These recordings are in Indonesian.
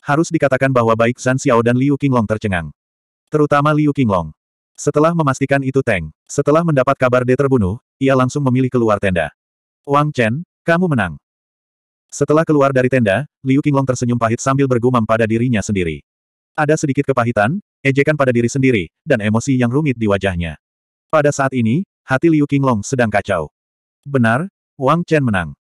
Harus dikatakan bahwa baik Zhan Xiao dan Liu Qinglong tercengang. Terutama Liu Qinglong. Setelah memastikan itu Teng, setelah mendapat kabar dia terbunuh, ia langsung memilih keluar tenda. Wang Chen, kamu menang. Setelah keluar dari tenda, Liu Qinglong tersenyum pahit sambil bergumam pada dirinya sendiri. Ada sedikit kepahitan, ejekan pada diri sendiri, dan emosi yang rumit di wajahnya. Pada saat ini, hati Liu Qinglong sedang kacau. Benar, Wang Chen menang.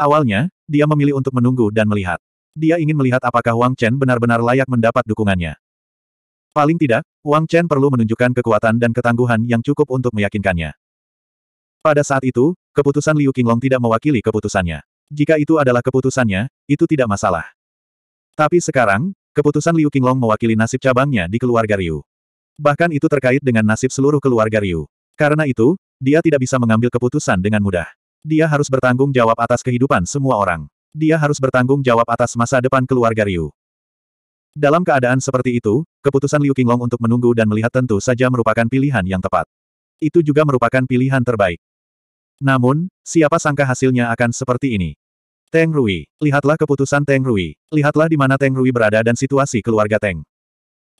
Awalnya, dia memilih untuk menunggu dan melihat. Dia ingin melihat apakah Wang Chen benar-benar layak mendapat dukungannya. Paling tidak, Wang Chen perlu menunjukkan kekuatan dan ketangguhan yang cukup untuk meyakinkannya. Pada saat itu, keputusan Liu Qinglong tidak mewakili keputusannya. Jika itu adalah keputusannya, itu tidak masalah. Tapi sekarang, Keputusan Liu Qinglong mewakili nasib cabangnya di keluarga Ryu. Bahkan itu terkait dengan nasib seluruh keluarga Ryu. Karena itu, dia tidak bisa mengambil keputusan dengan mudah. Dia harus bertanggung jawab atas kehidupan semua orang. Dia harus bertanggung jawab atas masa depan keluarga Ryu. Dalam keadaan seperti itu, keputusan Liu Qinglong untuk menunggu dan melihat tentu saja merupakan pilihan yang tepat. Itu juga merupakan pilihan terbaik. Namun, siapa sangka hasilnya akan seperti ini? Teng Rui, lihatlah keputusan Teng Rui, lihatlah di mana Teng Rui berada dan situasi keluarga Teng.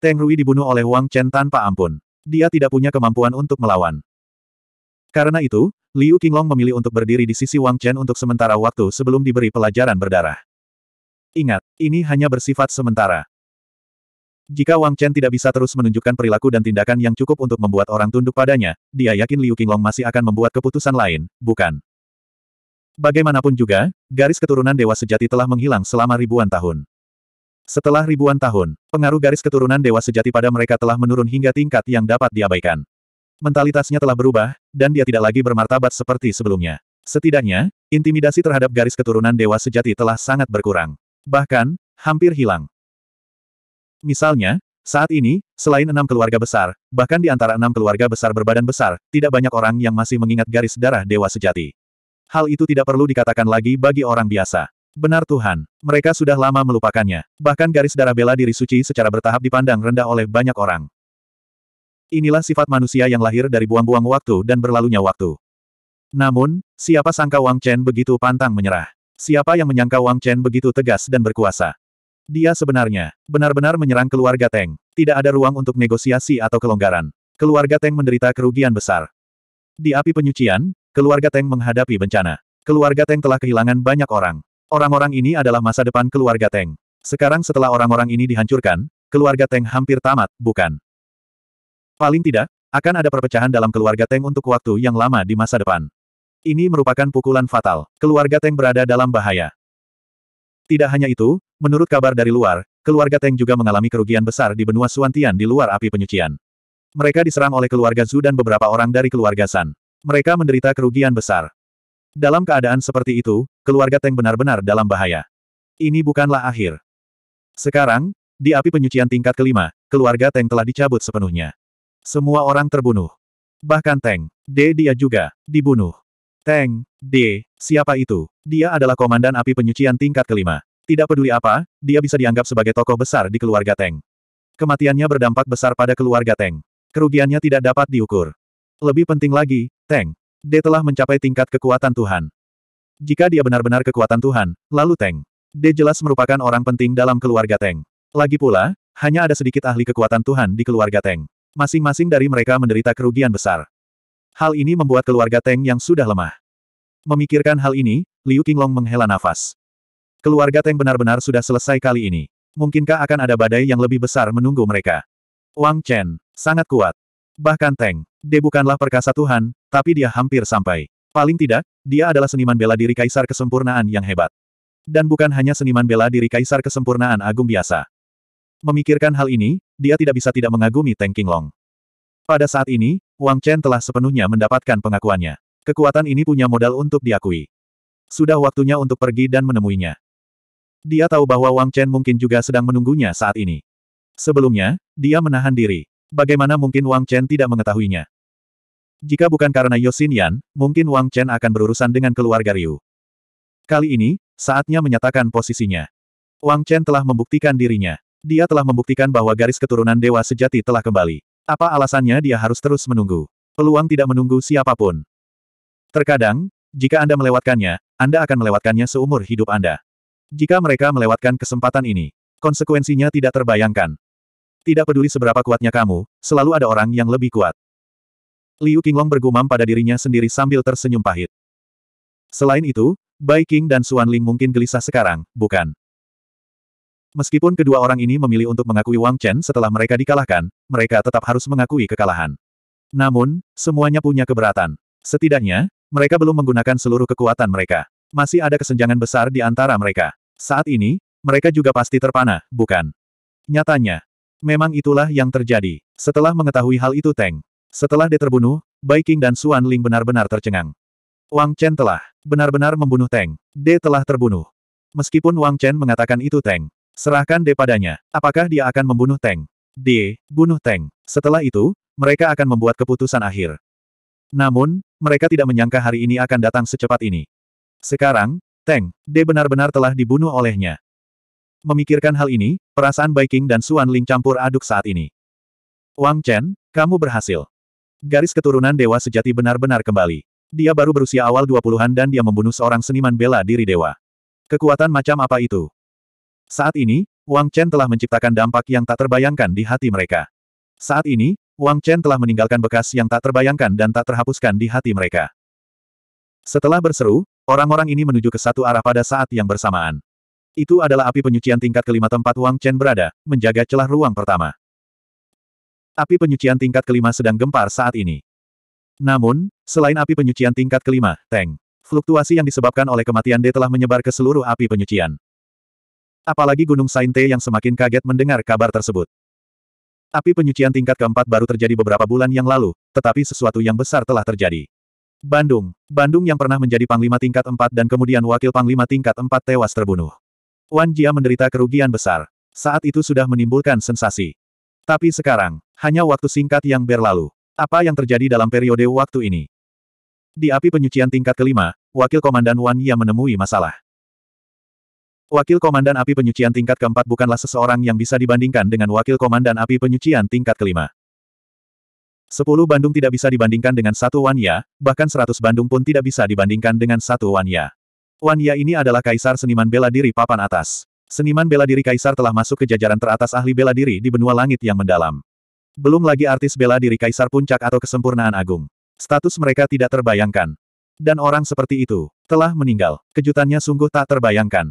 Teng Rui dibunuh oleh Wang Chen tanpa ampun. Dia tidak punya kemampuan untuk melawan. Karena itu, Liu Qinglong memilih untuk berdiri di sisi Wang Chen untuk sementara waktu sebelum diberi pelajaran berdarah. Ingat, ini hanya bersifat sementara. Jika Wang Chen tidak bisa terus menunjukkan perilaku dan tindakan yang cukup untuk membuat orang tunduk padanya, dia yakin Liu Qinglong masih akan membuat keputusan lain, bukan? Bagaimanapun juga, garis keturunan dewa sejati telah menghilang selama ribuan tahun. Setelah ribuan tahun, pengaruh garis keturunan dewa sejati pada mereka telah menurun hingga tingkat yang dapat diabaikan. Mentalitasnya telah berubah, dan dia tidak lagi bermartabat seperti sebelumnya. Setidaknya, intimidasi terhadap garis keturunan dewa sejati telah sangat berkurang. Bahkan, hampir hilang. Misalnya, saat ini, selain enam keluarga besar, bahkan di antara enam keluarga besar berbadan besar, tidak banyak orang yang masih mengingat garis darah dewa sejati. Hal itu tidak perlu dikatakan lagi bagi orang biasa. Benar Tuhan, mereka sudah lama melupakannya. Bahkan garis darah bela diri suci secara bertahap dipandang rendah oleh banyak orang. Inilah sifat manusia yang lahir dari buang-buang waktu dan berlalunya waktu. Namun, siapa sangka Wang Chen begitu pantang menyerah? Siapa yang menyangka Wang Chen begitu tegas dan berkuasa? Dia sebenarnya, benar-benar menyerang keluarga Teng. Tidak ada ruang untuk negosiasi atau kelonggaran. Keluarga Teng menderita kerugian besar. Di api penyucian, Keluarga Teng menghadapi bencana. Keluarga Teng telah kehilangan banyak orang. Orang-orang ini adalah masa depan keluarga Teng. Sekarang setelah orang-orang ini dihancurkan, keluarga Teng hampir tamat, bukan? Paling tidak, akan ada perpecahan dalam keluarga Teng untuk waktu yang lama di masa depan. Ini merupakan pukulan fatal. Keluarga Teng berada dalam bahaya. Tidak hanya itu, menurut kabar dari luar, keluarga Teng juga mengalami kerugian besar di benua Suantian di luar api penyucian. Mereka diserang oleh keluarga Zhu dan beberapa orang dari keluarga San. Mereka menderita kerugian besar. Dalam keadaan seperti itu, keluarga Teng benar-benar dalam bahaya. Ini bukanlah akhir. Sekarang, di api penyucian tingkat kelima, keluarga Teng telah dicabut sepenuhnya. Semua orang terbunuh. Bahkan Teng, D dia juga, dibunuh. Teng, D, siapa itu? Dia adalah komandan api penyucian tingkat kelima. Tidak peduli apa, dia bisa dianggap sebagai tokoh besar di keluarga Teng. Kematiannya berdampak besar pada keluarga Teng. Kerugiannya tidak dapat diukur. Lebih penting lagi, Teng. D telah mencapai tingkat kekuatan Tuhan. Jika dia benar-benar kekuatan Tuhan, lalu Teng. D jelas merupakan orang penting dalam keluarga Teng. Lagi pula, hanya ada sedikit ahli kekuatan Tuhan di keluarga Teng. Masing-masing dari mereka menderita kerugian besar. Hal ini membuat keluarga Teng yang sudah lemah. Memikirkan hal ini, Liu Qinglong menghela nafas. Keluarga Teng benar-benar sudah selesai kali ini. Mungkinkah akan ada badai yang lebih besar menunggu mereka? Wang Chen, sangat kuat. Bahkan Teng, De bukanlah perkasa Tuhan, tapi dia hampir sampai. Paling tidak, dia adalah seniman bela diri kaisar kesempurnaan yang hebat. Dan bukan hanya seniman bela diri kaisar kesempurnaan agung biasa. Memikirkan hal ini, dia tidak bisa tidak mengagumi Teng Qinglong. Pada saat ini, Wang Chen telah sepenuhnya mendapatkan pengakuannya. Kekuatan ini punya modal untuk diakui. Sudah waktunya untuk pergi dan menemuinya. Dia tahu bahwa Wang Chen mungkin juga sedang menunggunya saat ini. Sebelumnya, dia menahan diri. Bagaimana mungkin Wang Chen tidak mengetahuinya? Jika bukan karena Yosin Yan, mungkin Wang Chen akan berurusan dengan keluarga Ryu. Kali ini, saatnya menyatakan posisinya. Wang Chen telah membuktikan dirinya. Dia telah membuktikan bahwa garis keturunan dewa sejati telah kembali. Apa alasannya dia harus terus menunggu? Peluang tidak menunggu siapapun. Terkadang, jika Anda melewatkannya, Anda akan melewatkannya seumur hidup Anda. Jika mereka melewatkan kesempatan ini, konsekuensinya tidak terbayangkan. Tidak peduli seberapa kuatnya kamu, selalu ada orang yang lebih kuat. Liu Qinglong bergumam pada dirinya sendiri sambil tersenyum pahit. Selain itu, Bai Qing dan Xuan Ling mungkin gelisah sekarang, bukan? Meskipun kedua orang ini memilih untuk mengakui Wang Chen setelah mereka dikalahkan, mereka tetap harus mengakui kekalahan. Namun, semuanya punya keberatan. Setidaknya, mereka belum menggunakan seluruh kekuatan mereka. Masih ada kesenjangan besar di antara mereka. Saat ini, mereka juga pasti terpana, bukan? Nyatanya, Memang itulah yang terjadi. Setelah mengetahui hal itu Teng. Setelah dia terbunuh, Bai King dan Suan Ling benar-benar tercengang. Wang Chen telah benar-benar membunuh Teng. D telah terbunuh. Meskipun Wang Chen mengatakan itu Teng. Serahkan D padanya. Apakah dia akan membunuh Teng? D. Bunuh Teng. Setelah itu, mereka akan membuat keputusan akhir. Namun, mereka tidak menyangka hari ini akan datang secepat ini. Sekarang, Teng, D benar-benar telah dibunuh olehnya. Memikirkan hal ini, Perasaan Baiking dan Suan Ling campur aduk saat ini. Wang Chen, kamu berhasil. Garis keturunan dewa sejati benar-benar kembali. Dia baru berusia awal 20-an dan dia membunuh seorang seniman bela diri dewa. Kekuatan macam apa itu? Saat ini, Wang Chen telah menciptakan dampak yang tak terbayangkan di hati mereka. Saat ini, Wang Chen telah meninggalkan bekas yang tak terbayangkan dan tak terhapuskan di hati mereka. Setelah berseru, orang-orang ini menuju ke satu arah pada saat yang bersamaan. Itu adalah api penyucian tingkat kelima tempat Wang Chen berada, menjaga celah ruang pertama. Api penyucian tingkat kelima sedang gempar saat ini. Namun, selain api penyucian tingkat kelima, Teng, fluktuasi yang disebabkan oleh kematian D telah menyebar ke seluruh api penyucian. Apalagi Gunung Sainte yang semakin kaget mendengar kabar tersebut. Api penyucian tingkat keempat baru terjadi beberapa bulan yang lalu, tetapi sesuatu yang besar telah terjadi. Bandung. Bandung yang pernah menjadi Panglima tingkat empat dan kemudian Wakil Panglima tingkat empat tewas terbunuh. Wan Jia menderita kerugian besar. Saat itu sudah menimbulkan sensasi. Tapi sekarang, hanya waktu singkat yang berlalu. Apa yang terjadi dalam periode waktu ini? Di api penyucian tingkat kelima, Wakil Komandan Wan Jia menemui masalah. Wakil Komandan Api Penyucian tingkat keempat bukanlah seseorang yang bisa dibandingkan dengan Wakil Komandan Api Penyucian tingkat kelima. Sepuluh Bandung tidak bisa dibandingkan dengan satu Wan Jia, bahkan seratus Bandung pun tidak bisa dibandingkan dengan satu Wan Jia. Wan ini adalah kaisar seniman bela diri papan atas. Seniman bela diri kaisar telah masuk ke jajaran teratas ahli bela diri di benua langit yang mendalam. Belum lagi artis bela diri kaisar puncak atau kesempurnaan agung. Status mereka tidak terbayangkan. Dan orang seperti itu, telah meninggal. Kejutannya sungguh tak terbayangkan.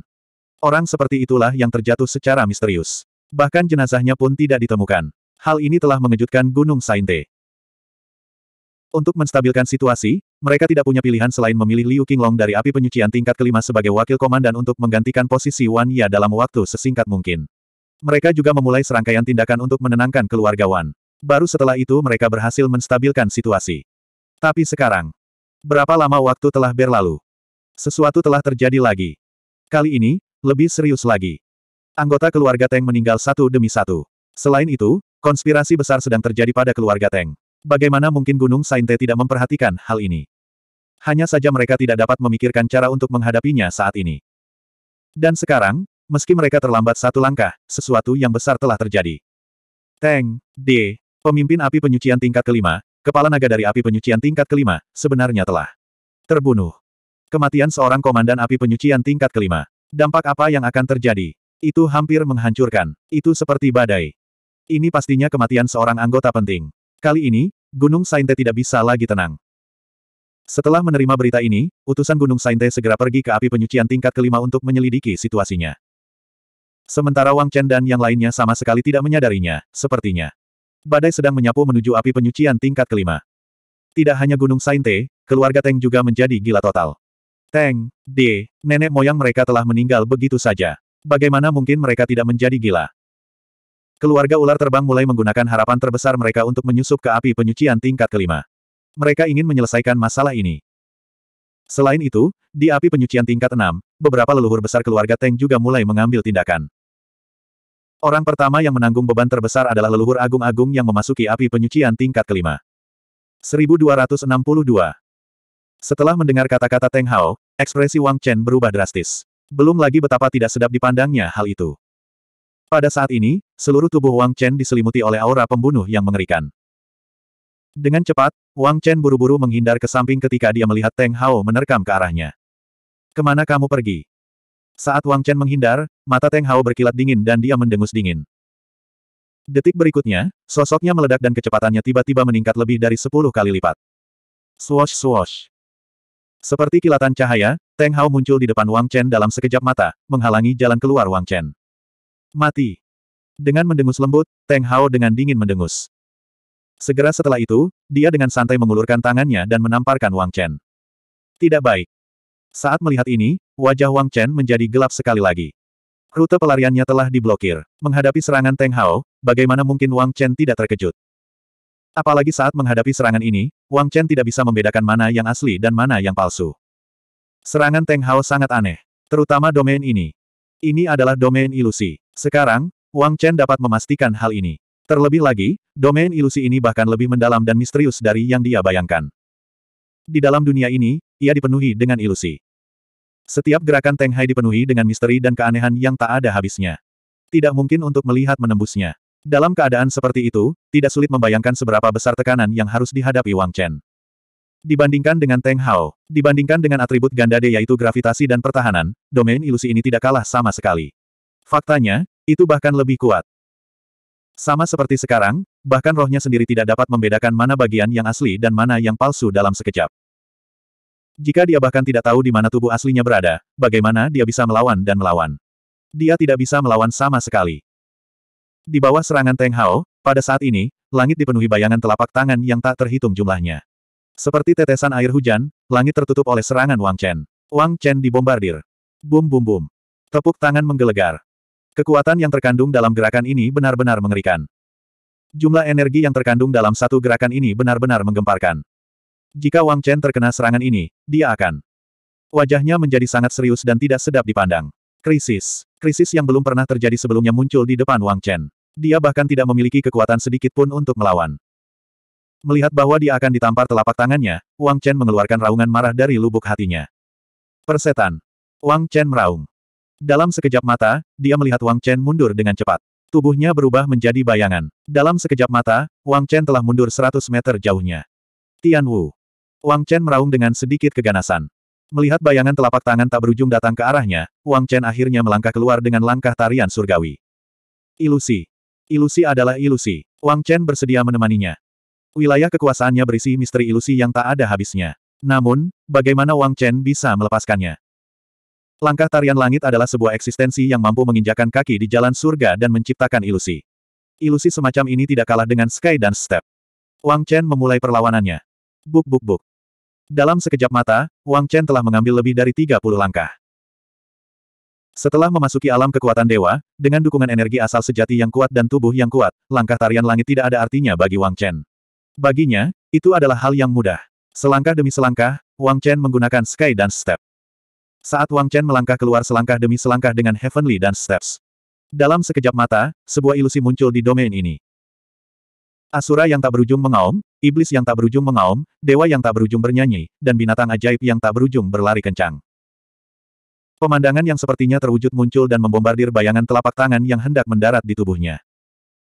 Orang seperti itulah yang terjatuh secara misterius. Bahkan jenazahnya pun tidak ditemukan. Hal ini telah mengejutkan Gunung Sainte. Untuk menstabilkan situasi, mereka tidak punya pilihan selain memilih Liu Qinglong dari api penyucian tingkat kelima sebagai wakil komandan untuk menggantikan posisi Wan Ya dalam waktu sesingkat mungkin. Mereka juga memulai serangkaian tindakan untuk menenangkan keluarga Wan. Baru setelah itu mereka berhasil menstabilkan situasi. Tapi sekarang, berapa lama waktu telah berlalu? Sesuatu telah terjadi lagi. Kali ini, lebih serius lagi. Anggota keluarga Teng meninggal satu demi satu. Selain itu, konspirasi besar sedang terjadi pada keluarga Teng. Bagaimana mungkin Gunung Sainte tidak memperhatikan hal ini? Hanya saja mereka tidak dapat memikirkan cara untuk menghadapinya saat ini. Dan sekarang, meski mereka terlambat satu langkah, sesuatu yang besar telah terjadi. Teng, D, pemimpin api penyucian tingkat kelima, kepala naga dari api penyucian tingkat kelima, sebenarnya telah terbunuh. Kematian seorang komandan api penyucian tingkat kelima. Dampak apa yang akan terjadi? Itu hampir menghancurkan. Itu seperti badai. Ini pastinya kematian seorang anggota penting. Kali ini, Gunung Sainte tidak bisa lagi tenang. Setelah menerima berita ini, utusan Gunung Sainte segera pergi ke api penyucian tingkat kelima untuk menyelidiki situasinya. Sementara Wang Chen dan yang lainnya sama sekali tidak menyadarinya, sepertinya. Badai sedang menyapu menuju api penyucian tingkat kelima. Tidak hanya Gunung Sainte, keluarga Teng juga menjadi gila total. Teng, D, nenek moyang mereka telah meninggal begitu saja. Bagaimana mungkin mereka tidak menjadi gila? Keluarga ular terbang mulai menggunakan harapan terbesar mereka untuk menyusup ke api penyucian tingkat kelima. Mereka ingin menyelesaikan masalah ini. Selain itu, di api penyucian tingkat enam, beberapa leluhur besar keluarga Teng juga mulai mengambil tindakan. Orang pertama yang menanggung beban terbesar adalah leluhur agung-agung yang memasuki api penyucian tingkat kelima. 1262 Setelah mendengar kata-kata Teng Hao, ekspresi Wang Chen berubah drastis. Belum lagi betapa tidak sedap dipandangnya hal itu. Pada saat ini, seluruh tubuh Wang Chen diselimuti oleh aura pembunuh yang mengerikan. Dengan cepat, Wang Chen buru-buru menghindar ke samping ketika dia melihat Teng Hao menerkam ke arahnya. Kemana kamu pergi? Saat Wang Chen menghindar, mata Teng Hao berkilat dingin dan dia mendengus dingin. Detik berikutnya, sosoknya meledak dan kecepatannya tiba-tiba meningkat lebih dari sepuluh kali lipat. Swosh swosh. Seperti kilatan cahaya, Teng Hao muncul di depan Wang Chen dalam sekejap mata, menghalangi jalan keluar Wang Chen. Mati. Dengan mendengus lembut, Teng Hao dengan dingin mendengus. Segera setelah itu, dia dengan santai mengulurkan tangannya dan menamparkan Wang Chen. Tidak baik. Saat melihat ini, wajah Wang Chen menjadi gelap sekali lagi. Rute pelariannya telah diblokir. Menghadapi serangan Teng Hao, bagaimana mungkin Wang Chen tidak terkejut? Apalagi saat menghadapi serangan ini, Wang Chen tidak bisa membedakan mana yang asli dan mana yang palsu. Serangan Teng Hao sangat aneh, terutama domain ini. Ini adalah domain ilusi. Sekarang, Wang Chen dapat memastikan hal ini. Terlebih lagi, domain ilusi ini bahkan lebih mendalam dan misterius dari yang dia bayangkan. Di dalam dunia ini, ia dipenuhi dengan ilusi. Setiap gerakan Teng Hai dipenuhi dengan misteri dan keanehan yang tak ada habisnya. Tidak mungkin untuk melihat menembusnya. Dalam keadaan seperti itu, tidak sulit membayangkan seberapa besar tekanan yang harus dihadapi Wang Chen. Dibandingkan dengan Teng Hao, dibandingkan dengan atribut ganda D yaitu gravitasi dan pertahanan, domain ilusi ini tidak kalah sama sekali. Faktanya, itu bahkan lebih kuat. Sama seperti sekarang, bahkan rohnya sendiri tidak dapat membedakan mana bagian yang asli dan mana yang palsu dalam sekejap. Jika dia bahkan tidak tahu di mana tubuh aslinya berada, bagaimana dia bisa melawan dan melawan? Dia tidak bisa melawan sama sekali. Di bawah serangan Teng Hao, pada saat ini, langit dipenuhi bayangan telapak tangan yang tak terhitung jumlahnya. Seperti tetesan air hujan, langit tertutup oleh serangan Wang Chen. Wang Chen dibombardir. Bum bum bum. Tepuk tangan menggelegar. Kekuatan yang terkandung dalam gerakan ini benar-benar mengerikan. Jumlah energi yang terkandung dalam satu gerakan ini benar-benar menggemparkan. Jika Wang Chen terkena serangan ini, dia akan. Wajahnya menjadi sangat serius dan tidak sedap dipandang. Krisis. Krisis yang belum pernah terjadi sebelumnya muncul di depan Wang Chen. Dia bahkan tidak memiliki kekuatan sedikit pun untuk melawan. Melihat bahwa dia akan ditampar telapak tangannya, Wang Chen mengeluarkan raungan marah dari lubuk hatinya. Persetan. Wang Chen meraung. Dalam sekejap mata, dia melihat Wang Chen mundur dengan cepat. Tubuhnya berubah menjadi bayangan. Dalam sekejap mata, Wang Chen telah mundur 100 meter jauhnya. Tian Wu. Wang Chen meraung dengan sedikit keganasan. Melihat bayangan telapak tangan tak berujung datang ke arahnya, Wang Chen akhirnya melangkah keluar dengan langkah tarian surgawi. Ilusi. Ilusi adalah ilusi. Wang Chen bersedia menemaninya. Wilayah kekuasaannya berisi misteri ilusi yang tak ada habisnya. Namun, bagaimana Wang Chen bisa melepaskannya? Langkah tarian langit adalah sebuah eksistensi yang mampu menginjakan kaki di jalan surga dan menciptakan ilusi. Ilusi semacam ini tidak kalah dengan Sky dan Step. Wang Chen memulai perlawanannya. Buk buk buk. Dalam sekejap mata, Wang Chen telah mengambil lebih dari 30 langkah. Setelah memasuki alam kekuatan dewa, dengan dukungan energi asal sejati yang kuat dan tubuh yang kuat, langkah tarian langit tidak ada artinya bagi Wang Chen. Baginya, itu adalah hal yang mudah. Selangkah demi selangkah, Wang Chen menggunakan Sky Dance Step. Saat Wang Chen melangkah keluar selangkah demi selangkah dengan Heavenly Dance Steps. Dalam sekejap mata, sebuah ilusi muncul di domain ini. Asura yang tak berujung mengaum, iblis yang tak berujung mengaum, dewa yang tak berujung bernyanyi, dan binatang ajaib yang tak berujung berlari kencang. Pemandangan yang sepertinya terwujud muncul dan membombardir bayangan telapak tangan yang hendak mendarat di tubuhnya.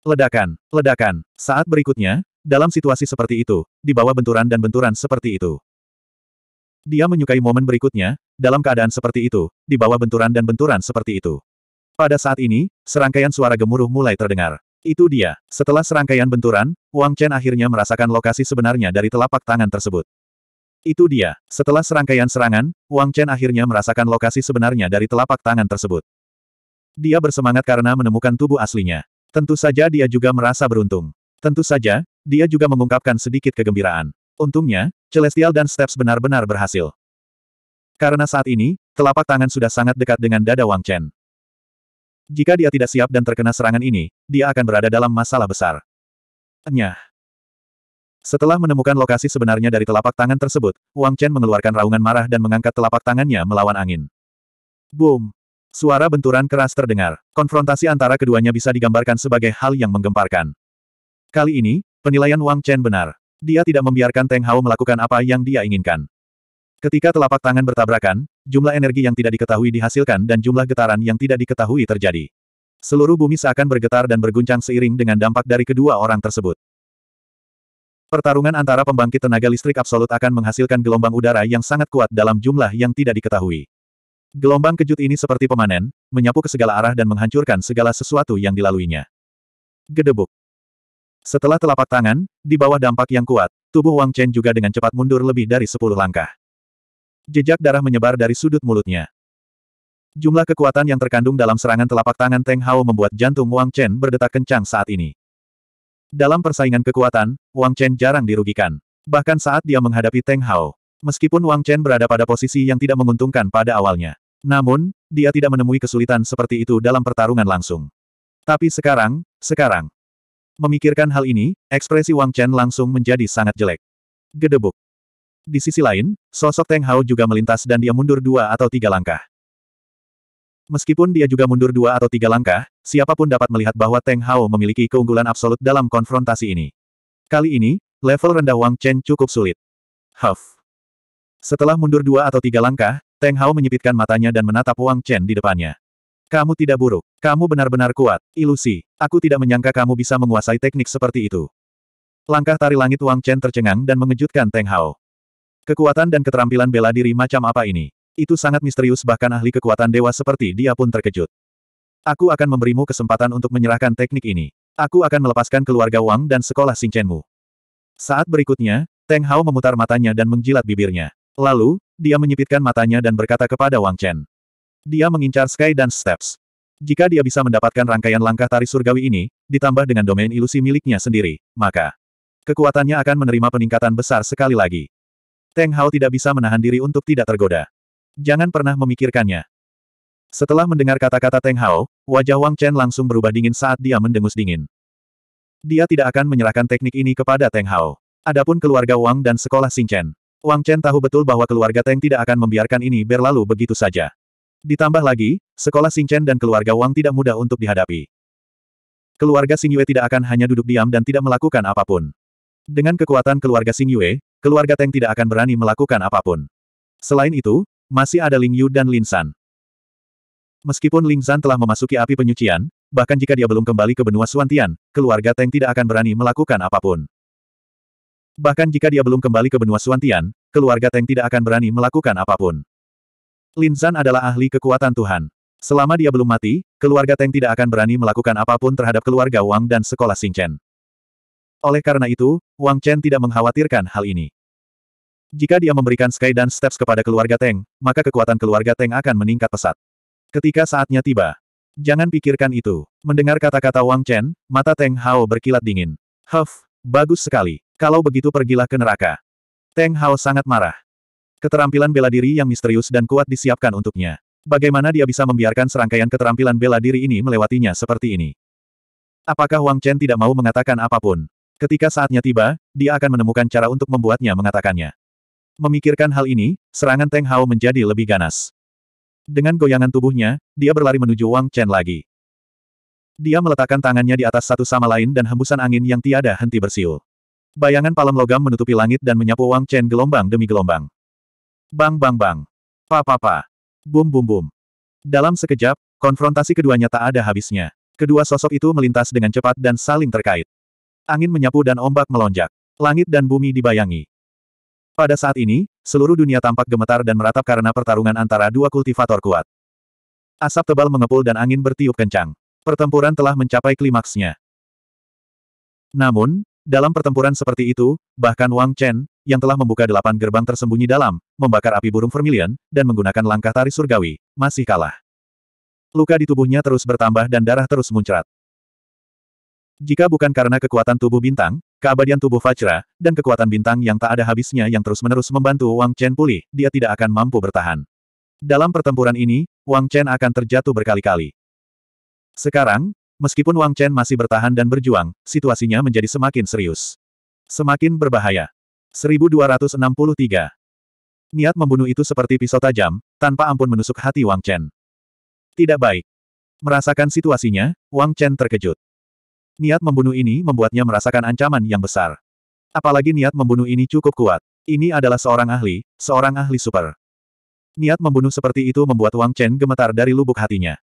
Ledakan, ledakan. Saat berikutnya, dalam situasi seperti itu, di bawah benturan dan benturan seperti itu. Dia menyukai momen berikutnya, dalam keadaan seperti itu, di bawah benturan dan benturan seperti itu. Pada saat ini, serangkaian suara gemuruh mulai terdengar. Itu dia. Setelah serangkaian benturan, Wang Chen akhirnya merasakan lokasi sebenarnya dari telapak tangan tersebut. Itu dia. Setelah serangkaian serangan, Wang Chen akhirnya merasakan lokasi sebenarnya dari telapak tangan tersebut. Dia bersemangat karena menemukan tubuh aslinya. Tentu saja dia juga merasa beruntung. Tentu saja, dia juga mengungkapkan sedikit kegembiraan. Untungnya, Celestial dan Steps benar-benar berhasil. Karena saat ini, telapak tangan sudah sangat dekat dengan dada Wang Chen. Jika dia tidak siap dan terkena serangan ini, dia akan berada dalam masalah besar. Nyah. Setelah menemukan lokasi sebenarnya dari telapak tangan tersebut, Wang Chen mengeluarkan raungan marah dan mengangkat telapak tangannya melawan angin. Boom! Suara benturan keras terdengar. Konfrontasi antara keduanya bisa digambarkan sebagai hal yang menggemparkan. Kali ini, Penilaian Wang Chen benar. Dia tidak membiarkan Teng Hao melakukan apa yang dia inginkan. Ketika telapak tangan bertabrakan, jumlah energi yang tidak diketahui dihasilkan dan jumlah getaran yang tidak diketahui terjadi. Seluruh bumi seakan bergetar dan berguncang seiring dengan dampak dari kedua orang tersebut. Pertarungan antara pembangkit tenaga listrik absolut akan menghasilkan gelombang udara yang sangat kuat dalam jumlah yang tidak diketahui. Gelombang kejut ini seperti pemanen, menyapu ke segala arah dan menghancurkan segala sesuatu yang dilaluinya. Gedebuk. Setelah telapak tangan, di bawah dampak yang kuat, tubuh Wang Chen juga dengan cepat mundur lebih dari sepuluh langkah. Jejak darah menyebar dari sudut mulutnya. Jumlah kekuatan yang terkandung dalam serangan telapak tangan Teng Hao membuat jantung Wang Chen berdetak kencang saat ini. Dalam persaingan kekuatan, Wang Chen jarang dirugikan. Bahkan saat dia menghadapi Teng Hao. Meskipun Wang Chen berada pada posisi yang tidak menguntungkan pada awalnya. Namun, dia tidak menemui kesulitan seperti itu dalam pertarungan langsung. Tapi sekarang, sekarang, Memikirkan hal ini, ekspresi Wang Chen langsung menjadi sangat jelek. Gedebuk. Di sisi lain, sosok Teng Hao juga melintas dan dia mundur dua atau tiga langkah. Meskipun dia juga mundur dua atau tiga langkah, siapapun dapat melihat bahwa Teng Hao memiliki keunggulan absolut dalam konfrontasi ini. Kali ini, level rendah Wang Chen cukup sulit. Huff. Setelah mundur dua atau tiga langkah, Teng Hao menyipitkan matanya dan menatap Wang Chen di depannya. Kamu tidak buruk. Kamu benar-benar kuat. Ilusi. Aku tidak menyangka kamu bisa menguasai teknik seperti itu. Langkah tari langit Wang Chen tercengang dan mengejutkan Teng Hao. Kekuatan dan keterampilan bela diri macam apa ini? Itu sangat misterius bahkan ahli kekuatan dewa seperti dia pun terkejut. Aku akan memberimu kesempatan untuk menyerahkan teknik ini. Aku akan melepaskan keluarga Wang dan sekolah Chenmu. Saat berikutnya, Teng Hao memutar matanya dan menjilat bibirnya. Lalu, dia menyipitkan matanya dan berkata kepada Wang Chen. Dia mengincar Sky Dance Steps. Jika dia bisa mendapatkan rangkaian langkah tari surgawi ini, ditambah dengan domain ilusi miliknya sendiri, maka kekuatannya akan menerima peningkatan besar sekali lagi. Teng Hao tidak bisa menahan diri untuk tidak tergoda. Jangan pernah memikirkannya. Setelah mendengar kata-kata Teng Hao, wajah Wang Chen langsung berubah dingin saat dia mendengus dingin. Dia tidak akan menyerahkan teknik ini kepada Teng Hao. Adapun keluarga Wang dan sekolah Xing Chen. Wang Chen tahu betul bahwa keluarga Teng tidak akan membiarkan ini berlalu begitu saja. Ditambah lagi, sekolah Chen dan keluarga Wang tidak mudah untuk dihadapi. Keluarga Sing Yue tidak akan hanya duduk diam dan tidak melakukan apapun. Dengan kekuatan keluarga Sing Yue, keluarga Teng tidak akan berani melakukan apapun. Selain itu, masih ada Ling Yu dan Lin San. Meskipun Ling San telah memasuki api penyucian, bahkan jika dia belum kembali ke benua Suantian, keluarga Teng tidak akan berani melakukan apapun. Bahkan jika dia belum kembali ke benua Suantian, keluarga Teng tidak akan berani melakukan apapun. Lin Zan adalah ahli kekuatan Tuhan. Selama dia belum mati, keluarga Teng tidak akan berani melakukan apapun terhadap keluarga Wang dan sekolah Chen. Oleh karena itu, Wang Chen tidak mengkhawatirkan hal ini. Jika dia memberikan Sky dan Steps kepada keluarga Teng, maka kekuatan keluarga Teng akan meningkat pesat. Ketika saatnya tiba, jangan pikirkan itu. Mendengar kata-kata Wang Chen, mata Teng Hao berkilat dingin. Huff, bagus sekali. Kalau begitu pergilah ke neraka. Teng Hao sangat marah. Keterampilan bela diri yang misterius dan kuat disiapkan untuknya. Bagaimana dia bisa membiarkan serangkaian keterampilan bela diri ini melewatinya seperti ini? Apakah Wang Chen tidak mau mengatakan apapun? Ketika saatnya tiba, dia akan menemukan cara untuk membuatnya mengatakannya. Memikirkan hal ini, serangan Teng Hao menjadi lebih ganas. Dengan goyangan tubuhnya, dia berlari menuju Wang Chen lagi. Dia meletakkan tangannya di atas satu sama lain dan hembusan angin yang tiada henti bersiul. Bayangan palem logam menutupi langit dan menyapu Wang Chen gelombang demi gelombang. Bang bang bang. Pa pa pa. Bum bum bum. Dalam sekejap, konfrontasi keduanya tak ada habisnya. Kedua sosok itu melintas dengan cepat dan saling terkait. Angin menyapu dan ombak melonjak. Langit dan bumi dibayangi. Pada saat ini, seluruh dunia tampak gemetar dan meratap karena pertarungan antara dua kultivator kuat. Asap tebal mengepul dan angin bertiup kencang. Pertempuran telah mencapai klimaksnya. Namun, dalam pertempuran seperti itu, bahkan Wang Chen, yang telah membuka delapan gerbang tersembunyi dalam, membakar api burung vermilion, dan menggunakan langkah tari surgawi, masih kalah. Luka di tubuhnya terus bertambah dan darah terus muncrat. Jika bukan karena kekuatan tubuh bintang, keabadian tubuh Fajra, dan kekuatan bintang yang tak ada habisnya yang terus-menerus membantu Wang Chen pulih, dia tidak akan mampu bertahan. Dalam pertempuran ini, Wang Chen akan terjatuh berkali-kali. Sekarang, meskipun Wang Chen masih bertahan dan berjuang, situasinya menjadi semakin serius. Semakin berbahaya. 1263. Niat membunuh itu seperti pisau tajam, tanpa ampun menusuk hati Wang Chen. Tidak baik. Merasakan situasinya, Wang Chen terkejut. Niat membunuh ini membuatnya merasakan ancaman yang besar. Apalagi niat membunuh ini cukup kuat. Ini adalah seorang ahli, seorang ahli super. Niat membunuh seperti itu membuat Wang Chen gemetar dari lubuk hatinya.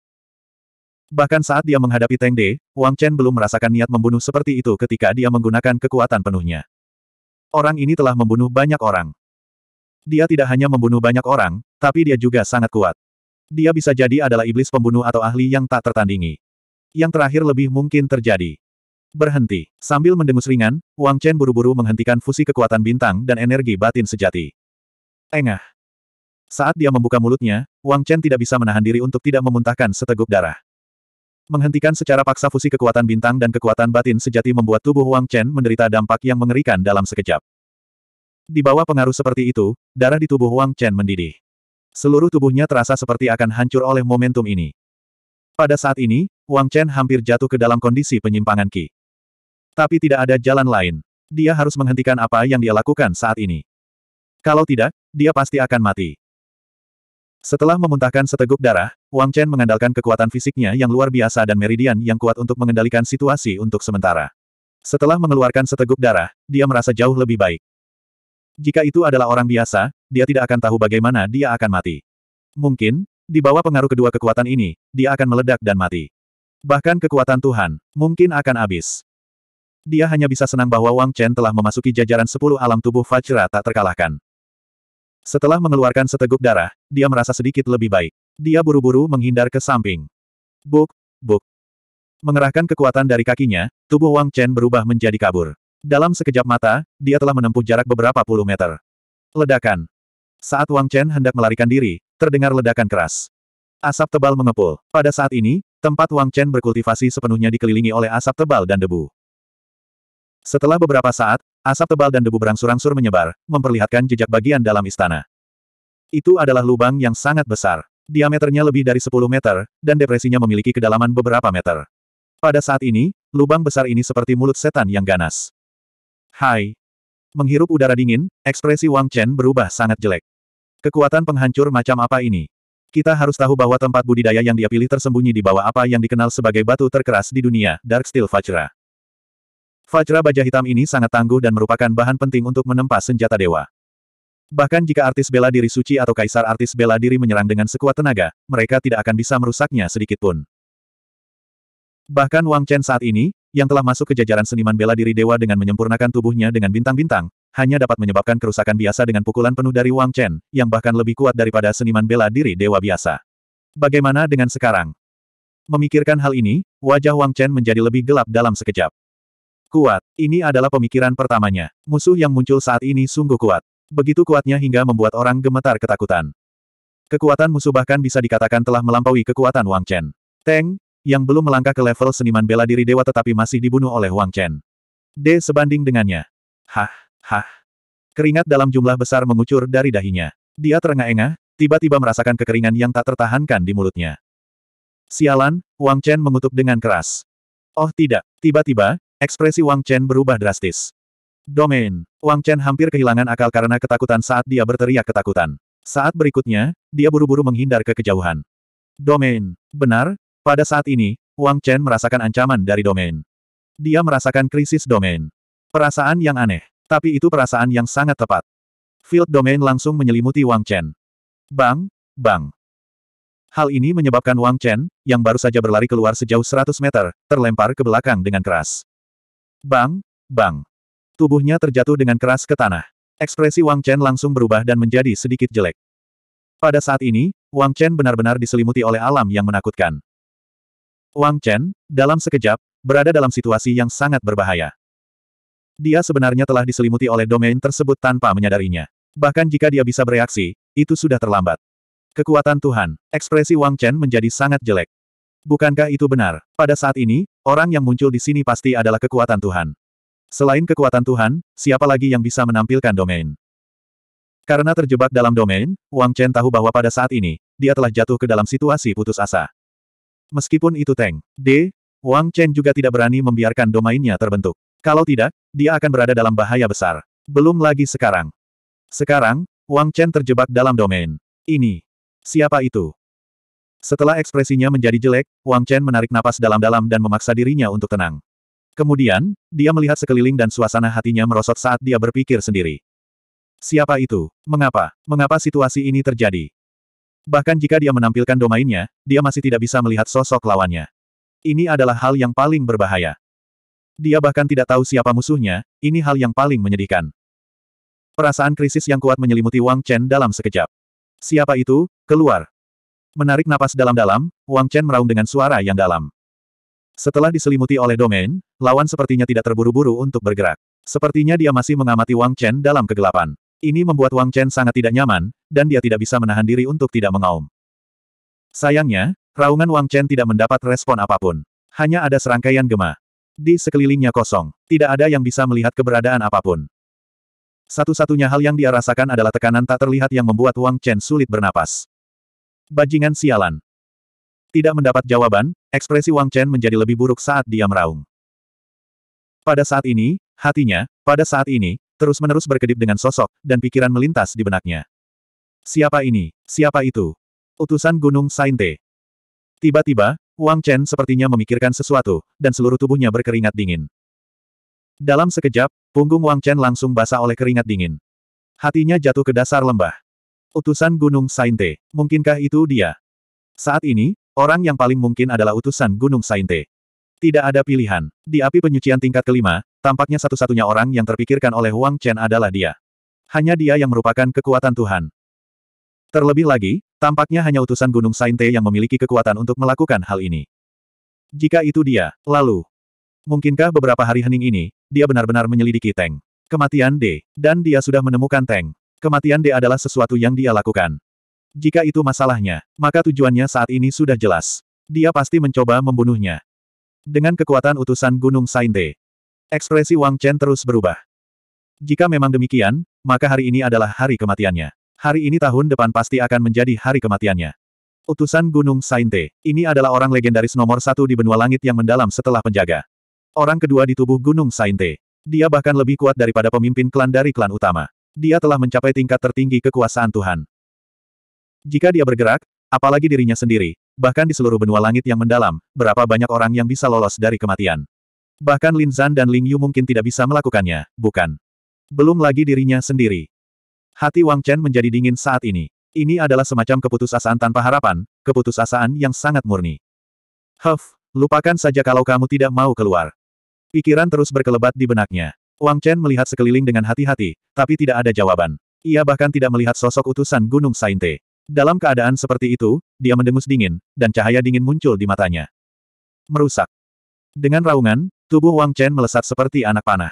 Bahkan saat dia menghadapi Teng De, Wang Chen belum merasakan niat membunuh seperti itu ketika dia menggunakan kekuatan penuhnya. Orang ini telah membunuh banyak orang. Dia tidak hanya membunuh banyak orang, tapi dia juga sangat kuat. Dia bisa jadi adalah iblis pembunuh atau ahli yang tak tertandingi. Yang terakhir lebih mungkin terjadi. Berhenti. Sambil mendengus ringan, Wang Chen buru-buru menghentikan fusi kekuatan bintang dan energi batin sejati. Engah. Saat dia membuka mulutnya, Wang Chen tidak bisa menahan diri untuk tidak memuntahkan seteguk darah. Menghentikan secara paksa fusi kekuatan bintang dan kekuatan batin sejati membuat tubuh Wang Chen menderita dampak yang mengerikan dalam sekejap. Di bawah pengaruh seperti itu, darah di tubuh Wang Chen mendidih. Seluruh tubuhnya terasa seperti akan hancur oleh momentum ini. Pada saat ini, Wang Chen hampir jatuh ke dalam kondisi penyimpangan Qi. Tapi tidak ada jalan lain. Dia harus menghentikan apa yang dia lakukan saat ini. Kalau tidak, dia pasti akan mati. Setelah memuntahkan seteguk darah, Wang Chen mengandalkan kekuatan fisiknya yang luar biasa dan meridian yang kuat untuk mengendalikan situasi untuk sementara. Setelah mengeluarkan seteguk darah, dia merasa jauh lebih baik. Jika itu adalah orang biasa, dia tidak akan tahu bagaimana dia akan mati. Mungkin, di bawah pengaruh kedua kekuatan ini, dia akan meledak dan mati. Bahkan kekuatan Tuhan, mungkin akan habis. Dia hanya bisa senang bahwa Wang Chen telah memasuki jajaran sepuluh alam tubuh Fajra tak terkalahkan. Setelah mengeluarkan seteguk darah, dia merasa sedikit lebih baik. Dia buru-buru menghindar ke samping. Buk, buk. Mengerahkan kekuatan dari kakinya, tubuh Wang Chen berubah menjadi kabur. Dalam sekejap mata, dia telah menempuh jarak beberapa puluh meter. Ledakan. Saat Wang Chen hendak melarikan diri, terdengar ledakan keras. Asap tebal mengepul. Pada saat ini, tempat Wang Chen berkultivasi sepenuhnya dikelilingi oleh asap tebal dan debu. Setelah beberapa saat, asap tebal dan debu berangsur-angsur menyebar, memperlihatkan jejak bagian dalam istana. Itu adalah lubang yang sangat besar. Diameternya lebih dari 10 meter, dan depresinya memiliki kedalaman beberapa meter. Pada saat ini, lubang besar ini seperti mulut setan yang ganas. Hai. Menghirup udara dingin, ekspresi Wang Chen berubah sangat jelek. Kekuatan penghancur macam apa ini? Kita harus tahu bahwa tempat budidaya yang dia pilih tersembunyi di bawah apa yang dikenal sebagai batu terkeras di dunia, Dark Steel Vajra. Fajra baja hitam ini sangat tangguh dan merupakan bahan penting untuk menempa senjata dewa. Bahkan jika artis bela diri suci atau kaisar artis bela diri menyerang dengan sekuat tenaga, mereka tidak akan bisa merusaknya sedikit pun. Bahkan Wang Chen saat ini, yang telah masuk ke jajaran seniman bela diri dewa dengan menyempurnakan tubuhnya dengan bintang-bintang, hanya dapat menyebabkan kerusakan biasa dengan pukulan penuh dari Wang Chen, yang bahkan lebih kuat daripada seniman bela diri dewa biasa. Bagaimana dengan sekarang? Memikirkan hal ini, wajah Wang Chen menjadi lebih gelap dalam sekejap. Kuat. Ini adalah pemikiran pertamanya. Musuh yang muncul saat ini sungguh kuat. Begitu kuatnya hingga membuat orang gemetar ketakutan. Kekuatan musuh bahkan bisa dikatakan telah melampaui kekuatan Wang Chen. Teng, yang belum melangkah ke level seniman bela diri dewa tetapi masih dibunuh oleh Wang Chen. D sebanding dengannya. Hah, hah. Keringat dalam jumlah besar mengucur dari dahinya. Dia terengah-engah, tiba-tiba merasakan kekeringan yang tak tertahankan di mulutnya. Sialan, Wang Chen mengutuk dengan keras. Oh tidak, tiba-tiba, Ekspresi Wang Chen berubah drastis. Domain. Wang Chen hampir kehilangan akal karena ketakutan saat dia berteriak ketakutan. Saat berikutnya, dia buru-buru menghindar ke kejauhan. Domain. Benar, pada saat ini, Wang Chen merasakan ancaman dari domain. Dia merasakan krisis domain. Perasaan yang aneh, tapi itu perasaan yang sangat tepat. Field domain langsung menyelimuti Wang Chen. Bang, bang. Hal ini menyebabkan Wang Chen, yang baru saja berlari keluar sejauh 100 meter, terlempar ke belakang dengan keras. Bang, bang. Tubuhnya terjatuh dengan keras ke tanah. Ekspresi Wang Chen langsung berubah dan menjadi sedikit jelek. Pada saat ini, Wang Chen benar-benar diselimuti oleh alam yang menakutkan. Wang Chen, dalam sekejap, berada dalam situasi yang sangat berbahaya. Dia sebenarnya telah diselimuti oleh domain tersebut tanpa menyadarinya. Bahkan jika dia bisa bereaksi, itu sudah terlambat. Kekuatan Tuhan, ekspresi Wang Chen menjadi sangat jelek. Bukankah itu benar? Pada saat ini, orang yang muncul di sini pasti adalah kekuatan Tuhan. Selain kekuatan Tuhan, siapa lagi yang bisa menampilkan domain? Karena terjebak dalam domain, Wang Chen tahu bahwa pada saat ini, dia telah jatuh ke dalam situasi putus asa. Meskipun itu Teng D, Wang Chen juga tidak berani membiarkan domainnya terbentuk. Kalau tidak, dia akan berada dalam bahaya besar. Belum lagi sekarang. Sekarang, Wang Chen terjebak dalam domain. Ini. Siapa itu? Setelah ekspresinya menjadi jelek, Wang Chen menarik napas dalam-dalam dan memaksa dirinya untuk tenang. Kemudian, dia melihat sekeliling dan suasana hatinya merosot saat dia berpikir sendiri. Siapa itu? Mengapa? Mengapa situasi ini terjadi? Bahkan jika dia menampilkan domainnya, dia masih tidak bisa melihat sosok lawannya. Ini adalah hal yang paling berbahaya. Dia bahkan tidak tahu siapa musuhnya, ini hal yang paling menyedihkan. Perasaan krisis yang kuat menyelimuti Wang Chen dalam sekejap. Siapa itu? Keluar. Menarik napas dalam-dalam, Wang Chen meraung dengan suara yang dalam. Setelah diselimuti oleh domain, lawan sepertinya tidak terburu-buru untuk bergerak. Sepertinya dia masih mengamati Wang Chen dalam kegelapan. Ini membuat Wang Chen sangat tidak nyaman, dan dia tidak bisa menahan diri untuk tidak mengaum. Sayangnya, raungan Wang Chen tidak mendapat respon apapun. Hanya ada serangkaian gema. Di sekelilingnya kosong, tidak ada yang bisa melihat keberadaan apapun. Satu-satunya hal yang dia rasakan adalah tekanan tak terlihat yang membuat Wang Chen sulit bernapas. Bajingan sialan. Tidak mendapat jawaban, ekspresi Wang Chen menjadi lebih buruk saat dia meraung. Pada saat ini, hatinya, pada saat ini, terus-menerus berkedip dengan sosok, dan pikiran melintas di benaknya. Siapa ini? Siapa itu? Utusan Gunung Sainte. Tiba-tiba, Wang Chen sepertinya memikirkan sesuatu, dan seluruh tubuhnya berkeringat dingin. Dalam sekejap, punggung Wang Chen langsung basah oleh keringat dingin. Hatinya jatuh ke dasar lembah. Utusan Gunung Sainte. Mungkinkah itu dia? Saat ini, orang yang paling mungkin adalah utusan Gunung Sainte. Tidak ada pilihan. Di api penyucian tingkat kelima, tampaknya satu-satunya orang yang terpikirkan oleh Wang Chen adalah dia. Hanya dia yang merupakan kekuatan Tuhan. Terlebih lagi, tampaknya hanya utusan Gunung Sainte yang memiliki kekuatan untuk melakukan hal ini. Jika itu dia, lalu, Mungkinkah beberapa hari hening ini, dia benar-benar menyelidiki Tang, Kematian D, dan dia sudah menemukan Tang. Kematian D adalah sesuatu yang dia lakukan. Jika itu masalahnya, maka tujuannya saat ini sudah jelas. Dia pasti mencoba membunuhnya. Dengan kekuatan utusan Gunung Sainte. Ekspresi Wang Chen terus berubah. Jika memang demikian, maka hari ini adalah hari kematiannya. Hari ini tahun depan pasti akan menjadi hari kematiannya. Utusan Gunung Sainte, ini adalah orang legendaris nomor satu di benua langit yang mendalam setelah penjaga. Orang kedua di tubuh Gunung Sainte. Dia bahkan lebih kuat daripada pemimpin klan dari klan utama. Dia telah mencapai tingkat tertinggi kekuasaan Tuhan. Jika dia bergerak, apalagi dirinya sendiri, bahkan di seluruh benua langit yang mendalam, berapa banyak orang yang bisa lolos dari kematian. Bahkan Lin Zan dan Ling Yu mungkin tidak bisa melakukannya, bukan? Belum lagi dirinya sendiri. Hati Wang Chen menjadi dingin saat ini. Ini adalah semacam keputusasaan tanpa harapan, keputusasaan yang sangat murni. Huff, lupakan saja kalau kamu tidak mau keluar. Pikiran terus berkelebat di benaknya. Wang Chen melihat sekeliling dengan hati-hati, tapi tidak ada jawaban. Ia bahkan tidak melihat sosok utusan Gunung Sainte. Dalam keadaan seperti itu, dia mendengus dingin, dan cahaya dingin muncul di matanya. Merusak. Dengan raungan, tubuh Wang Chen melesat seperti anak panah.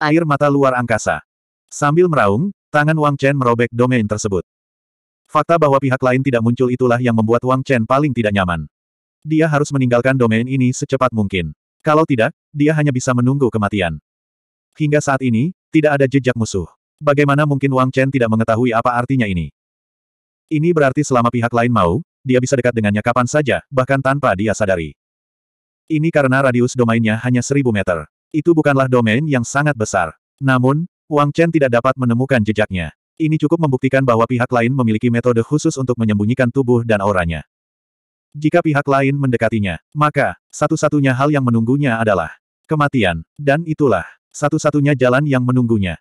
Air mata luar angkasa. Sambil meraung, tangan Wang Chen merobek domain tersebut. Fakta bahwa pihak lain tidak muncul itulah yang membuat Wang Chen paling tidak nyaman. Dia harus meninggalkan domain ini secepat mungkin. Kalau tidak, dia hanya bisa menunggu kematian. Hingga saat ini, tidak ada jejak musuh. Bagaimana mungkin Wang Chen tidak mengetahui apa artinya ini? Ini berarti selama pihak lain mau, dia bisa dekat dengannya kapan saja, bahkan tanpa dia sadari. Ini karena radius domainnya hanya seribu meter. Itu bukanlah domain yang sangat besar. Namun, Wang Chen tidak dapat menemukan jejaknya. Ini cukup membuktikan bahwa pihak lain memiliki metode khusus untuk menyembunyikan tubuh dan auranya. Jika pihak lain mendekatinya, maka satu-satunya hal yang menunggunya adalah kematian, dan itulah satu-satunya jalan yang menunggunya.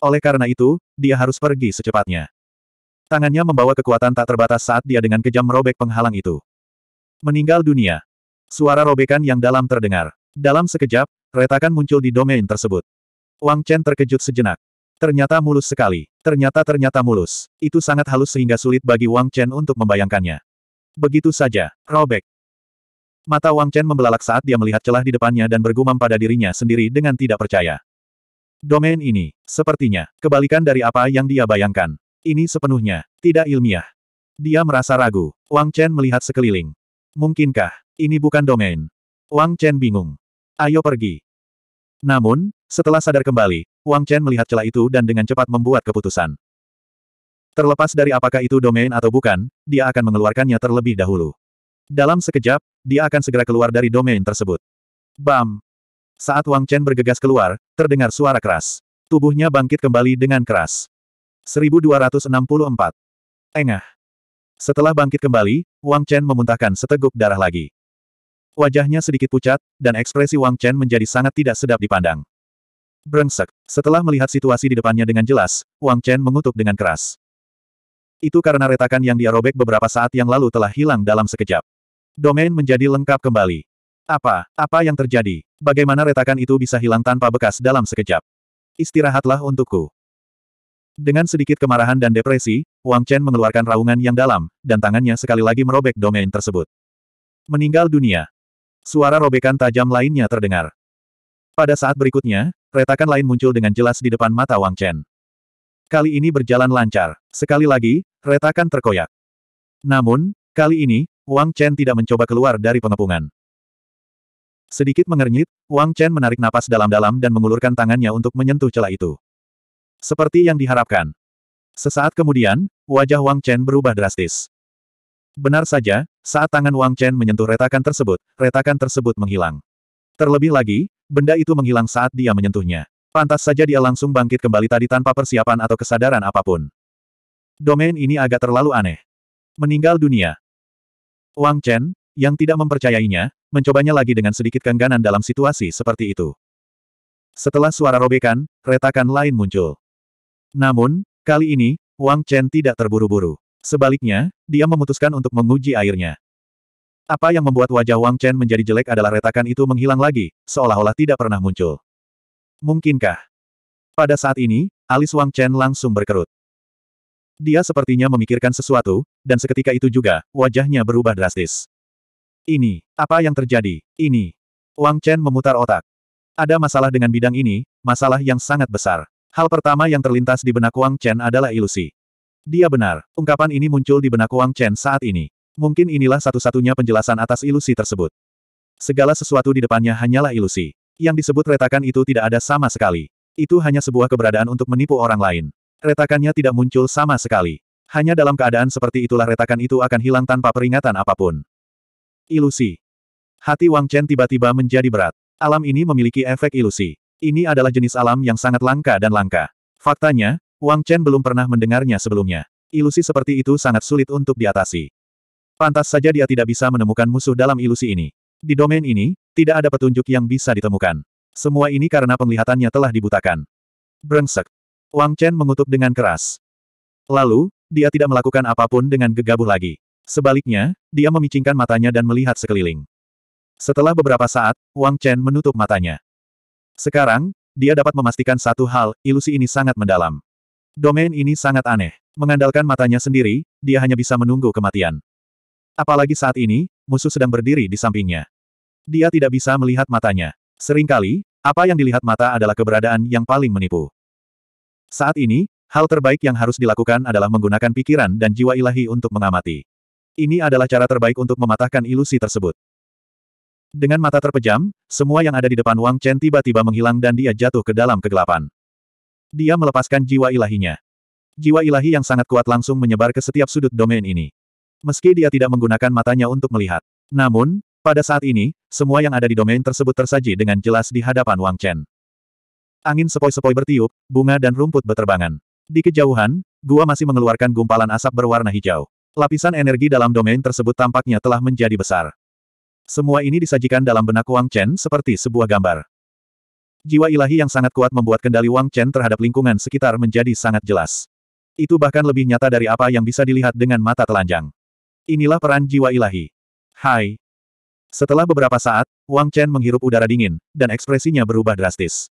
Oleh karena itu, dia harus pergi secepatnya. Tangannya membawa kekuatan tak terbatas saat dia dengan kejam merobek penghalang itu. Meninggal dunia. Suara robekan yang dalam terdengar. Dalam sekejap, retakan muncul di domain tersebut. Wang Chen terkejut sejenak. Ternyata mulus sekali. Ternyata ternyata mulus. Itu sangat halus sehingga sulit bagi Wang Chen untuk membayangkannya. Begitu saja, robek. Mata Wang Chen membelalak saat dia melihat celah di depannya dan bergumam pada dirinya sendiri dengan tidak percaya. Domain ini, sepertinya, kebalikan dari apa yang dia bayangkan. Ini sepenuhnya, tidak ilmiah. Dia merasa ragu. Wang Chen melihat sekeliling. Mungkinkah, ini bukan domain? Wang Chen bingung. Ayo pergi. Namun, setelah sadar kembali, Wang Chen melihat celah itu dan dengan cepat membuat keputusan. Terlepas dari apakah itu domain atau bukan, dia akan mengeluarkannya terlebih dahulu. Dalam sekejap, dia akan segera keluar dari domain tersebut. Bam! Saat Wang Chen bergegas keluar, terdengar suara keras. Tubuhnya bangkit kembali dengan keras. 1264. Engah. Setelah bangkit kembali, Wang Chen memuntahkan seteguk darah lagi. Wajahnya sedikit pucat, dan ekspresi Wang Chen menjadi sangat tidak sedap dipandang. Brengsek. Setelah melihat situasi di depannya dengan jelas, Wang Chen mengutuk dengan keras. Itu karena retakan yang dia robek beberapa saat yang lalu telah hilang dalam sekejap. Domain menjadi lengkap kembali. Apa, apa yang terjadi? Bagaimana retakan itu bisa hilang tanpa bekas dalam sekejap? Istirahatlah untukku. Dengan sedikit kemarahan dan depresi, Wang Chen mengeluarkan raungan yang dalam, dan tangannya sekali lagi merobek domain tersebut. Meninggal dunia. Suara robekan tajam lainnya terdengar. Pada saat berikutnya, retakan lain muncul dengan jelas di depan mata Wang Chen. Kali ini berjalan lancar. Sekali lagi, retakan terkoyak. Namun, kali ini, Wang Chen tidak mencoba keluar dari pengepungan. Sedikit mengernyit, Wang Chen menarik napas dalam-dalam dan mengulurkan tangannya untuk menyentuh celah itu. Seperti yang diharapkan. Sesaat kemudian, wajah Wang Chen berubah drastis. Benar saja, saat tangan Wang Chen menyentuh retakan tersebut, retakan tersebut menghilang. Terlebih lagi, benda itu menghilang saat dia menyentuhnya. Pantas saja dia langsung bangkit kembali tadi tanpa persiapan atau kesadaran apapun. Domain ini agak terlalu aneh. Meninggal dunia, Wang Chen, yang tidak mempercayainya, mencobanya lagi dengan sedikit kengganan dalam situasi seperti itu. Setelah suara robekan, retakan lain muncul. Namun, kali ini, Wang Chen tidak terburu-buru. Sebaliknya, dia memutuskan untuk menguji airnya. Apa yang membuat wajah Wang Chen menjadi jelek adalah retakan itu menghilang lagi, seolah-olah tidak pernah muncul. Mungkinkah? Pada saat ini, alis Wang Chen langsung berkerut. Dia sepertinya memikirkan sesuatu, dan seketika itu juga, wajahnya berubah drastis. Ini, apa yang terjadi? Ini. Wang Chen memutar otak. Ada masalah dengan bidang ini, masalah yang sangat besar. Hal pertama yang terlintas di benak Wang Chen adalah ilusi. Dia benar, ungkapan ini muncul di benak Wang Chen saat ini. Mungkin inilah satu-satunya penjelasan atas ilusi tersebut. Segala sesuatu di depannya hanyalah ilusi. Yang disebut retakan itu tidak ada sama sekali. Itu hanya sebuah keberadaan untuk menipu orang lain. Retakannya tidak muncul sama sekali. Hanya dalam keadaan seperti itulah retakan itu akan hilang tanpa peringatan apapun. Ilusi. Hati Wang Chen tiba-tiba menjadi berat. Alam ini memiliki efek ilusi. Ini adalah jenis alam yang sangat langka dan langka. Faktanya, Wang Chen belum pernah mendengarnya sebelumnya. Ilusi seperti itu sangat sulit untuk diatasi. Pantas saja dia tidak bisa menemukan musuh dalam ilusi ini. Di domain ini, tidak ada petunjuk yang bisa ditemukan. Semua ini karena penglihatannya telah dibutakan. Brengsek. Wang Chen mengutuk dengan keras. Lalu, dia tidak melakukan apapun dengan gegabah lagi. Sebaliknya, dia memicingkan matanya dan melihat sekeliling. Setelah beberapa saat, Wang Chen menutup matanya. Sekarang, dia dapat memastikan satu hal, ilusi ini sangat mendalam. Domain ini sangat aneh. Mengandalkan matanya sendiri, dia hanya bisa menunggu kematian. Apalagi saat ini, musuh sedang berdiri di sampingnya. Dia tidak bisa melihat matanya. Seringkali, apa yang dilihat mata adalah keberadaan yang paling menipu. Saat ini, hal terbaik yang harus dilakukan adalah menggunakan pikiran dan jiwa ilahi untuk mengamati. Ini adalah cara terbaik untuk mematahkan ilusi tersebut. Dengan mata terpejam, semua yang ada di depan Wang Chen tiba-tiba menghilang dan dia jatuh ke dalam kegelapan. Dia melepaskan jiwa ilahinya. Jiwa ilahi yang sangat kuat langsung menyebar ke setiap sudut domain ini. Meski dia tidak menggunakan matanya untuk melihat. Namun, pada saat ini, semua yang ada di domain tersebut tersaji dengan jelas di hadapan Wang Chen. Angin sepoi-sepoi bertiup, bunga dan rumput beterbangan. Di kejauhan, gua masih mengeluarkan gumpalan asap berwarna hijau. Lapisan energi dalam domain tersebut tampaknya telah menjadi besar. Semua ini disajikan dalam benak Wang Chen seperti sebuah gambar. Jiwa ilahi yang sangat kuat membuat kendali Wang Chen terhadap lingkungan sekitar menjadi sangat jelas. Itu bahkan lebih nyata dari apa yang bisa dilihat dengan mata telanjang. Inilah peran jiwa ilahi. Hai. Setelah beberapa saat, Wang Chen menghirup udara dingin, dan ekspresinya berubah drastis.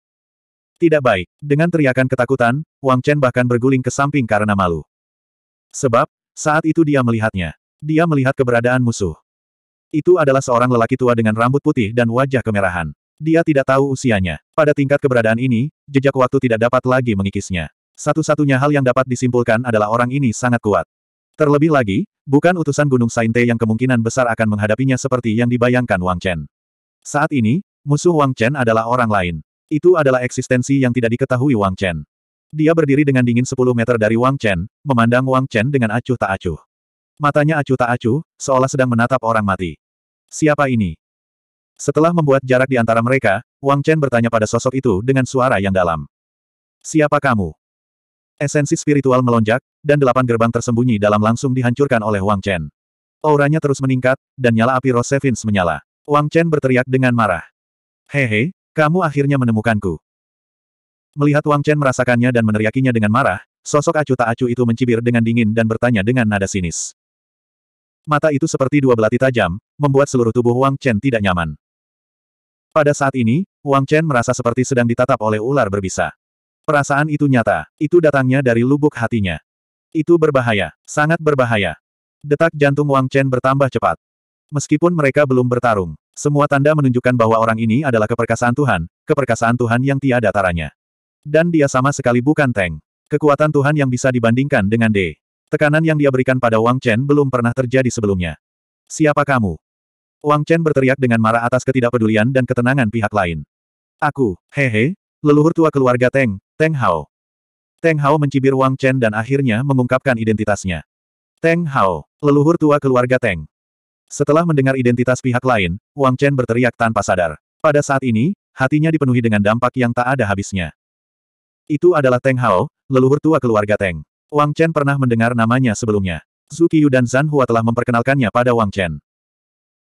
Tidak baik. Dengan teriakan ketakutan, Wang Chen bahkan berguling ke samping karena malu. Sebab, saat itu dia melihatnya. Dia melihat keberadaan musuh. Itu adalah seorang lelaki tua dengan rambut putih dan wajah kemerahan. Dia tidak tahu usianya. Pada tingkat keberadaan ini, jejak waktu tidak dapat lagi mengikisnya. Satu-satunya hal yang dapat disimpulkan adalah orang ini sangat kuat. Terlebih lagi, bukan utusan Gunung Sainte yang kemungkinan besar akan menghadapinya seperti yang dibayangkan Wang Chen. Saat ini, musuh Wang Chen adalah orang lain. Itu adalah eksistensi yang tidak diketahui Wang Chen. Dia berdiri dengan dingin 10 meter dari Wang Chen, memandang Wang Chen dengan acuh tak acuh. Matanya acuh tak acuh, seolah sedang menatap orang mati. Siapa ini? Setelah membuat jarak di antara mereka, Wang Chen bertanya pada sosok itu dengan suara yang dalam. Siapa kamu? Esensi spiritual melonjak, dan delapan gerbang tersembunyi dalam langsung dihancurkan oleh Wang Chen. Auranya terus meningkat, dan nyala api Rosevins menyala. Wang Chen berteriak dengan marah. Hehe, kamu akhirnya menemukanku. Melihat Wang Chen merasakannya dan meneriakinya dengan marah, sosok acu tak acu itu mencibir dengan dingin dan bertanya dengan nada sinis. Mata itu seperti dua belati tajam, membuat seluruh tubuh Wang Chen tidak nyaman. Pada saat ini, Wang Chen merasa seperti sedang ditatap oleh ular berbisa. Perasaan itu nyata, itu datangnya dari lubuk hatinya. Itu berbahaya, sangat berbahaya. Detak jantung Wang Chen bertambah cepat. Meskipun mereka belum bertarung, semua tanda menunjukkan bahwa orang ini adalah keperkasaan Tuhan, keperkasaan Tuhan yang tiada taranya. Dan dia sama sekali bukan tank. Kekuatan Tuhan yang bisa dibandingkan dengan D. Tekanan yang dia berikan pada Wang Chen belum pernah terjadi sebelumnya. Siapa kamu? Wang Chen berteriak dengan marah atas ketidakpedulian dan ketenangan pihak lain. Aku, hehe, leluhur tua keluarga Teng, Teng Hao. Teng Hao mencibir Wang Chen dan akhirnya mengungkapkan identitasnya. Teng Hao, leluhur tua keluarga Teng. Setelah mendengar identitas pihak lain, Wang Chen berteriak tanpa sadar. Pada saat ini, hatinya dipenuhi dengan dampak yang tak ada habisnya. Itu adalah Teng Hao, leluhur tua keluarga Teng. Wang Chen pernah mendengar namanya sebelumnya. Zhu Qiyu dan Zan Hua telah memperkenalkannya pada Wang Chen.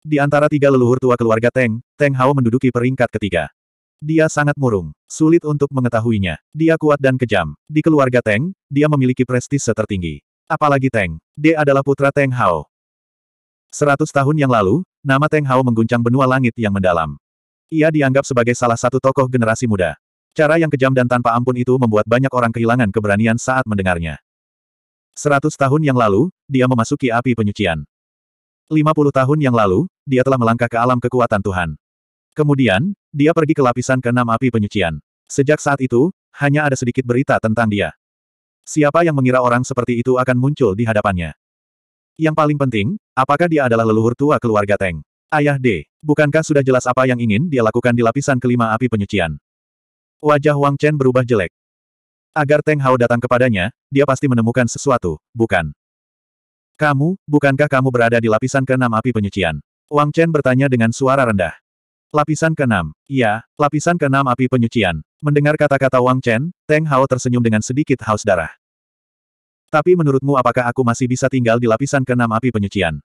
Di antara tiga leluhur tua keluarga Teng, Teng Hao menduduki peringkat ketiga. Dia sangat murung, sulit untuk mengetahuinya. Dia kuat dan kejam. Di keluarga Teng, dia memiliki prestise tertinggi. Apalagi Teng. Dia adalah putra Teng Hao. Seratus tahun yang lalu, nama Teng Hao mengguncang benua langit yang mendalam. Ia dianggap sebagai salah satu tokoh generasi muda. Cara yang kejam dan tanpa ampun itu membuat banyak orang kehilangan keberanian saat mendengarnya. Seratus tahun yang lalu, dia memasuki api penyucian. Lima puluh tahun yang lalu, dia telah melangkah ke alam kekuatan Tuhan. Kemudian, dia pergi ke lapisan keenam api penyucian. Sejak saat itu, hanya ada sedikit berita tentang dia. Siapa yang mengira orang seperti itu akan muncul di hadapannya? Yang paling penting, apakah dia adalah leluhur tua keluarga Teng? Ayah D, bukankah sudah jelas apa yang ingin dia lakukan di lapisan kelima api penyucian? Wajah Wang Chen berubah jelek. Agar Teng Hao datang kepadanya, dia pasti menemukan sesuatu, bukan? Kamu, bukankah kamu berada di lapisan keenam api penyucian? Wang Chen bertanya dengan suara rendah. Lapisan keenam, iya, lapisan keenam api penyucian. Mendengar kata-kata Wang Chen, Teng Hao tersenyum dengan sedikit haus darah. Tapi menurutmu apakah aku masih bisa tinggal di lapisan keenam api penyucian?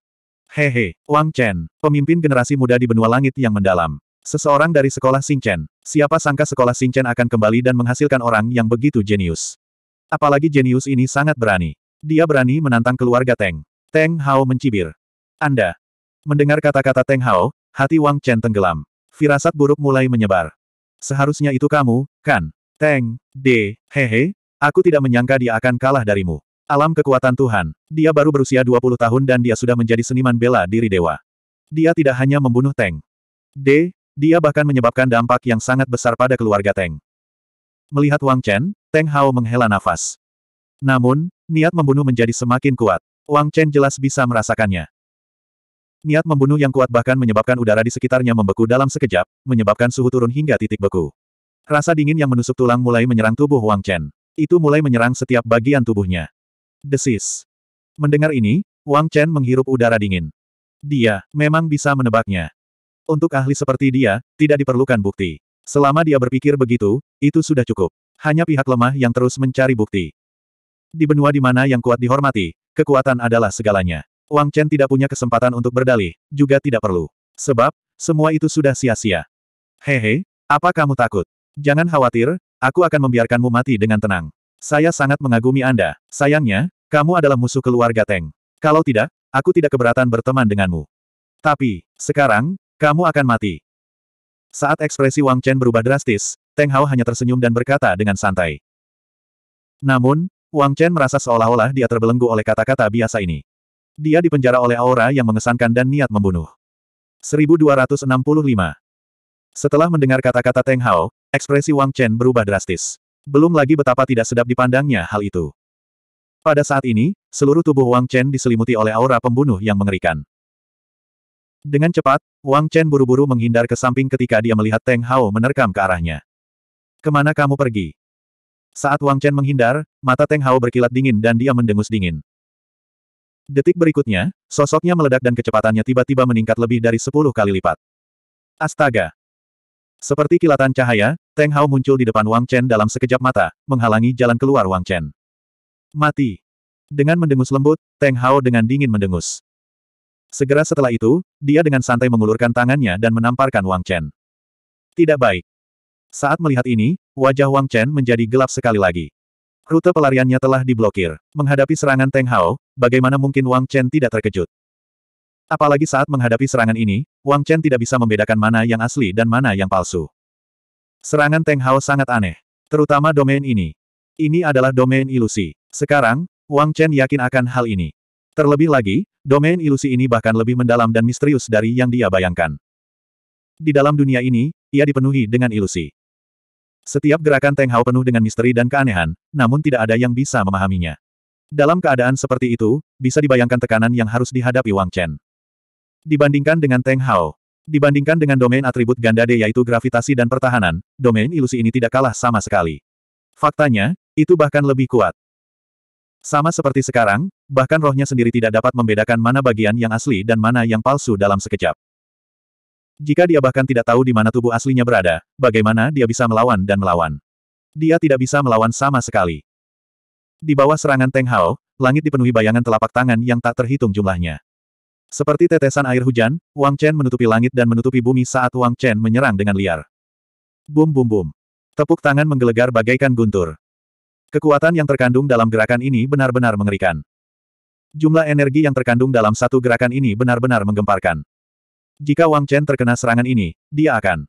Hehe, Wang Chen, pemimpin generasi muda di benua langit yang mendalam. Seseorang dari sekolah Chen. Siapa sangka sekolah Chen akan kembali dan menghasilkan orang yang begitu jenius. Apalagi jenius ini sangat berani. Dia berani menantang keluarga Teng. Teng Hao mencibir. Anda. Mendengar kata-kata Teng Hao, hati Wang Chen tenggelam. Firasat buruk mulai menyebar. Seharusnya itu kamu, kan? Teng, D, hehe, aku tidak menyangka dia akan kalah darimu. Alam kekuatan Tuhan. Dia baru berusia 20 tahun dan dia sudah menjadi seniman bela diri dewa. Dia tidak hanya membunuh Teng. D. Dia bahkan menyebabkan dampak yang sangat besar pada keluarga Teng. Melihat Wang Chen, Teng Hao menghela nafas. Namun, niat membunuh menjadi semakin kuat. Wang Chen jelas bisa merasakannya. Niat membunuh yang kuat bahkan menyebabkan udara di sekitarnya membeku dalam sekejap, menyebabkan suhu turun hingga titik beku. Rasa dingin yang menusuk tulang mulai menyerang tubuh Wang Chen. Itu mulai menyerang setiap bagian tubuhnya. Desis. Mendengar ini, Wang Chen menghirup udara dingin. Dia, memang bisa menebaknya. Untuk ahli seperti dia, tidak diperlukan bukti. Selama dia berpikir begitu, itu sudah cukup. Hanya pihak lemah yang terus mencari bukti. Di benua di mana yang kuat dihormati, kekuatan adalah segalanya. Wang Chen tidak punya kesempatan untuk berdalih, juga tidak perlu. Sebab, semua itu sudah sia-sia. Hehe, apa kamu takut? Jangan khawatir, aku akan membiarkanmu mati dengan tenang. Saya sangat mengagumi Anda. Sayangnya, kamu adalah musuh keluarga Teng. Kalau tidak, aku tidak keberatan berteman denganmu. Tapi, sekarang, kamu akan mati. Saat ekspresi Wang Chen berubah drastis, Teng Hao hanya tersenyum dan berkata dengan santai. Namun, Wang Chen merasa seolah-olah dia terbelenggu oleh kata-kata biasa ini. Dia dipenjara oleh aura yang mengesankan dan niat membunuh. 1265 Setelah mendengar kata-kata Teng Hao, ekspresi Wang Chen berubah drastis. Belum lagi betapa tidak sedap dipandangnya hal itu. Pada saat ini, seluruh tubuh Wang Chen diselimuti oleh aura pembunuh yang mengerikan. Dengan cepat, Wang Chen buru-buru menghindar ke samping ketika dia melihat Teng Hao menerkam ke arahnya. Kemana kamu pergi? Saat Wang Chen menghindar, mata Teng Hao berkilat dingin dan dia mendengus dingin. Detik berikutnya, sosoknya meledak dan kecepatannya tiba-tiba meningkat lebih dari 10 kali lipat. Astaga! Seperti kilatan cahaya, Teng Hao muncul di depan Wang Chen dalam sekejap mata, menghalangi jalan keluar Wang Chen. Mati. Dengan mendengus lembut, Teng Hao dengan dingin mendengus. Segera setelah itu, dia dengan santai mengulurkan tangannya dan menamparkan Wang Chen. Tidak baik. Saat melihat ini, wajah Wang Chen menjadi gelap sekali lagi. Rute pelariannya telah diblokir. Menghadapi serangan Teng Hao, bagaimana mungkin Wang Chen tidak terkejut? Apalagi saat menghadapi serangan ini, Wang Chen tidak bisa membedakan mana yang asli dan mana yang palsu. Serangan Teng Hao sangat aneh. Terutama domain ini. Ini adalah domain ilusi. Sekarang, Wang Chen yakin akan hal ini. Terlebih lagi, domain ilusi ini bahkan lebih mendalam dan misterius dari yang dia bayangkan. Di dalam dunia ini, ia dipenuhi dengan ilusi. Setiap gerakan Teng Hao penuh dengan misteri dan keanehan, namun tidak ada yang bisa memahaminya. Dalam keadaan seperti itu, bisa dibayangkan tekanan yang harus dihadapi Wang Chen. Dibandingkan dengan Teng Hao, Dibandingkan dengan domain atribut ganda D yaitu gravitasi dan pertahanan, domain ilusi ini tidak kalah sama sekali. Faktanya, itu bahkan lebih kuat. Sama seperti sekarang, bahkan rohnya sendiri tidak dapat membedakan mana bagian yang asli dan mana yang palsu dalam sekejap. Jika dia bahkan tidak tahu di mana tubuh aslinya berada, bagaimana dia bisa melawan dan melawan? Dia tidak bisa melawan sama sekali. Di bawah serangan Teng Hao, langit dipenuhi bayangan telapak tangan yang tak terhitung jumlahnya. Seperti tetesan air hujan, Wang Chen menutupi langit dan menutupi bumi saat Wang Chen menyerang dengan liar. Bum bum bum. Tepuk tangan menggelegar bagaikan guntur. Kekuatan yang terkandung dalam gerakan ini benar-benar mengerikan. Jumlah energi yang terkandung dalam satu gerakan ini benar-benar menggemparkan. Jika Wang Chen terkena serangan ini, dia akan.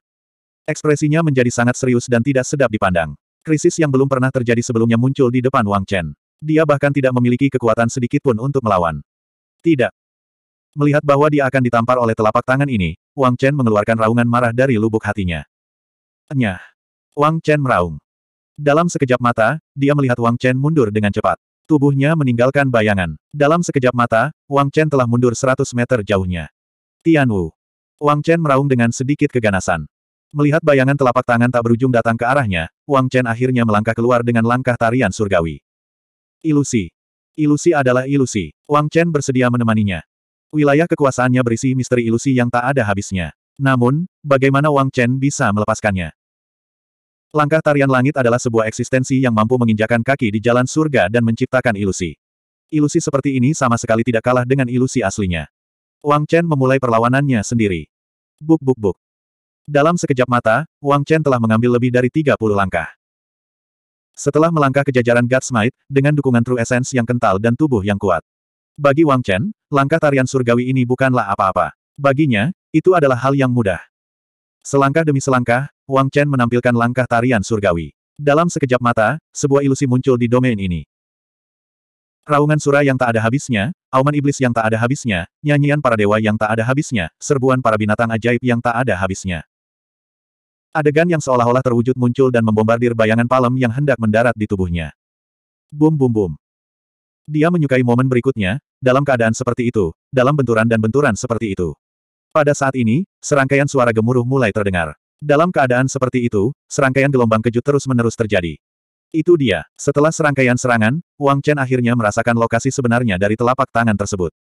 Ekspresinya menjadi sangat serius dan tidak sedap dipandang. Krisis yang belum pernah terjadi sebelumnya muncul di depan Wang Chen. Dia bahkan tidak memiliki kekuatan sedikit pun untuk melawan. Tidak, Melihat bahwa dia akan ditampar oleh telapak tangan ini, Wang Chen mengeluarkan raungan marah dari lubuk hatinya. Enyah, Wang Chen meraung. Dalam sekejap mata, dia melihat Wang Chen mundur dengan cepat. Tubuhnya meninggalkan bayangan. Dalam sekejap mata, Wang Chen telah mundur 100 meter jauhnya. Tian Wu. Wang Chen meraung dengan sedikit keganasan. Melihat bayangan telapak tangan tak berujung datang ke arahnya, Wang Chen akhirnya melangkah keluar dengan langkah tarian surgawi. Ilusi. Ilusi adalah ilusi. Wang Chen bersedia menemaninya. Wilayah kekuasaannya berisi misteri ilusi yang tak ada habisnya. Namun, bagaimana Wang Chen bisa melepaskannya? Langkah tarian langit adalah sebuah eksistensi yang mampu menginjakan kaki di jalan surga dan menciptakan ilusi. Ilusi seperti ini sama sekali tidak kalah dengan ilusi aslinya. Wang Chen memulai perlawanannya sendiri. Buk buk buk. Dalam sekejap mata, Wang Chen telah mengambil lebih dari 30 langkah. Setelah melangkah ke jajaran Gatsmite, dengan dukungan True Essence yang kental dan tubuh yang kuat, bagi Wang Chen, langkah tarian surgawi ini bukanlah apa-apa. Baginya, itu adalah hal yang mudah. Selangkah demi selangkah, Wang Chen menampilkan langkah tarian surgawi. Dalam sekejap mata, sebuah ilusi muncul di domain ini. Raungan surah yang tak ada habisnya, auman iblis yang tak ada habisnya, nyanyian para dewa yang tak ada habisnya, serbuan para binatang ajaib yang tak ada habisnya. Adegan yang seolah-olah terwujud muncul dan membombardir bayangan palem yang hendak mendarat di tubuhnya. Bum bum bum. Dia menyukai momen berikutnya, dalam keadaan seperti itu, dalam benturan dan benturan seperti itu. Pada saat ini, serangkaian suara gemuruh mulai terdengar. Dalam keadaan seperti itu, serangkaian gelombang kejut terus-menerus terjadi. Itu dia, setelah serangkaian serangan, Wang Chen akhirnya merasakan lokasi sebenarnya dari telapak tangan tersebut.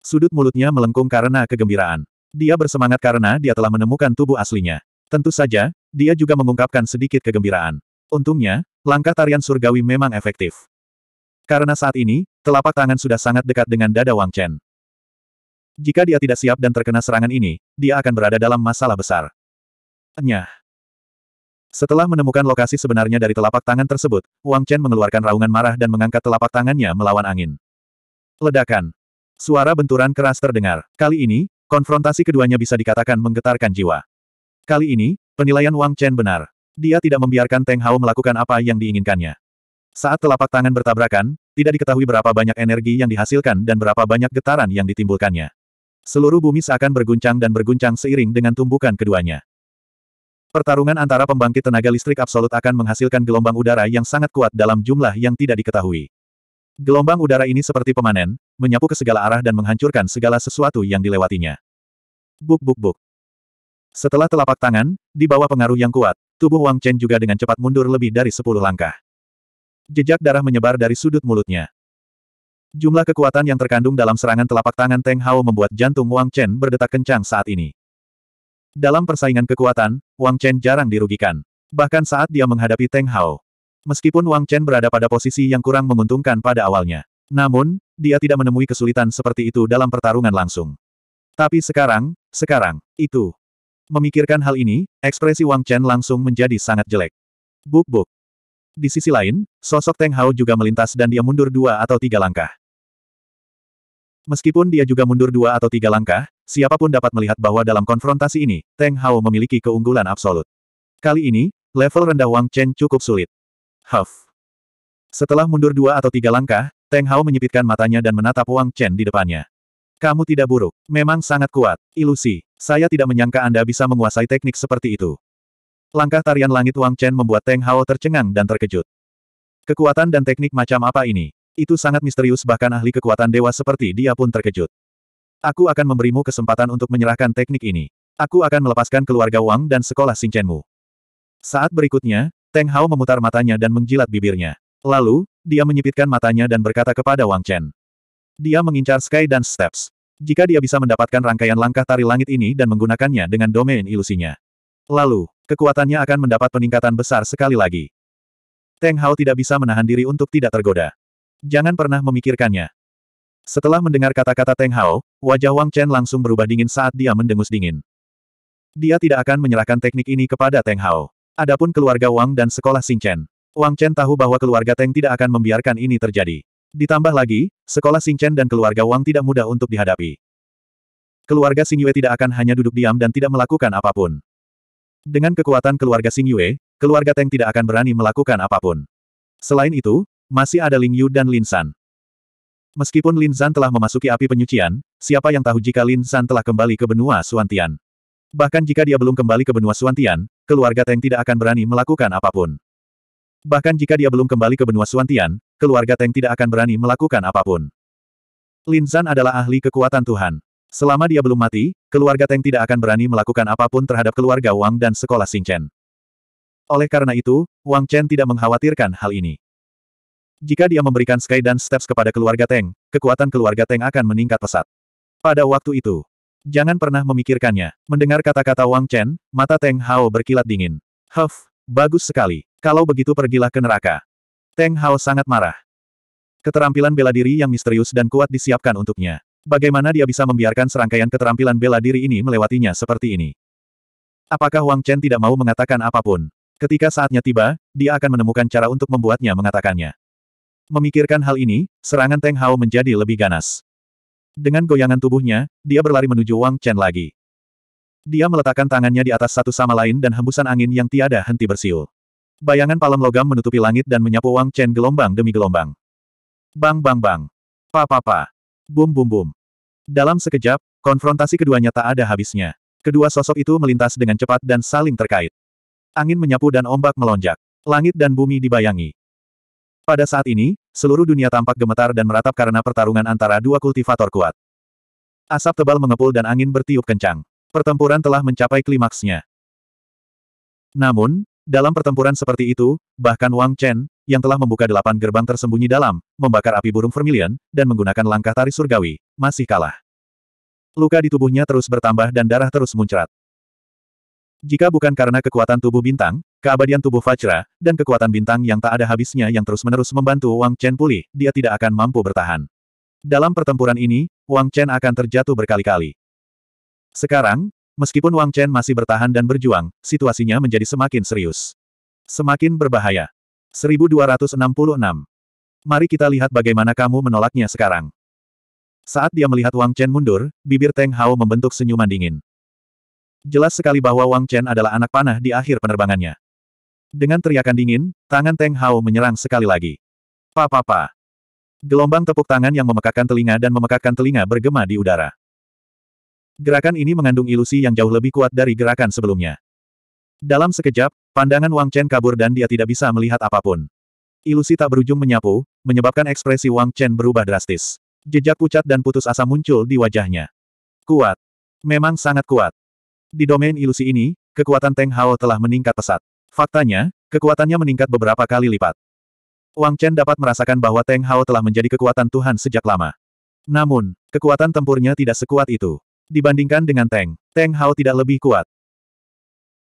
Sudut mulutnya melengkung karena kegembiraan. Dia bersemangat karena dia telah menemukan tubuh aslinya. Tentu saja, dia juga mengungkapkan sedikit kegembiraan. Untungnya, langkah tarian surgawi memang efektif. Karena saat ini, telapak tangan sudah sangat dekat dengan dada Wang Chen. Jika dia tidak siap dan terkena serangan ini, dia akan berada dalam masalah besar. Nyah. Setelah menemukan lokasi sebenarnya dari telapak tangan tersebut, Wang Chen mengeluarkan raungan marah dan mengangkat telapak tangannya melawan angin. Ledakan. Suara benturan keras terdengar. Kali ini, konfrontasi keduanya bisa dikatakan menggetarkan jiwa. Kali ini, penilaian Wang Chen benar. Dia tidak membiarkan Teng Hao melakukan apa yang diinginkannya. Saat telapak tangan bertabrakan, tidak diketahui berapa banyak energi yang dihasilkan dan berapa banyak getaran yang ditimbulkannya. Seluruh bumi seakan berguncang dan berguncang seiring dengan tumbukan keduanya. Pertarungan antara pembangkit tenaga listrik absolut akan menghasilkan gelombang udara yang sangat kuat dalam jumlah yang tidak diketahui. Gelombang udara ini seperti pemanen, menyapu ke segala arah dan menghancurkan segala sesuatu yang dilewatinya. Buk buk buk. Setelah telapak tangan, di bawah pengaruh yang kuat, tubuh Wang Chen juga dengan cepat mundur lebih dari 10 langkah. Jejak darah menyebar dari sudut mulutnya. Jumlah kekuatan yang terkandung dalam serangan telapak tangan Teng Hao membuat jantung Wang Chen berdetak kencang saat ini. Dalam persaingan kekuatan, Wang Chen jarang dirugikan. Bahkan saat dia menghadapi Teng Hao. Meskipun Wang Chen berada pada posisi yang kurang menguntungkan pada awalnya. Namun, dia tidak menemui kesulitan seperti itu dalam pertarungan langsung. Tapi sekarang, sekarang, itu. Memikirkan hal ini, ekspresi Wang Chen langsung menjadi sangat jelek. Buk-buk. Di sisi lain, sosok Teng Hao juga melintas dan dia mundur dua atau tiga langkah. Meskipun dia juga mundur dua atau tiga langkah, siapapun dapat melihat bahwa dalam konfrontasi ini, Teng Hao memiliki keunggulan absolut. Kali ini, level rendah Wang Chen cukup sulit. Huff. Setelah mundur dua atau tiga langkah, Teng Hao menyipitkan matanya dan menatap Wang Chen di depannya. Kamu tidak buruk, memang sangat kuat, ilusi. Saya tidak menyangka Anda bisa menguasai teknik seperti itu. Langkah tarian langit Wang Chen membuat Teng Hao tercengang dan terkejut. Kekuatan dan teknik macam apa ini? Itu sangat misterius bahkan ahli kekuatan dewa seperti dia pun terkejut. Aku akan memberimu kesempatan untuk menyerahkan teknik ini. Aku akan melepaskan keluarga Wang dan sekolah Chenmu. Saat berikutnya, Teng Hao memutar matanya dan menjilat bibirnya. Lalu, dia menyipitkan matanya dan berkata kepada Wang Chen. Dia mengincar Sky dan Steps. Jika dia bisa mendapatkan rangkaian langkah tari langit ini dan menggunakannya dengan domain ilusinya. Lalu, Kekuatannya akan mendapat peningkatan besar sekali lagi. Teng Hao tidak bisa menahan diri untuk tidak tergoda. Jangan pernah memikirkannya. Setelah mendengar kata-kata Teng Hao, wajah Wang Chen langsung berubah dingin saat dia mendengus dingin. Dia tidak akan menyerahkan teknik ini kepada Teng Hao. Adapun keluarga Wang dan sekolah Xing Chen. Wang Chen tahu bahwa keluarga Teng tidak akan membiarkan ini terjadi. Ditambah lagi, sekolah Xing Chen dan keluarga Wang tidak mudah untuk dihadapi. Keluarga Xing Yue tidak akan hanya duduk diam dan tidak melakukan apapun. Dengan kekuatan keluarga Sing Yue, keluarga Teng tidak akan berani melakukan apapun. Selain itu, masih ada Ling Yu dan Lin San. Meskipun Lin San telah memasuki api penyucian, siapa yang tahu jika Lin San telah kembali ke benua Suantian. Bahkan jika dia belum kembali ke benua Suantian, keluarga Teng tidak akan berani melakukan apapun. Bahkan jika dia belum kembali ke benua Suantian, keluarga Teng tidak akan berani melakukan apapun. Lin San adalah ahli kekuatan Tuhan. Selama dia belum mati, keluarga Teng tidak akan berani melakukan apapun terhadap keluarga Wang dan sekolah Chen. Oleh karena itu, Wang Chen tidak mengkhawatirkan hal ini. Jika dia memberikan Sky dan Steps kepada keluarga Teng, kekuatan keluarga Teng akan meningkat pesat. Pada waktu itu, jangan pernah memikirkannya. Mendengar kata-kata Wang Chen, mata Teng Hao berkilat dingin. Huff, bagus sekali. Kalau begitu pergilah ke neraka. Teng Hao sangat marah. Keterampilan bela diri yang misterius dan kuat disiapkan untuknya. Bagaimana dia bisa membiarkan serangkaian keterampilan bela diri ini melewatinya seperti ini? Apakah Wang Chen tidak mau mengatakan apapun? Ketika saatnya tiba, dia akan menemukan cara untuk membuatnya mengatakannya. Memikirkan hal ini, serangan Teng Hao menjadi lebih ganas. Dengan goyangan tubuhnya, dia berlari menuju Wang Chen lagi. Dia meletakkan tangannya di atas satu sama lain dan hembusan angin yang tiada henti bersiul. Bayangan palem logam menutupi langit dan menyapu Wang Chen gelombang demi gelombang. Bang bang bang. Pa pa pa. Bum bum bum. Dalam sekejap, konfrontasi keduanya tak ada habisnya. Kedua sosok itu melintas dengan cepat dan saling terkait. Angin menyapu dan ombak melonjak. Langit dan bumi dibayangi. Pada saat ini, seluruh dunia tampak gemetar dan meratap karena pertarungan antara dua kultivator kuat. Asap tebal mengepul dan angin bertiup kencang. Pertempuran telah mencapai klimaksnya. Namun, dalam pertempuran seperti itu, bahkan Wang Chen, yang telah membuka delapan gerbang tersembunyi dalam, membakar api burung vermilion, dan menggunakan langkah tari surgawi, masih kalah. Luka di tubuhnya terus bertambah dan darah terus muncrat. Jika bukan karena kekuatan tubuh bintang, keabadian tubuh Fajra, dan kekuatan bintang yang tak ada habisnya yang terus-menerus membantu Wang Chen pulih, dia tidak akan mampu bertahan. Dalam pertempuran ini, Wang Chen akan terjatuh berkali-kali. Sekarang, meskipun Wang Chen masih bertahan dan berjuang, situasinya menjadi semakin serius. Semakin berbahaya. 1266. Mari kita lihat bagaimana kamu menolaknya sekarang. Saat dia melihat Wang Chen mundur, bibir Teng Hao membentuk senyuman dingin. Jelas sekali bahwa Wang Chen adalah anak panah di akhir penerbangannya. Dengan teriakan dingin, tangan Teng Hao menyerang sekali lagi. Pa-pa-pa. Gelombang tepuk tangan yang memekakkan telinga dan memekakkan telinga bergema di udara. Gerakan ini mengandung ilusi yang jauh lebih kuat dari gerakan sebelumnya. Dalam sekejap, pandangan Wang Chen kabur dan dia tidak bisa melihat apapun. Ilusi tak berujung menyapu, menyebabkan ekspresi Wang Chen berubah drastis. Jejak pucat dan putus asa muncul di wajahnya. Kuat. Memang sangat kuat. Di domain ilusi ini, kekuatan Teng Hao telah meningkat pesat. Faktanya, kekuatannya meningkat beberapa kali lipat. Wang Chen dapat merasakan bahwa Teng Hao telah menjadi kekuatan Tuhan sejak lama. Namun, kekuatan tempurnya tidak sekuat itu. Dibandingkan dengan Teng, Teng Hao tidak lebih kuat.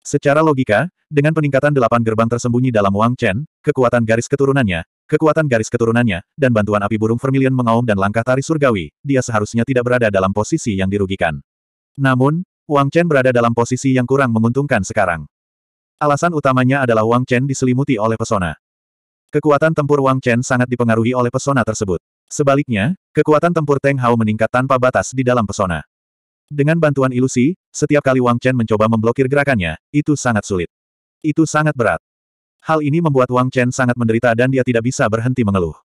Secara logika, dengan peningkatan delapan gerbang tersembunyi dalam Wang Chen, kekuatan garis keturunannya, kekuatan garis keturunannya, dan bantuan api burung vermilion mengaum dan langkah tari surgawi, dia seharusnya tidak berada dalam posisi yang dirugikan. Namun, Wang Chen berada dalam posisi yang kurang menguntungkan sekarang. Alasan utamanya adalah Wang Chen diselimuti oleh pesona. Kekuatan tempur Wang Chen sangat dipengaruhi oleh pesona tersebut. Sebaliknya, kekuatan tempur Teng Hao meningkat tanpa batas di dalam pesona. Dengan bantuan ilusi, setiap kali Wang Chen mencoba memblokir gerakannya, itu sangat sulit. Itu sangat berat. Hal ini membuat Wang Chen sangat menderita dan dia tidak bisa berhenti mengeluh.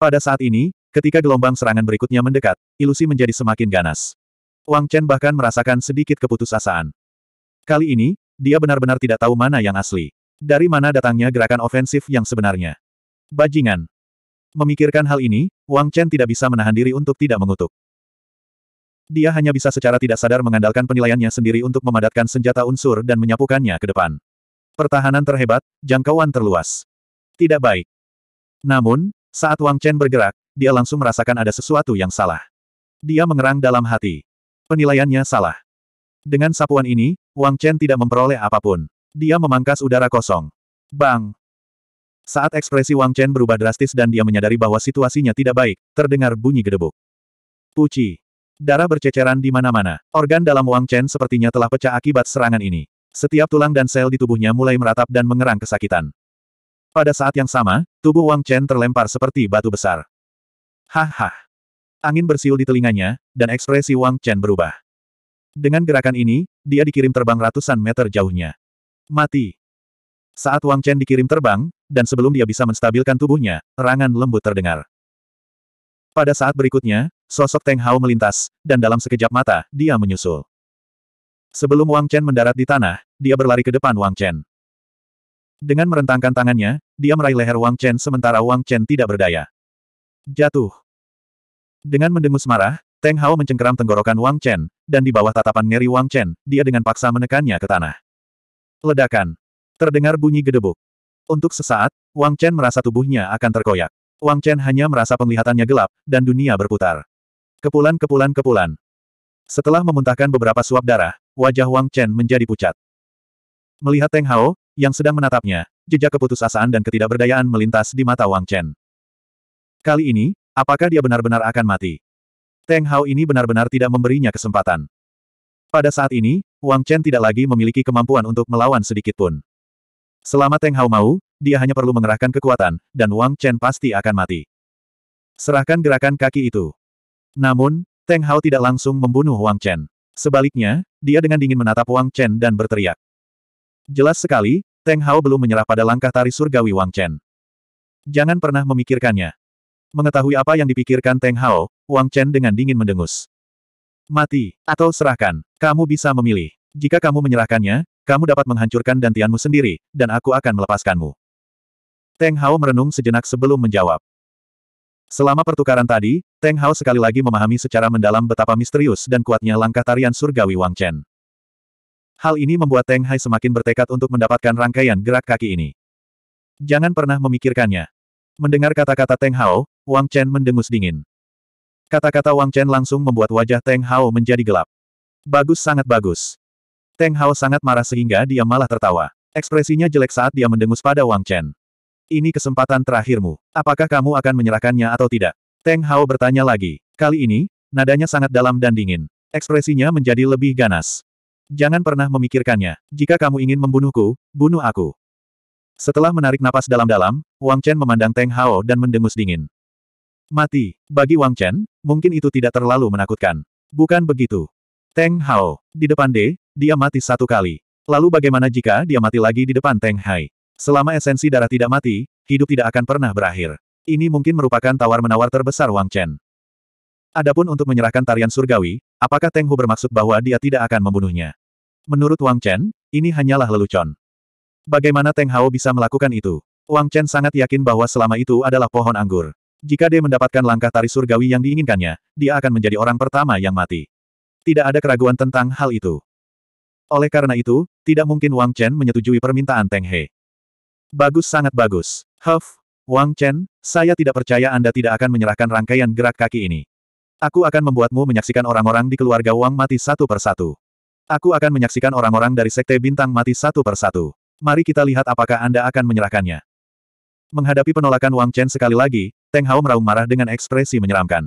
Pada saat ini, ketika gelombang serangan berikutnya mendekat, ilusi menjadi semakin ganas. Wang Chen bahkan merasakan sedikit keputusasaan. Kali ini, dia benar-benar tidak tahu mana yang asli. Dari mana datangnya gerakan ofensif yang sebenarnya. Bajingan. Memikirkan hal ini, Wang Chen tidak bisa menahan diri untuk tidak mengutuk. Dia hanya bisa secara tidak sadar mengandalkan penilaiannya sendiri untuk memadatkan senjata unsur dan menyapukannya ke depan. Pertahanan terhebat, jangkauan terluas. Tidak baik. Namun, saat Wang Chen bergerak, dia langsung merasakan ada sesuatu yang salah. Dia mengerang dalam hati. Penilaiannya salah. Dengan sapuan ini, Wang Chen tidak memperoleh apapun. Dia memangkas udara kosong. Bang! Saat ekspresi Wang Chen berubah drastis dan dia menyadari bahwa situasinya tidak baik, terdengar bunyi gedebuk. Puci! Darah berceceran di mana-mana. Organ dalam Wang Chen sepertinya telah pecah akibat serangan ini. Setiap tulang dan sel di tubuhnya mulai meratap dan mengerang kesakitan. Pada saat yang sama, tubuh Wang Chen terlempar seperti batu besar. Haha. Angin bersiul di telinganya, dan ekspresi Wang Chen berubah. Dengan gerakan ini, dia dikirim terbang ratusan meter jauhnya. Mati. Saat Wang Chen dikirim terbang, dan sebelum dia bisa menstabilkan tubuhnya, rangan lembut terdengar. Pada saat berikutnya, sosok Teng Hao melintas, dan dalam sekejap mata, dia menyusul. Sebelum Wang Chen mendarat di tanah, dia berlari ke depan Wang Chen. Dengan merentangkan tangannya, dia meraih leher Wang Chen sementara Wang Chen tidak berdaya. Jatuh. Dengan mendengus marah, Teng Hao mencengkeram tenggorokan Wang Chen, dan di bawah tatapan ngeri Wang Chen, dia dengan paksa menekannya ke tanah. Ledakan. Terdengar bunyi gedebuk. Untuk sesaat, Wang Chen merasa tubuhnya akan terkoyak. Wang Chen hanya merasa penglihatannya gelap, dan dunia berputar. Kepulan kepulan kepulan. Setelah memuntahkan beberapa suap darah, wajah Wang Chen menjadi pucat. Melihat Teng Hao, yang sedang menatapnya, jejak keputusasaan dan ketidakberdayaan melintas di mata Wang Chen. Kali ini, apakah dia benar-benar akan mati? Teng Hao ini benar-benar tidak memberinya kesempatan. Pada saat ini, Wang Chen tidak lagi memiliki kemampuan untuk melawan sedikitpun. Selama Teng Hao mau, dia hanya perlu mengerahkan kekuatan, dan Wang Chen pasti akan mati. Serahkan gerakan kaki itu. Namun, Teng Hao tidak langsung membunuh Wang Chen. Sebaliknya, dia dengan dingin menatap Wang Chen dan berteriak. Jelas sekali, Teng Hao belum menyerah pada langkah tari surgawi Wang Chen. Jangan pernah memikirkannya. Mengetahui apa yang dipikirkan Teng Hao, Wang Chen dengan dingin mendengus. Mati, atau serahkan, kamu bisa memilih. Jika kamu menyerahkannya, kamu dapat menghancurkan dantianmu sendiri, dan aku akan melepaskanmu. Teng Hao merenung sejenak sebelum menjawab. Selama pertukaran tadi, Teng Hao sekali lagi memahami secara mendalam betapa misterius dan kuatnya langkah tarian surgawi Wang Chen. Hal ini membuat Teng Hai semakin bertekad untuk mendapatkan rangkaian gerak kaki ini. Jangan pernah memikirkannya. Mendengar kata-kata Teng Hao, Wang Chen mendengus dingin. Kata-kata Wang Chen langsung membuat wajah Teng Hao menjadi gelap. Bagus sangat bagus. Teng Hao sangat marah sehingga dia malah tertawa. Ekspresinya jelek saat dia mendengus pada Wang Chen. Ini kesempatan terakhirmu. Apakah kamu akan menyerahkannya atau tidak? Teng Hao bertanya lagi. Kali ini, nadanya sangat dalam dan dingin. Ekspresinya menjadi lebih ganas. Jangan pernah memikirkannya. Jika kamu ingin membunuhku, bunuh aku. Setelah menarik napas dalam-dalam, Wang Chen memandang Teng Hao dan mendengus dingin. Mati. Bagi Wang Chen, mungkin itu tidak terlalu menakutkan. Bukan begitu. Teng Hao. Di depan D, dia mati satu kali. Lalu bagaimana jika dia mati lagi di depan Teng Hai? Selama esensi darah tidak mati, hidup tidak akan pernah berakhir. Ini mungkin merupakan tawar-menawar terbesar Wang Chen. Adapun untuk menyerahkan tarian surgawi, apakah Teng Hu bermaksud bahwa dia tidak akan membunuhnya? Menurut Wang Chen, ini hanyalah lelucon. Bagaimana Teng Hao bisa melakukan itu? Wang Chen sangat yakin bahwa selama itu adalah pohon anggur. Jika dia mendapatkan langkah tari surgawi yang diinginkannya, dia akan menjadi orang pertama yang mati. Tidak ada keraguan tentang hal itu. Oleh karena itu, tidak mungkin Wang Chen menyetujui permintaan Teng He. Bagus sangat bagus. Huff, Wang Chen, saya tidak percaya Anda tidak akan menyerahkan rangkaian gerak kaki ini. Aku akan membuatmu menyaksikan orang-orang di keluarga Wang mati satu persatu. Aku akan menyaksikan orang-orang dari Sekte Bintang mati satu persatu. Mari kita lihat apakah Anda akan menyerahkannya. Menghadapi penolakan Wang Chen sekali lagi, Teng Hao meraung marah dengan ekspresi menyeramkan.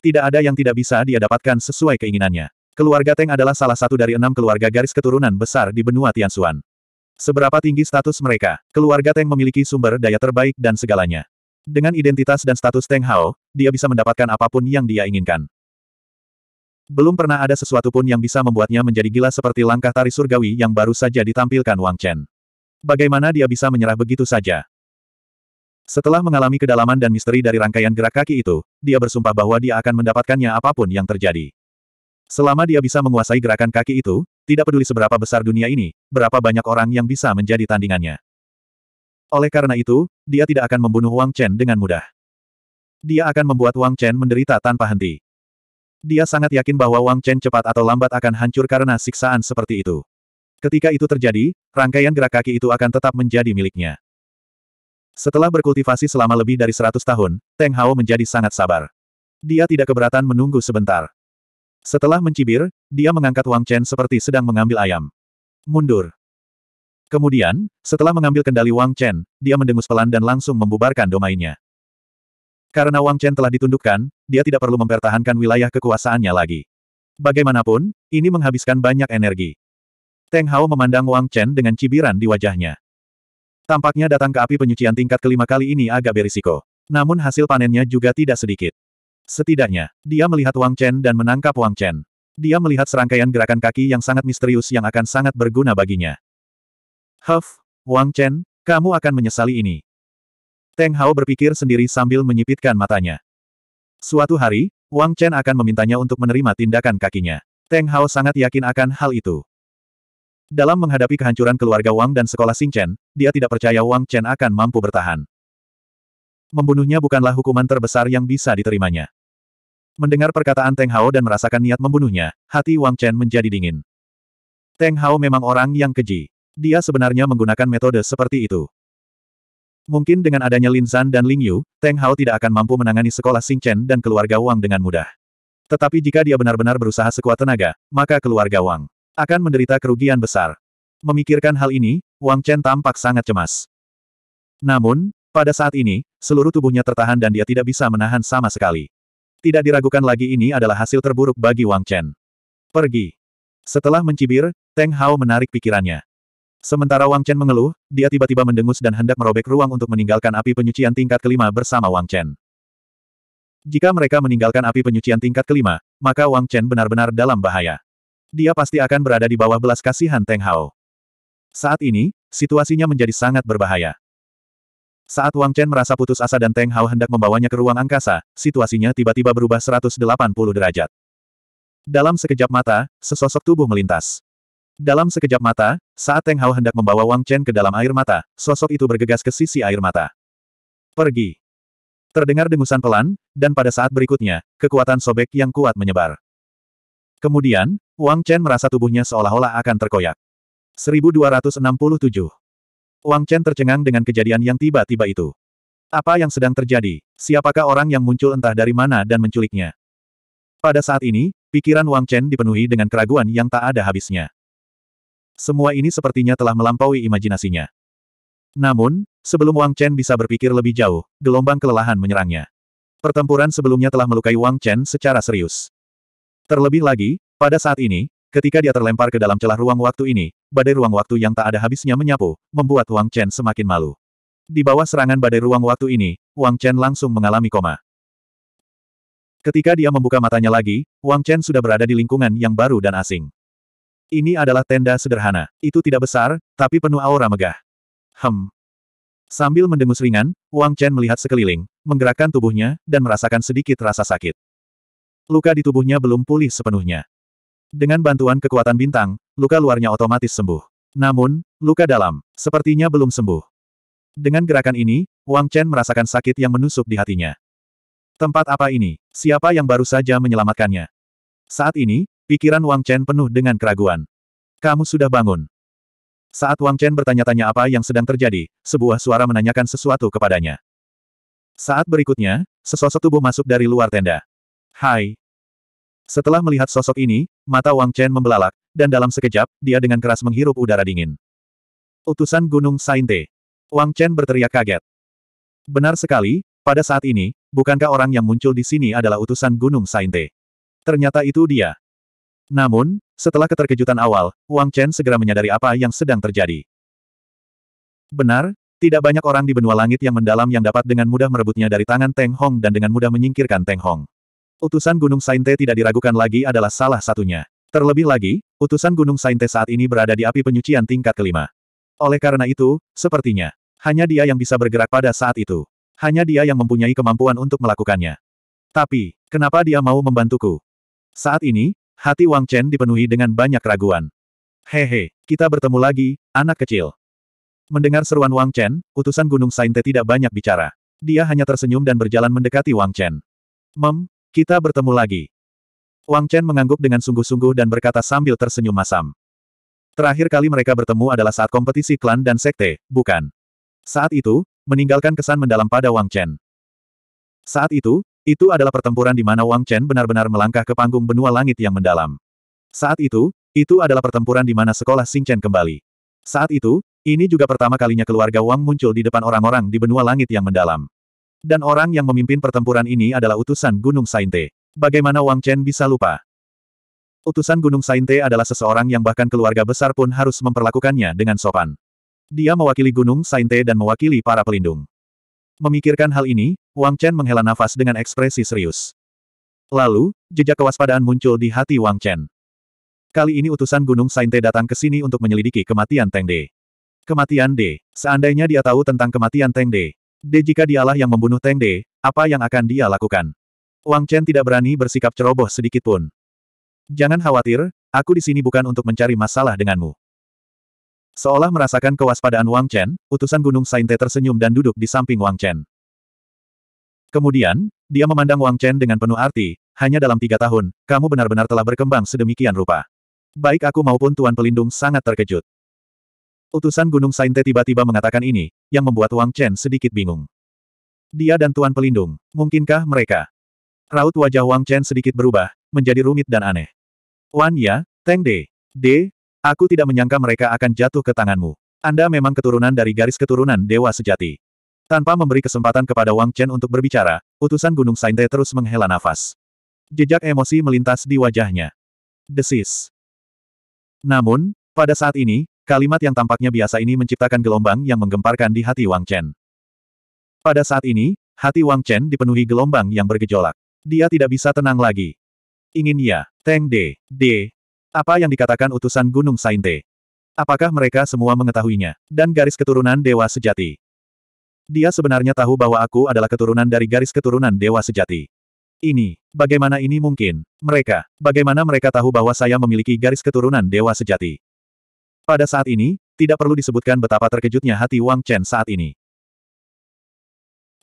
Tidak ada yang tidak bisa dia dapatkan sesuai keinginannya. Keluarga Teng adalah salah satu dari enam keluarga garis keturunan besar di benua Tianxuan. Seberapa tinggi status mereka, keluarga Teng memiliki sumber daya terbaik dan segalanya. Dengan identitas dan status Teng Hao, dia bisa mendapatkan apapun yang dia inginkan. Belum pernah ada sesuatu pun yang bisa membuatnya menjadi gila seperti langkah tari surgawi yang baru saja ditampilkan Wang Chen. Bagaimana dia bisa menyerah begitu saja? Setelah mengalami kedalaman dan misteri dari rangkaian gerak kaki itu, dia bersumpah bahwa dia akan mendapatkannya apapun yang terjadi. Selama dia bisa menguasai gerakan kaki itu, tidak peduli seberapa besar dunia ini, berapa banyak orang yang bisa menjadi tandingannya. Oleh karena itu, dia tidak akan membunuh Wang Chen dengan mudah. Dia akan membuat Wang Chen menderita tanpa henti. Dia sangat yakin bahwa Wang Chen cepat atau lambat akan hancur karena siksaan seperti itu. Ketika itu terjadi, rangkaian gerak kaki itu akan tetap menjadi miliknya. Setelah berkultivasi selama lebih dari 100 tahun, Teng Hao menjadi sangat sabar. Dia tidak keberatan menunggu sebentar. Setelah mencibir, dia mengangkat Wang Chen seperti sedang mengambil ayam. Mundur. Kemudian, setelah mengambil kendali Wang Chen, dia mendengus pelan dan langsung membubarkan domainnya. Karena Wang Chen telah ditundukkan, dia tidak perlu mempertahankan wilayah kekuasaannya lagi. Bagaimanapun, ini menghabiskan banyak energi. Teng Hao memandang Wang Chen dengan cibiran di wajahnya. Tampaknya datang ke api penyucian tingkat kelima kali ini agak berisiko. Namun hasil panennya juga tidak sedikit. Setidaknya, dia melihat Wang Chen dan menangkap Wang Chen. Dia melihat serangkaian gerakan kaki yang sangat misterius yang akan sangat berguna baginya. Huff, Wang Chen, kamu akan menyesali ini. Teng Hao berpikir sendiri sambil menyipitkan matanya. Suatu hari, Wang Chen akan memintanya untuk menerima tindakan kakinya. Teng Hao sangat yakin akan hal itu. Dalam menghadapi kehancuran keluarga Wang dan sekolah Xing Chen, dia tidak percaya Wang Chen akan mampu bertahan membunuhnya bukanlah hukuman terbesar yang bisa diterimanya. Mendengar perkataan Teng Hao dan merasakan niat membunuhnya, hati Wang Chen menjadi dingin. Teng Hao memang orang yang keji. Dia sebenarnya menggunakan metode seperti itu. Mungkin dengan adanya Lin Zan dan Ling Yu, Teng Hao tidak akan mampu menangani sekolah Xing Chen dan keluarga Wang dengan mudah. Tetapi jika dia benar-benar berusaha sekuat tenaga, maka keluarga Wang akan menderita kerugian besar. Memikirkan hal ini, Wang Chen tampak sangat cemas. Namun, pada saat ini, seluruh tubuhnya tertahan dan dia tidak bisa menahan sama sekali. Tidak diragukan lagi ini adalah hasil terburuk bagi Wang Chen. Pergi. Setelah mencibir, Teng Hao menarik pikirannya. Sementara Wang Chen mengeluh, dia tiba-tiba mendengus dan hendak merobek ruang untuk meninggalkan api penyucian tingkat kelima bersama Wang Chen. Jika mereka meninggalkan api penyucian tingkat kelima, maka Wang Chen benar-benar dalam bahaya. Dia pasti akan berada di bawah belas kasihan Teng Hao. Saat ini, situasinya menjadi sangat berbahaya. Saat Wang Chen merasa putus asa dan Teng Hao hendak membawanya ke ruang angkasa, situasinya tiba-tiba berubah 180 derajat. Dalam sekejap mata, sesosok tubuh melintas. Dalam sekejap mata, saat Teng Hao hendak membawa Wang Chen ke dalam air mata, sosok itu bergegas ke sisi air mata. Pergi. Terdengar dengusan pelan, dan pada saat berikutnya, kekuatan sobek yang kuat menyebar. Kemudian, Wang Chen merasa tubuhnya seolah-olah akan terkoyak. 1267 Wang Chen tercengang dengan kejadian yang tiba-tiba itu. Apa yang sedang terjadi? Siapakah orang yang muncul entah dari mana dan menculiknya? Pada saat ini, pikiran Wang Chen dipenuhi dengan keraguan yang tak ada habisnya. Semua ini sepertinya telah melampaui imajinasinya. Namun, sebelum Wang Chen bisa berpikir lebih jauh, gelombang kelelahan menyerangnya. Pertempuran sebelumnya telah melukai Wang Chen secara serius. Terlebih lagi, pada saat ini, Ketika dia terlempar ke dalam celah ruang waktu ini, badai ruang waktu yang tak ada habisnya menyapu, membuat Wang Chen semakin malu. Di bawah serangan badai ruang waktu ini, Wang Chen langsung mengalami koma. Ketika dia membuka matanya lagi, Wang Chen sudah berada di lingkungan yang baru dan asing. Ini adalah tenda sederhana. Itu tidak besar, tapi penuh aura megah. Hem. Sambil mendengus ringan, Wang Chen melihat sekeliling, menggerakkan tubuhnya, dan merasakan sedikit rasa sakit. Luka di tubuhnya belum pulih sepenuhnya. Dengan bantuan kekuatan bintang, luka luarnya otomatis sembuh. Namun, luka dalam, sepertinya belum sembuh. Dengan gerakan ini, Wang Chen merasakan sakit yang menusuk di hatinya. Tempat apa ini? Siapa yang baru saja menyelamatkannya? Saat ini, pikiran Wang Chen penuh dengan keraguan. Kamu sudah bangun. Saat Wang Chen bertanya-tanya apa yang sedang terjadi, sebuah suara menanyakan sesuatu kepadanya. Saat berikutnya, sesosok tubuh masuk dari luar tenda. Hai, setelah melihat sosok ini, mata Wang Chen membelalak, dan dalam sekejap, dia dengan keras menghirup udara dingin. Utusan Gunung Sainte. Wang Chen berteriak kaget. Benar sekali, pada saat ini, bukankah orang yang muncul di sini adalah utusan Gunung Sainte? Ternyata itu dia. Namun, setelah keterkejutan awal, Wang Chen segera menyadari apa yang sedang terjadi. Benar, tidak banyak orang di benua langit yang mendalam yang dapat dengan mudah merebutnya dari tangan Teng Hong dan dengan mudah menyingkirkan Teng Hong. Utusan Gunung Sainte tidak diragukan lagi adalah salah satunya. Terlebih lagi, utusan Gunung Sainte saat ini berada di api penyucian tingkat kelima. Oleh karena itu, sepertinya, hanya dia yang bisa bergerak pada saat itu. Hanya dia yang mempunyai kemampuan untuk melakukannya. Tapi, kenapa dia mau membantuku? Saat ini, hati Wang Chen dipenuhi dengan banyak keraguan. Hehe, kita bertemu lagi, anak kecil. Mendengar seruan Wang Chen, utusan Gunung Sainte tidak banyak bicara. Dia hanya tersenyum dan berjalan mendekati Wang Chen. Mem, kita bertemu lagi. Wang Chen mengangguk dengan sungguh-sungguh dan berkata sambil tersenyum masam. Terakhir kali mereka bertemu adalah saat kompetisi klan dan sekte, bukan? Saat itu, meninggalkan kesan mendalam pada Wang Chen. Saat itu, itu adalah pertempuran di mana Wang Chen benar-benar melangkah ke panggung benua langit yang mendalam. Saat itu, itu adalah pertempuran di mana sekolah Xing Chen kembali. Saat itu, ini juga pertama kalinya keluarga Wang muncul di depan orang-orang di benua langit yang mendalam. Dan orang yang memimpin pertempuran ini adalah utusan Gunung Sainte. Bagaimana Wang Chen bisa lupa? Utusan Gunung Sainte adalah seseorang yang bahkan keluarga besar pun harus memperlakukannya dengan sopan. Dia mewakili Gunung Sainte dan mewakili para pelindung. Memikirkan hal ini, Wang Chen menghela nafas dengan ekspresi serius. Lalu, jejak kewaspadaan muncul di hati Wang Chen. Kali ini utusan Gunung Sainte datang ke sini untuk menyelidiki kematian Teng De. Kematian De. Seandainya dia tahu tentang kematian Teng De, De jika dialah yang membunuh Teng De, apa yang akan dia lakukan? Wang Chen tidak berani bersikap ceroboh sedikitpun. Jangan khawatir, aku di sini bukan untuk mencari masalah denganmu. Seolah merasakan kewaspadaan Wang Chen, utusan Gunung Sainte tersenyum dan duduk di samping Wang Chen. Kemudian, dia memandang Wang Chen dengan penuh arti, hanya dalam tiga tahun, kamu benar-benar telah berkembang sedemikian rupa. Baik aku maupun Tuan Pelindung sangat terkejut. Utusan Gunung Sainte tiba-tiba mengatakan ini, yang membuat Wang Chen sedikit bingung. Dia dan Tuan Pelindung, mungkinkah mereka? Raut wajah Wang Chen sedikit berubah, menjadi rumit dan aneh. Wan Ya, Teng De, De, aku tidak menyangka mereka akan jatuh ke tanganmu. Anda memang keturunan dari garis keturunan Dewa Sejati. Tanpa memberi kesempatan kepada Wang Chen untuk berbicara, utusan Gunung Sainte terus menghela nafas. Jejak emosi melintas di wajahnya. Desis. Namun, pada saat ini, Kalimat yang tampaknya biasa ini menciptakan gelombang yang menggemparkan di hati Wang Chen. Pada saat ini, hati Wang Chen dipenuhi gelombang yang bergejolak. Dia tidak bisa tenang lagi. Ingin ya, Teng De, De. Apa yang dikatakan utusan Gunung Sainte? Apakah mereka semua mengetahuinya? Dan garis keturunan Dewa Sejati. Dia sebenarnya tahu bahwa aku adalah keturunan dari garis keturunan Dewa Sejati. Ini, bagaimana ini mungkin? Mereka, bagaimana mereka tahu bahwa saya memiliki garis keturunan Dewa Sejati? Pada saat ini, tidak perlu disebutkan betapa terkejutnya hati Wang Chen saat ini.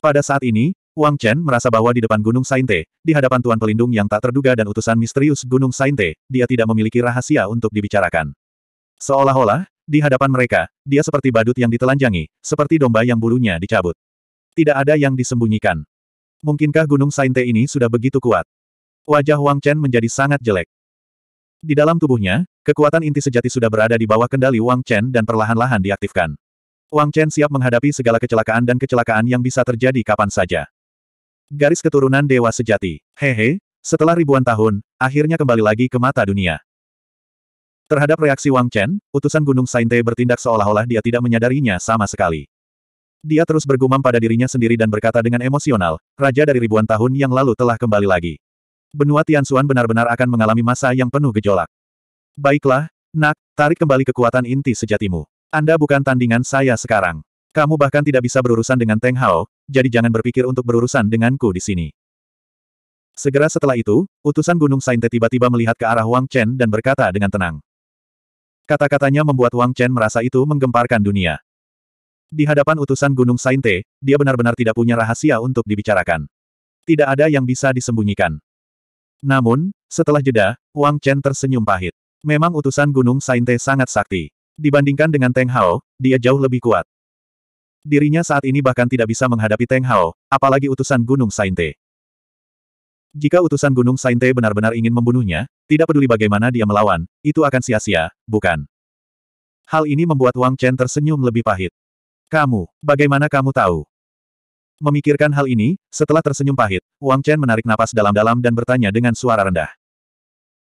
Pada saat ini, Wang Chen merasa bahwa di depan Gunung Sainte, di hadapan Tuan Pelindung yang tak terduga dan utusan misterius Gunung Sainte, dia tidak memiliki rahasia untuk dibicarakan. Seolah-olah, di hadapan mereka, dia seperti badut yang ditelanjangi, seperti domba yang bulunya dicabut. Tidak ada yang disembunyikan. Mungkinkah Gunung Sainte ini sudah begitu kuat? Wajah Wang Chen menjadi sangat jelek. Di dalam tubuhnya, kekuatan inti sejati sudah berada di bawah kendali Wang Chen dan perlahan-lahan diaktifkan. Wang Chen siap menghadapi segala kecelakaan dan kecelakaan yang bisa terjadi kapan saja. Garis keturunan Dewa Sejati. Hehe, setelah ribuan tahun, akhirnya kembali lagi ke mata dunia. Terhadap reaksi Wang Chen, utusan Gunung Sainte bertindak seolah-olah dia tidak menyadarinya sama sekali. Dia terus bergumam pada dirinya sendiri dan berkata dengan emosional, Raja dari ribuan tahun yang lalu telah kembali lagi benua Tianxuan benar-benar akan mengalami masa yang penuh gejolak. Baiklah, nak, tarik kembali kekuatan inti sejatimu. Anda bukan tandingan saya sekarang. Kamu bahkan tidak bisa berurusan dengan Teng Hao, jadi jangan berpikir untuk berurusan denganku di sini. Segera setelah itu, utusan Gunung Sainte tiba-tiba melihat ke arah Wang Chen dan berkata dengan tenang. Kata-katanya membuat Wang Chen merasa itu menggemparkan dunia. Di hadapan utusan Gunung Sainte, dia benar-benar tidak punya rahasia untuk dibicarakan. Tidak ada yang bisa disembunyikan. Namun, setelah jeda, Wang Chen tersenyum pahit. Memang utusan Gunung Sainte sangat sakti. Dibandingkan dengan Teng Hao, dia jauh lebih kuat. Dirinya saat ini bahkan tidak bisa menghadapi Teng Hao, apalagi utusan Gunung Sainte. Jika utusan Gunung Sainte benar-benar ingin membunuhnya, tidak peduli bagaimana dia melawan, itu akan sia-sia, bukan? Hal ini membuat Wang Chen tersenyum lebih pahit. Kamu, bagaimana kamu tahu? Memikirkan hal ini, setelah tersenyum pahit, Wang Chen menarik napas dalam-dalam dan bertanya dengan suara rendah.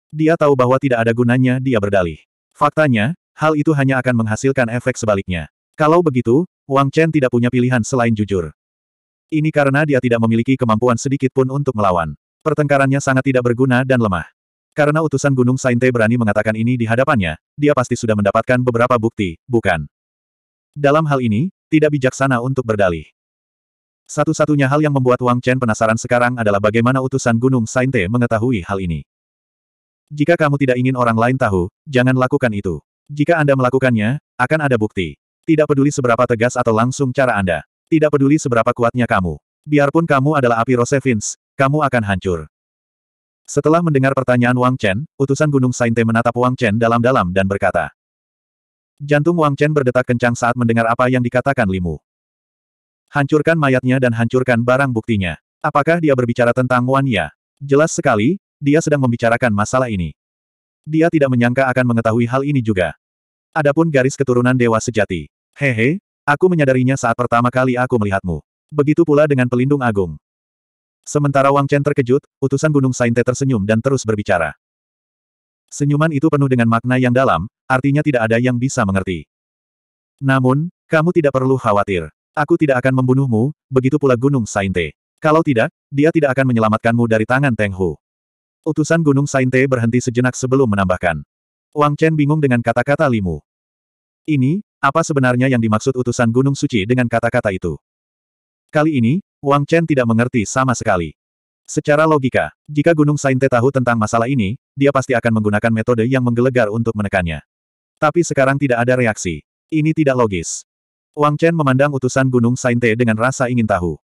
Dia tahu bahwa tidak ada gunanya dia berdalih. Faktanya, hal itu hanya akan menghasilkan efek sebaliknya. Kalau begitu, Wang Chen tidak punya pilihan selain jujur. Ini karena dia tidak memiliki kemampuan sedikit pun untuk melawan. Pertengkarannya sangat tidak berguna dan lemah. Karena utusan Gunung Sainte berani mengatakan ini di hadapannya, dia pasti sudah mendapatkan beberapa bukti, bukan? Dalam hal ini, tidak bijaksana untuk berdalih. Satu-satunya hal yang membuat Wang Chen penasaran sekarang adalah bagaimana utusan Gunung Sainte mengetahui hal ini. Jika kamu tidak ingin orang lain tahu, jangan lakukan itu. Jika Anda melakukannya, akan ada bukti. Tidak peduli seberapa tegas atau langsung cara Anda. Tidak peduli seberapa kuatnya kamu. Biarpun kamu adalah api Rosevins, kamu akan hancur. Setelah mendengar pertanyaan Wang Chen, utusan Gunung Sainte menatap Wang Chen dalam-dalam dan berkata, Jantung Wang Chen berdetak kencang saat mendengar apa yang dikatakan Limu. Hancurkan mayatnya dan hancurkan barang buktinya. Apakah dia berbicara tentang Wan Ya? Jelas sekali, dia sedang membicarakan masalah ini. Dia tidak menyangka akan mengetahui hal ini juga. Adapun garis keturunan dewa sejati. Hehe, aku menyadarinya saat pertama kali aku melihatmu. Begitu pula dengan pelindung agung. Sementara Wang Chen terkejut, utusan Gunung Sainte tersenyum dan terus berbicara. Senyuman itu penuh dengan makna yang dalam, artinya tidak ada yang bisa mengerti. Namun, kamu tidak perlu khawatir. Aku tidak akan membunuhmu, begitu pula Gunung Sainte. Kalau tidak, dia tidak akan menyelamatkanmu dari tangan Teng Hu. Utusan Gunung Sainte berhenti sejenak sebelum menambahkan. Wang Chen bingung dengan kata-kata Limu. Ini, apa sebenarnya yang dimaksud utusan Gunung Suci dengan kata-kata itu? Kali ini, Wang Chen tidak mengerti sama sekali. Secara logika, jika Gunung Sainte tahu tentang masalah ini, dia pasti akan menggunakan metode yang menggelegar untuk menekannya. Tapi sekarang tidak ada reaksi. Ini tidak logis. Wang Chen memandang utusan Gunung Sainte dengan rasa ingin tahu.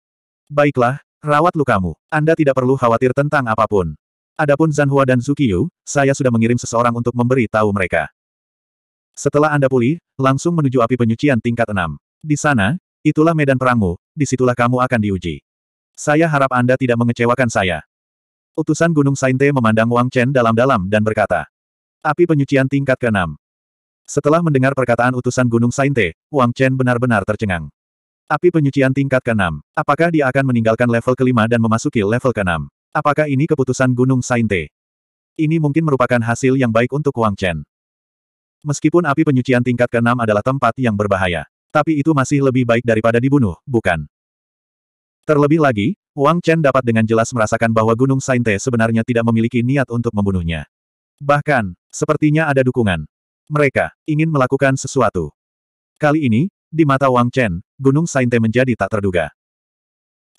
Baiklah, rawat lukamu. Anda tidak perlu khawatir tentang apapun. Adapun Zanhua dan Zukiyu, saya sudah mengirim seseorang untuk memberi tahu mereka. Setelah Anda pulih, langsung menuju api penyucian tingkat 6. Di sana, itulah medan perangmu, disitulah kamu akan diuji. Saya harap Anda tidak mengecewakan saya. Utusan Gunung Sainte memandang Wang Chen dalam-dalam dan berkata, Api penyucian tingkat ke-6. Setelah mendengar perkataan utusan Gunung Sainte, Wang Chen benar-benar tercengang. Api penyucian tingkat ke-6. Apakah dia akan meninggalkan level kelima dan memasuki level ke-6? Apakah ini keputusan Gunung Sainte? Ini mungkin merupakan hasil yang baik untuk Wang Chen. Meskipun api penyucian tingkat ke-6 adalah tempat yang berbahaya, tapi itu masih lebih baik daripada dibunuh, bukan? Terlebih lagi, Wang Chen dapat dengan jelas merasakan bahwa Gunung Sainte sebenarnya tidak memiliki niat untuk membunuhnya. Bahkan, sepertinya ada dukungan. Mereka ingin melakukan sesuatu. Kali ini, di mata Wang Chen, Gunung Sainte menjadi tak terduga.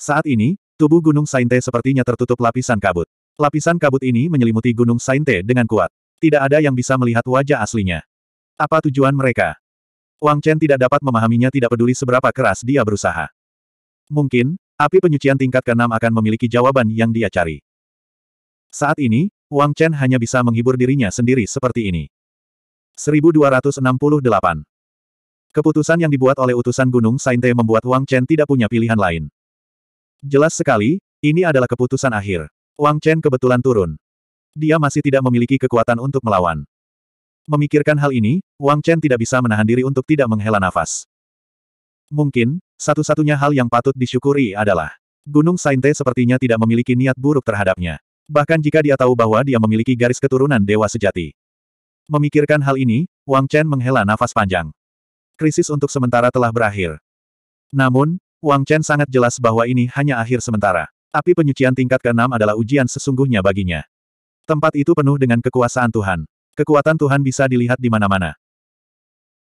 Saat ini, tubuh Gunung Sainte sepertinya tertutup lapisan kabut. Lapisan kabut ini menyelimuti Gunung Sainte dengan kuat. Tidak ada yang bisa melihat wajah aslinya. Apa tujuan mereka? Wang Chen tidak dapat memahaminya tidak peduli seberapa keras dia berusaha. Mungkin, api penyucian tingkat ke-6 akan memiliki jawaban yang dia cari. Saat ini, Wang Chen hanya bisa menghibur dirinya sendiri seperti ini. 1268. Keputusan yang dibuat oleh utusan Gunung Sainte membuat Wang Chen tidak punya pilihan lain. Jelas sekali, ini adalah keputusan akhir. Wang Chen kebetulan turun. Dia masih tidak memiliki kekuatan untuk melawan. Memikirkan hal ini, Wang Chen tidak bisa menahan diri untuk tidak menghela nafas. Mungkin, satu-satunya hal yang patut disyukuri adalah Gunung Sainte sepertinya tidak memiliki niat buruk terhadapnya. Bahkan jika dia tahu bahwa dia memiliki garis keturunan dewa sejati. Memikirkan hal ini, Wang Chen menghela nafas panjang. Krisis untuk sementara telah berakhir. Namun, Wang Chen sangat jelas bahwa ini hanya akhir sementara. Api penyucian tingkat ke-6 adalah ujian sesungguhnya baginya. Tempat itu penuh dengan kekuasaan Tuhan. Kekuatan Tuhan bisa dilihat di mana-mana.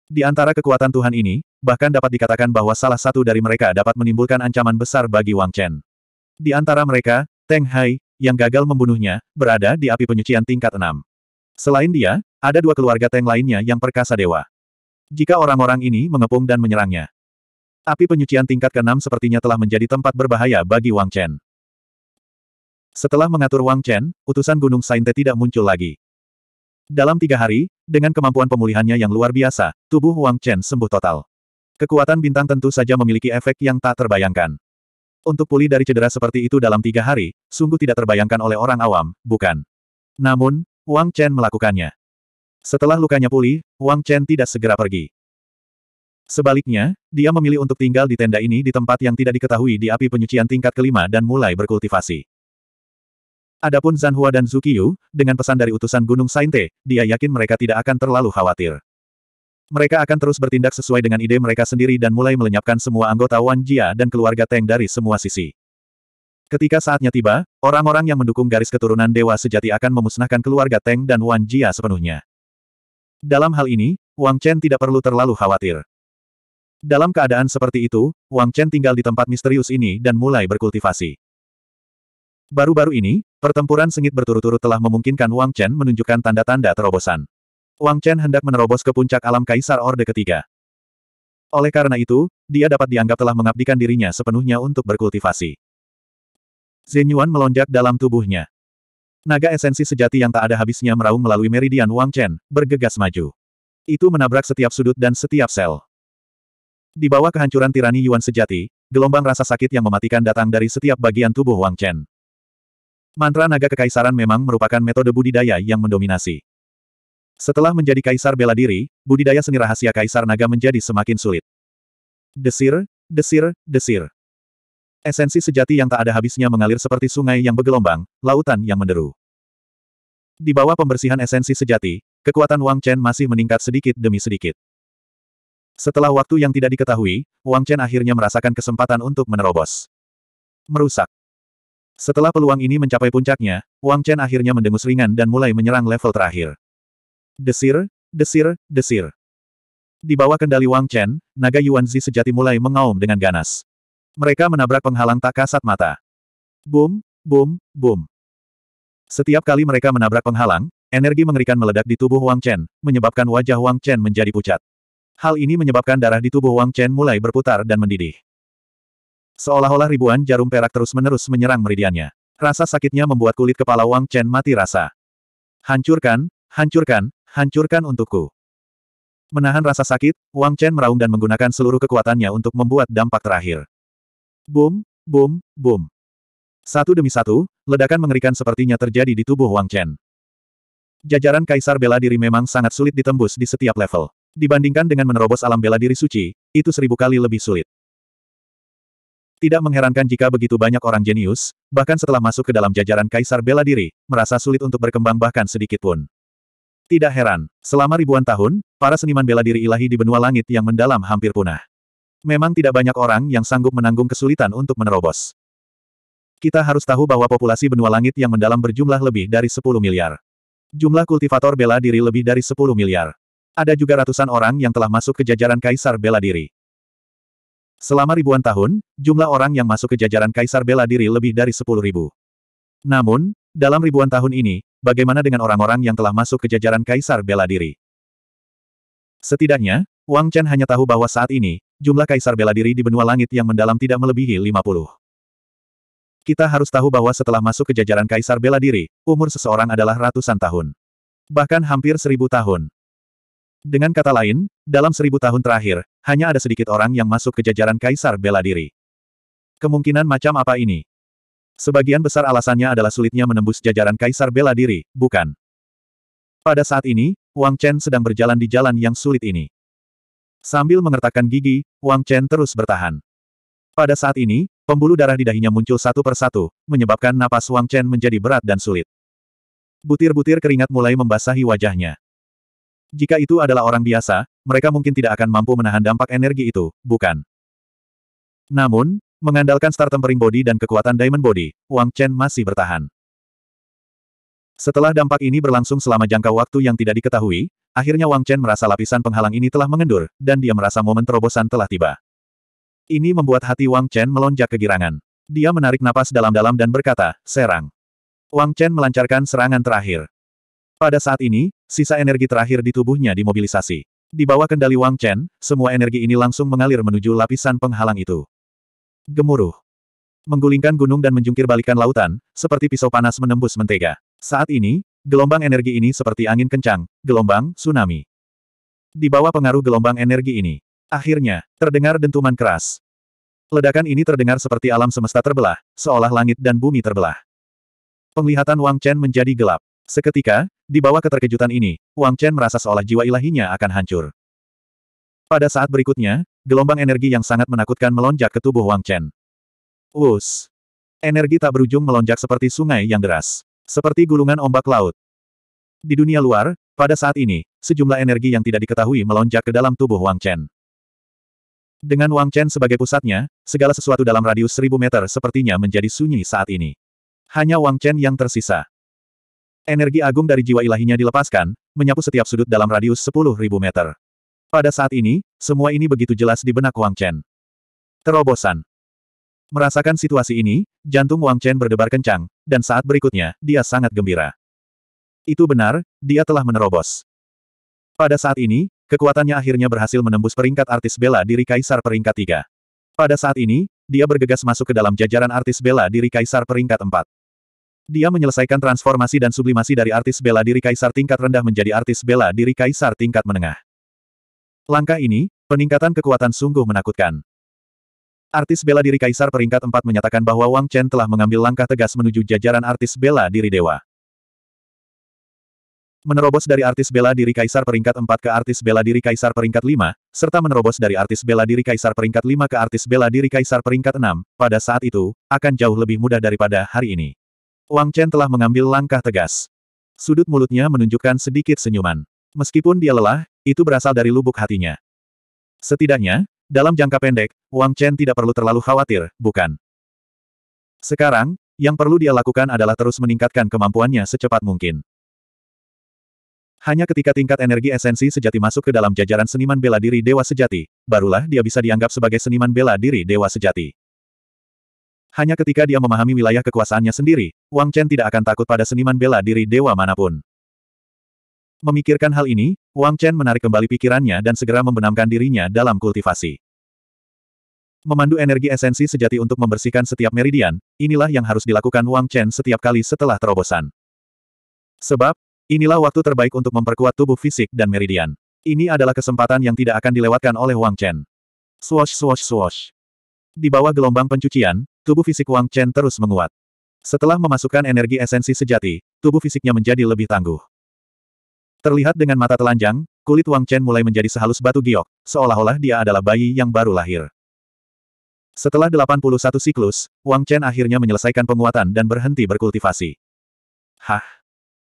Di antara kekuatan Tuhan ini, bahkan dapat dikatakan bahwa salah satu dari mereka dapat menimbulkan ancaman besar bagi Wang Chen. Di antara mereka, Teng Hai, yang gagal membunuhnya, berada di api penyucian tingkat 6. Selain dia, ada dua keluarga Teng lainnya yang perkasa dewa. Jika orang-orang ini mengepung dan menyerangnya, api penyucian tingkat keenam sepertinya telah menjadi tempat berbahaya bagi Wang Chen. Setelah mengatur Wang Chen, utusan Gunung Sainte tidak muncul lagi. Dalam tiga hari, dengan kemampuan pemulihannya yang luar biasa, tubuh Wang Chen sembuh total. Kekuatan bintang tentu saja memiliki efek yang tak terbayangkan. Untuk pulih dari cedera seperti itu dalam tiga hari, sungguh tidak terbayangkan oleh orang awam, bukan? Namun, Wang Chen melakukannya. Setelah lukanya pulih, Wang Chen tidak segera pergi. Sebaliknya, dia memilih untuk tinggal di tenda ini di tempat yang tidak diketahui di api penyucian tingkat kelima dan mulai berkultivasi. Adapun Zan Hua dan Zukiyu, dengan pesan dari utusan Gunung Sainte, dia yakin mereka tidak akan terlalu khawatir. Mereka akan terus bertindak sesuai dengan ide mereka sendiri dan mulai melenyapkan semua anggota Wan Jia dan keluarga Teng dari semua sisi. Ketika saatnya tiba, orang-orang yang mendukung garis keturunan dewa sejati akan memusnahkan keluarga Teng dan Wan Jia sepenuhnya. Dalam hal ini, Wang Chen tidak perlu terlalu khawatir. Dalam keadaan seperti itu, Wang Chen tinggal di tempat misterius ini dan mulai berkultivasi. Baru-baru ini, pertempuran sengit berturut-turut telah memungkinkan Wang Chen menunjukkan tanda-tanda terobosan. Wang Chen hendak menerobos ke puncak alam Kaisar Orde ketiga. Oleh karena itu, dia dapat dianggap telah mengabdikan dirinya sepenuhnya untuk berkultivasi. Zenyuan melonjak dalam tubuhnya. Naga esensi sejati yang tak ada habisnya meraung melalui meridian Wang Chen, bergegas maju. Itu menabrak setiap sudut dan setiap sel. Di bawah kehancuran tirani Yuan sejati, gelombang rasa sakit yang mematikan datang dari setiap bagian tubuh Wang Chen. Mantra naga kekaisaran memang merupakan metode budidaya yang mendominasi. Setelah menjadi kaisar bela diri, budidaya seni rahasia kaisar naga menjadi semakin sulit. Desir, desir, desir. Esensi sejati yang tak ada habisnya mengalir seperti sungai yang bergelombang, lautan yang menderu. Di bawah pembersihan esensi sejati, kekuatan Wang Chen masih meningkat sedikit demi sedikit. Setelah waktu yang tidak diketahui, Wang Chen akhirnya merasakan kesempatan untuk menerobos. Merusak. Setelah peluang ini mencapai puncaknya, Wang Chen akhirnya mendengus ringan dan mulai menyerang level terakhir. Desir, desir, desir. Di bawah kendali Wang Chen, naga Yuanzi sejati mulai mengaum dengan ganas. Mereka menabrak penghalang tak kasat mata. Boom, boom, boom. Setiap kali mereka menabrak penghalang, energi mengerikan meledak di tubuh Wang Chen, menyebabkan wajah Wang Chen menjadi pucat. Hal ini menyebabkan darah di tubuh Wang Chen mulai berputar dan mendidih. Seolah-olah ribuan jarum perak terus-menerus menyerang meridiannya. Rasa sakitnya membuat kulit kepala Wang Chen mati rasa. Hancurkan, hancurkan, hancurkan untukku. Menahan rasa sakit, Wang Chen meraung dan menggunakan seluruh kekuatannya untuk membuat dampak terakhir. Boom, boom, boom. Satu demi satu, ledakan mengerikan sepertinya terjadi di tubuh Wang Chen. Jajaran kaisar bela diri memang sangat sulit ditembus di setiap level. Dibandingkan dengan menerobos alam bela diri suci, itu seribu kali lebih sulit. Tidak mengherankan jika begitu banyak orang jenius, bahkan setelah masuk ke dalam jajaran kaisar bela diri, merasa sulit untuk berkembang bahkan sedikit pun. Tidak heran, selama ribuan tahun, para seniman bela diri ilahi di benua langit yang mendalam hampir punah. Memang tidak banyak orang yang sanggup menanggung kesulitan untuk menerobos. Kita harus tahu bahwa populasi benua langit yang mendalam berjumlah lebih dari 10 miliar. Jumlah kultivator bela diri lebih dari 10 miliar. Ada juga ratusan orang yang telah masuk ke jajaran kaisar bela diri. Selama ribuan tahun, jumlah orang yang masuk ke jajaran kaisar bela diri lebih dari 10 ribu. Namun, dalam ribuan tahun ini, bagaimana dengan orang-orang yang telah masuk ke jajaran kaisar bela diri? Setidaknya, Wang Chen hanya tahu bahwa saat ini, jumlah kaisar bela diri di benua langit yang mendalam tidak melebihi 50. Kita harus tahu bahwa setelah masuk ke jajaran kaisar bela diri, umur seseorang adalah ratusan tahun. Bahkan hampir seribu tahun. Dengan kata lain, dalam seribu tahun terakhir, hanya ada sedikit orang yang masuk ke jajaran kaisar bela diri. Kemungkinan macam apa ini? Sebagian besar alasannya adalah sulitnya menembus jajaran kaisar bela diri, bukan? Pada saat ini, Wang Chen sedang berjalan di jalan yang sulit ini. Sambil mengertakkan gigi, Wang Chen terus bertahan. Pada saat ini, pembuluh darah di dahinya muncul satu persatu, menyebabkan napas Wang Chen menjadi berat dan sulit. Butir-butir keringat mulai membasahi wajahnya. Jika itu adalah orang biasa, mereka mungkin tidak akan mampu menahan dampak energi itu, bukan? Namun, mengandalkan star tempering body dan kekuatan diamond body, Wang Chen masih bertahan. Setelah dampak ini berlangsung selama jangka waktu yang tidak diketahui, akhirnya Wang Chen merasa lapisan penghalang ini telah mengendur, dan dia merasa momen terobosan telah tiba. Ini membuat hati Wang Chen melonjak kegirangan. Dia menarik napas dalam-dalam dan berkata, serang. Wang Chen melancarkan serangan terakhir. Pada saat ini, sisa energi terakhir di tubuhnya dimobilisasi. Di bawah kendali Wang Chen, semua energi ini langsung mengalir menuju lapisan penghalang itu. Gemuruh. Menggulingkan gunung dan menjungkir balikan lautan, seperti pisau panas menembus mentega. Saat ini, gelombang energi ini seperti angin kencang, gelombang tsunami. Di bawah pengaruh gelombang energi ini, akhirnya, terdengar dentuman keras. Ledakan ini terdengar seperti alam semesta terbelah, seolah langit dan bumi terbelah. Penglihatan Wang Chen menjadi gelap. Seketika, di bawah keterkejutan ini, Wang Chen merasa seolah jiwa ilahinya akan hancur. Pada saat berikutnya, gelombang energi yang sangat menakutkan melonjak ke tubuh Wang Chen. Wus! Energi tak berujung melonjak seperti sungai yang deras. Seperti gulungan ombak laut. Di dunia luar, pada saat ini, sejumlah energi yang tidak diketahui melonjak ke dalam tubuh Wang Chen. Dengan Wang Chen sebagai pusatnya, segala sesuatu dalam radius seribu meter sepertinya menjadi sunyi saat ini. Hanya Wang Chen yang tersisa. Energi agung dari jiwa ilahinya dilepaskan, menyapu setiap sudut dalam radius sepuluh ribu meter. Pada saat ini, semua ini begitu jelas di benak Wang Chen. Terobosan. Merasakan situasi ini, jantung Wang Chen berdebar kencang, dan saat berikutnya, dia sangat gembira. Itu benar, dia telah menerobos. Pada saat ini, kekuatannya akhirnya berhasil menembus peringkat artis bela diri Kaisar peringkat tiga. Pada saat ini, dia bergegas masuk ke dalam jajaran artis bela diri Kaisar peringkat empat. Dia menyelesaikan transformasi dan sublimasi dari artis bela diri Kaisar tingkat rendah menjadi artis bela diri Kaisar tingkat menengah. Langkah ini, peningkatan kekuatan sungguh menakutkan. Artis bela diri Kaisar peringkat 4 menyatakan bahwa Wang Chen telah mengambil langkah tegas menuju jajaran artis bela diri dewa. Menerobos dari artis bela diri Kaisar peringkat 4 ke artis bela diri Kaisar peringkat 5, serta menerobos dari artis bela diri Kaisar peringkat 5 ke artis bela diri Kaisar peringkat 6, pada saat itu, akan jauh lebih mudah daripada hari ini. Wang Chen telah mengambil langkah tegas. Sudut mulutnya menunjukkan sedikit senyuman. Meskipun dia lelah, itu berasal dari lubuk hatinya. Setidaknya, dalam jangka pendek, Wang Chen tidak perlu terlalu khawatir, bukan? Sekarang, yang perlu dia lakukan adalah terus meningkatkan kemampuannya secepat mungkin. Hanya ketika tingkat energi esensi sejati masuk ke dalam jajaran seniman bela diri dewa sejati, barulah dia bisa dianggap sebagai seniman bela diri dewa sejati. Hanya ketika dia memahami wilayah kekuasaannya sendiri, Wang Chen tidak akan takut pada seniman bela diri dewa manapun. Memikirkan hal ini, Wang Chen menarik kembali pikirannya dan segera membenamkan dirinya dalam kultivasi. Memandu energi esensi sejati untuk membersihkan setiap meridian, inilah yang harus dilakukan Wang Chen setiap kali setelah terobosan. Sebab, inilah waktu terbaik untuk memperkuat tubuh fisik dan meridian. Ini adalah kesempatan yang tidak akan dilewatkan oleh Wang Chen. Swash swash swash. Di bawah gelombang pencucian, tubuh fisik Wang Chen terus menguat. Setelah memasukkan energi esensi sejati, tubuh fisiknya menjadi lebih tangguh. Terlihat dengan mata telanjang, kulit Wang Chen mulai menjadi sehalus batu giok, seolah-olah dia adalah bayi yang baru lahir. Setelah 81 siklus, Wang Chen akhirnya menyelesaikan penguatan dan berhenti berkultivasi. Hah?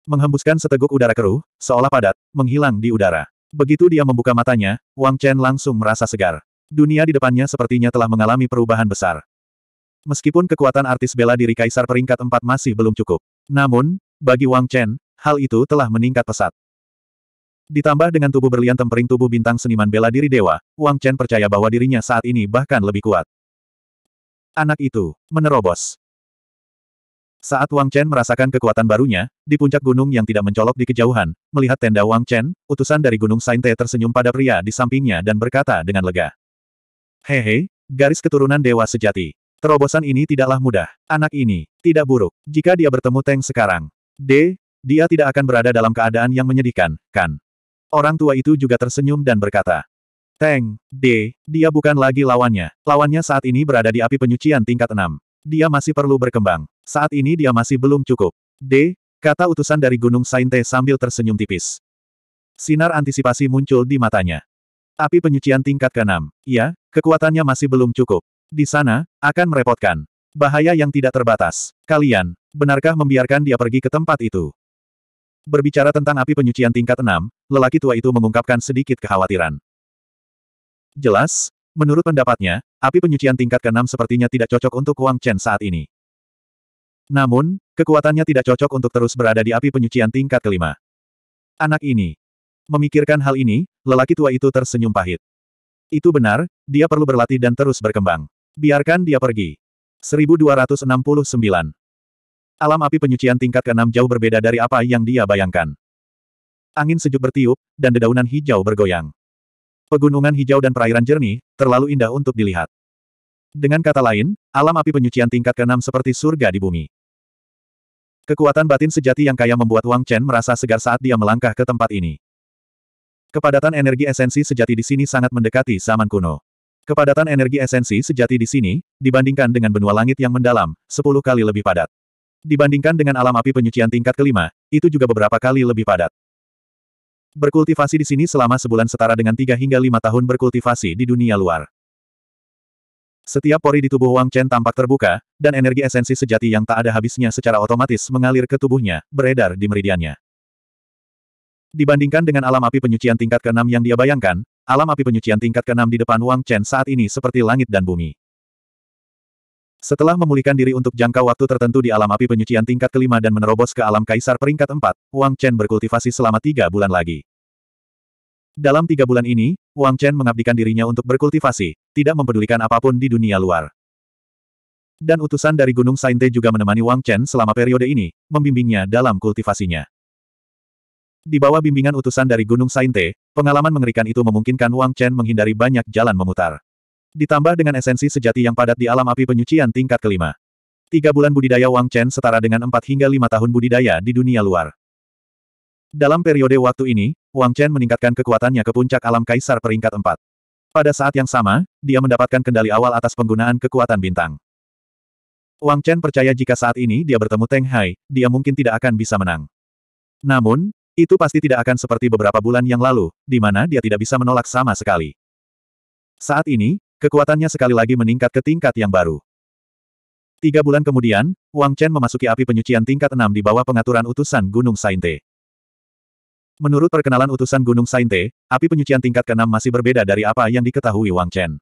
Menghembuskan seteguk udara keruh, seolah padat, menghilang di udara. Begitu dia membuka matanya, Wang Chen langsung merasa segar. Dunia di depannya sepertinya telah mengalami perubahan besar. Meskipun kekuatan artis bela diri Kaisar peringkat 4 masih belum cukup. Namun, bagi Wang Chen, hal itu telah meningkat pesat. Ditambah dengan tubuh berlian tempering tubuh bintang seniman bela diri dewa, Wang Chen percaya bahwa dirinya saat ini bahkan lebih kuat. Anak itu, menerobos. Saat Wang Chen merasakan kekuatan barunya, di puncak gunung yang tidak mencolok di kejauhan, melihat tenda Wang Chen, utusan dari Gunung Sainte tersenyum pada pria di sampingnya dan berkata dengan lega. Hehe, garis keturunan dewa sejati. Terobosan ini tidaklah mudah. Anak ini, tidak buruk. Jika dia bertemu Teng sekarang. D, dia tidak akan berada dalam keadaan yang menyedihkan, kan? Orang tua itu juga tersenyum dan berkata, Teng, D, dia bukan lagi lawannya. Lawannya saat ini berada di api penyucian tingkat 6. Dia masih perlu berkembang. Saat ini dia masih belum cukup. D, kata utusan dari Gunung Sainte sambil tersenyum tipis. Sinar antisipasi muncul di matanya. Api penyucian tingkat ke-6. Ya, kekuatannya masih belum cukup. Di sana, akan merepotkan. Bahaya yang tidak terbatas. Kalian, benarkah membiarkan dia pergi ke tempat itu? Berbicara tentang api penyucian tingkat enam, lelaki tua itu mengungkapkan sedikit kekhawatiran. Jelas, menurut pendapatnya, api penyucian tingkat keenam sepertinya tidak cocok untuk Wang Chen saat ini. Namun, kekuatannya tidak cocok untuk terus berada di api penyucian tingkat kelima. Anak ini. Memikirkan hal ini, lelaki tua itu tersenyum pahit. Itu benar, dia perlu berlatih dan terus berkembang. Biarkan dia pergi. 1269 Alam api penyucian tingkat ke-6 jauh berbeda dari apa yang dia bayangkan. Angin sejuk bertiup, dan dedaunan hijau bergoyang. Pegunungan hijau dan perairan jernih, terlalu indah untuk dilihat. Dengan kata lain, alam api penyucian tingkat ke-6 seperti surga di bumi. Kekuatan batin sejati yang kaya membuat Wang Chen merasa segar saat dia melangkah ke tempat ini. Kepadatan energi esensi sejati di sini sangat mendekati zaman kuno. Kepadatan energi esensi sejati di sini, dibandingkan dengan benua langit yang mendalam, sepuluh kali lebih padat. Dibandingkan dengan alam api penyucian tingkat kelima, itu juga beberapa kali lebih padat. Berkultivasi di sini selama sebulan setara dengan 3 hingga 5 tahun berkultivasi di dunia luar. Setiap pori di tubuh Wang Chen tampak terbuka, dan energi esensi sejati yang tak ada habisnya secara otomatis mengalir ke tubuhnya, beredar di meridiannya. Dibandingkan dengan alam api penyucian tingkat keenam yang dia bayangkan, alam api penyucian tingkat keenam di depan Wang Chen saat ini seperti langit dan bumi. Setelah memulihkan diri untuk jangka waktu tertentu di alam api penyucian tingkat kelima dan menerobos ke alam kaisar peringkat empat, Wang Chen berkultivasi selama tiga bulan lagi. Dalam tiga bulan ini, Wang Chen mengabdikan dirinya untuk berkultivasi, tidak mempedulikan apapun di dunia luar. Dan utusan dari Gunung Sainte juga menemani Wang Chen selama periode ini, membimbingnya dalam kultivasinya. Di bawah bimbingan utusan dari Gunung Sainte, pengalaman mengerikan itu memungkinkan Wang Chen menghindari banyak jalan memutar. Ditambah dengan esensi sejati yang padat di alam api penyucian tingkat kelima. Tiga bulan budidaya Wang Chen setara dengan empat hingga lima tahun budidaya di dunia luar. Dalam periode waktu ini, Wang Chen meningkatkan kekuatannya ke puncak alam kaisar peringkat empat. Pada saat yang sama, dia mendapatkan kendali awal atas penggunaan kekuatan bintang. Wang Chen percaya jika saat ini dia bertemu Teng Hai, dia mungkin tidak akan bisa menang. Namun, itu pasti tidak akan seperti beberapa bulan yang lalu, di mana dia tidak bisa menolak sama sekali. Saat ini, Kekuatannya sekali lagi meningkat ke tingkat yang baru. Tiga bulan kemudian, Wang Chen memasuki api penyucian tingkat enam di bawah pengaturan utusan Gunung Sainte. Menurut perkenalan utusan Gunung Sainte, api penyucian tingkat keenam masih berbeda dari apa yang diketahui Wang Chen.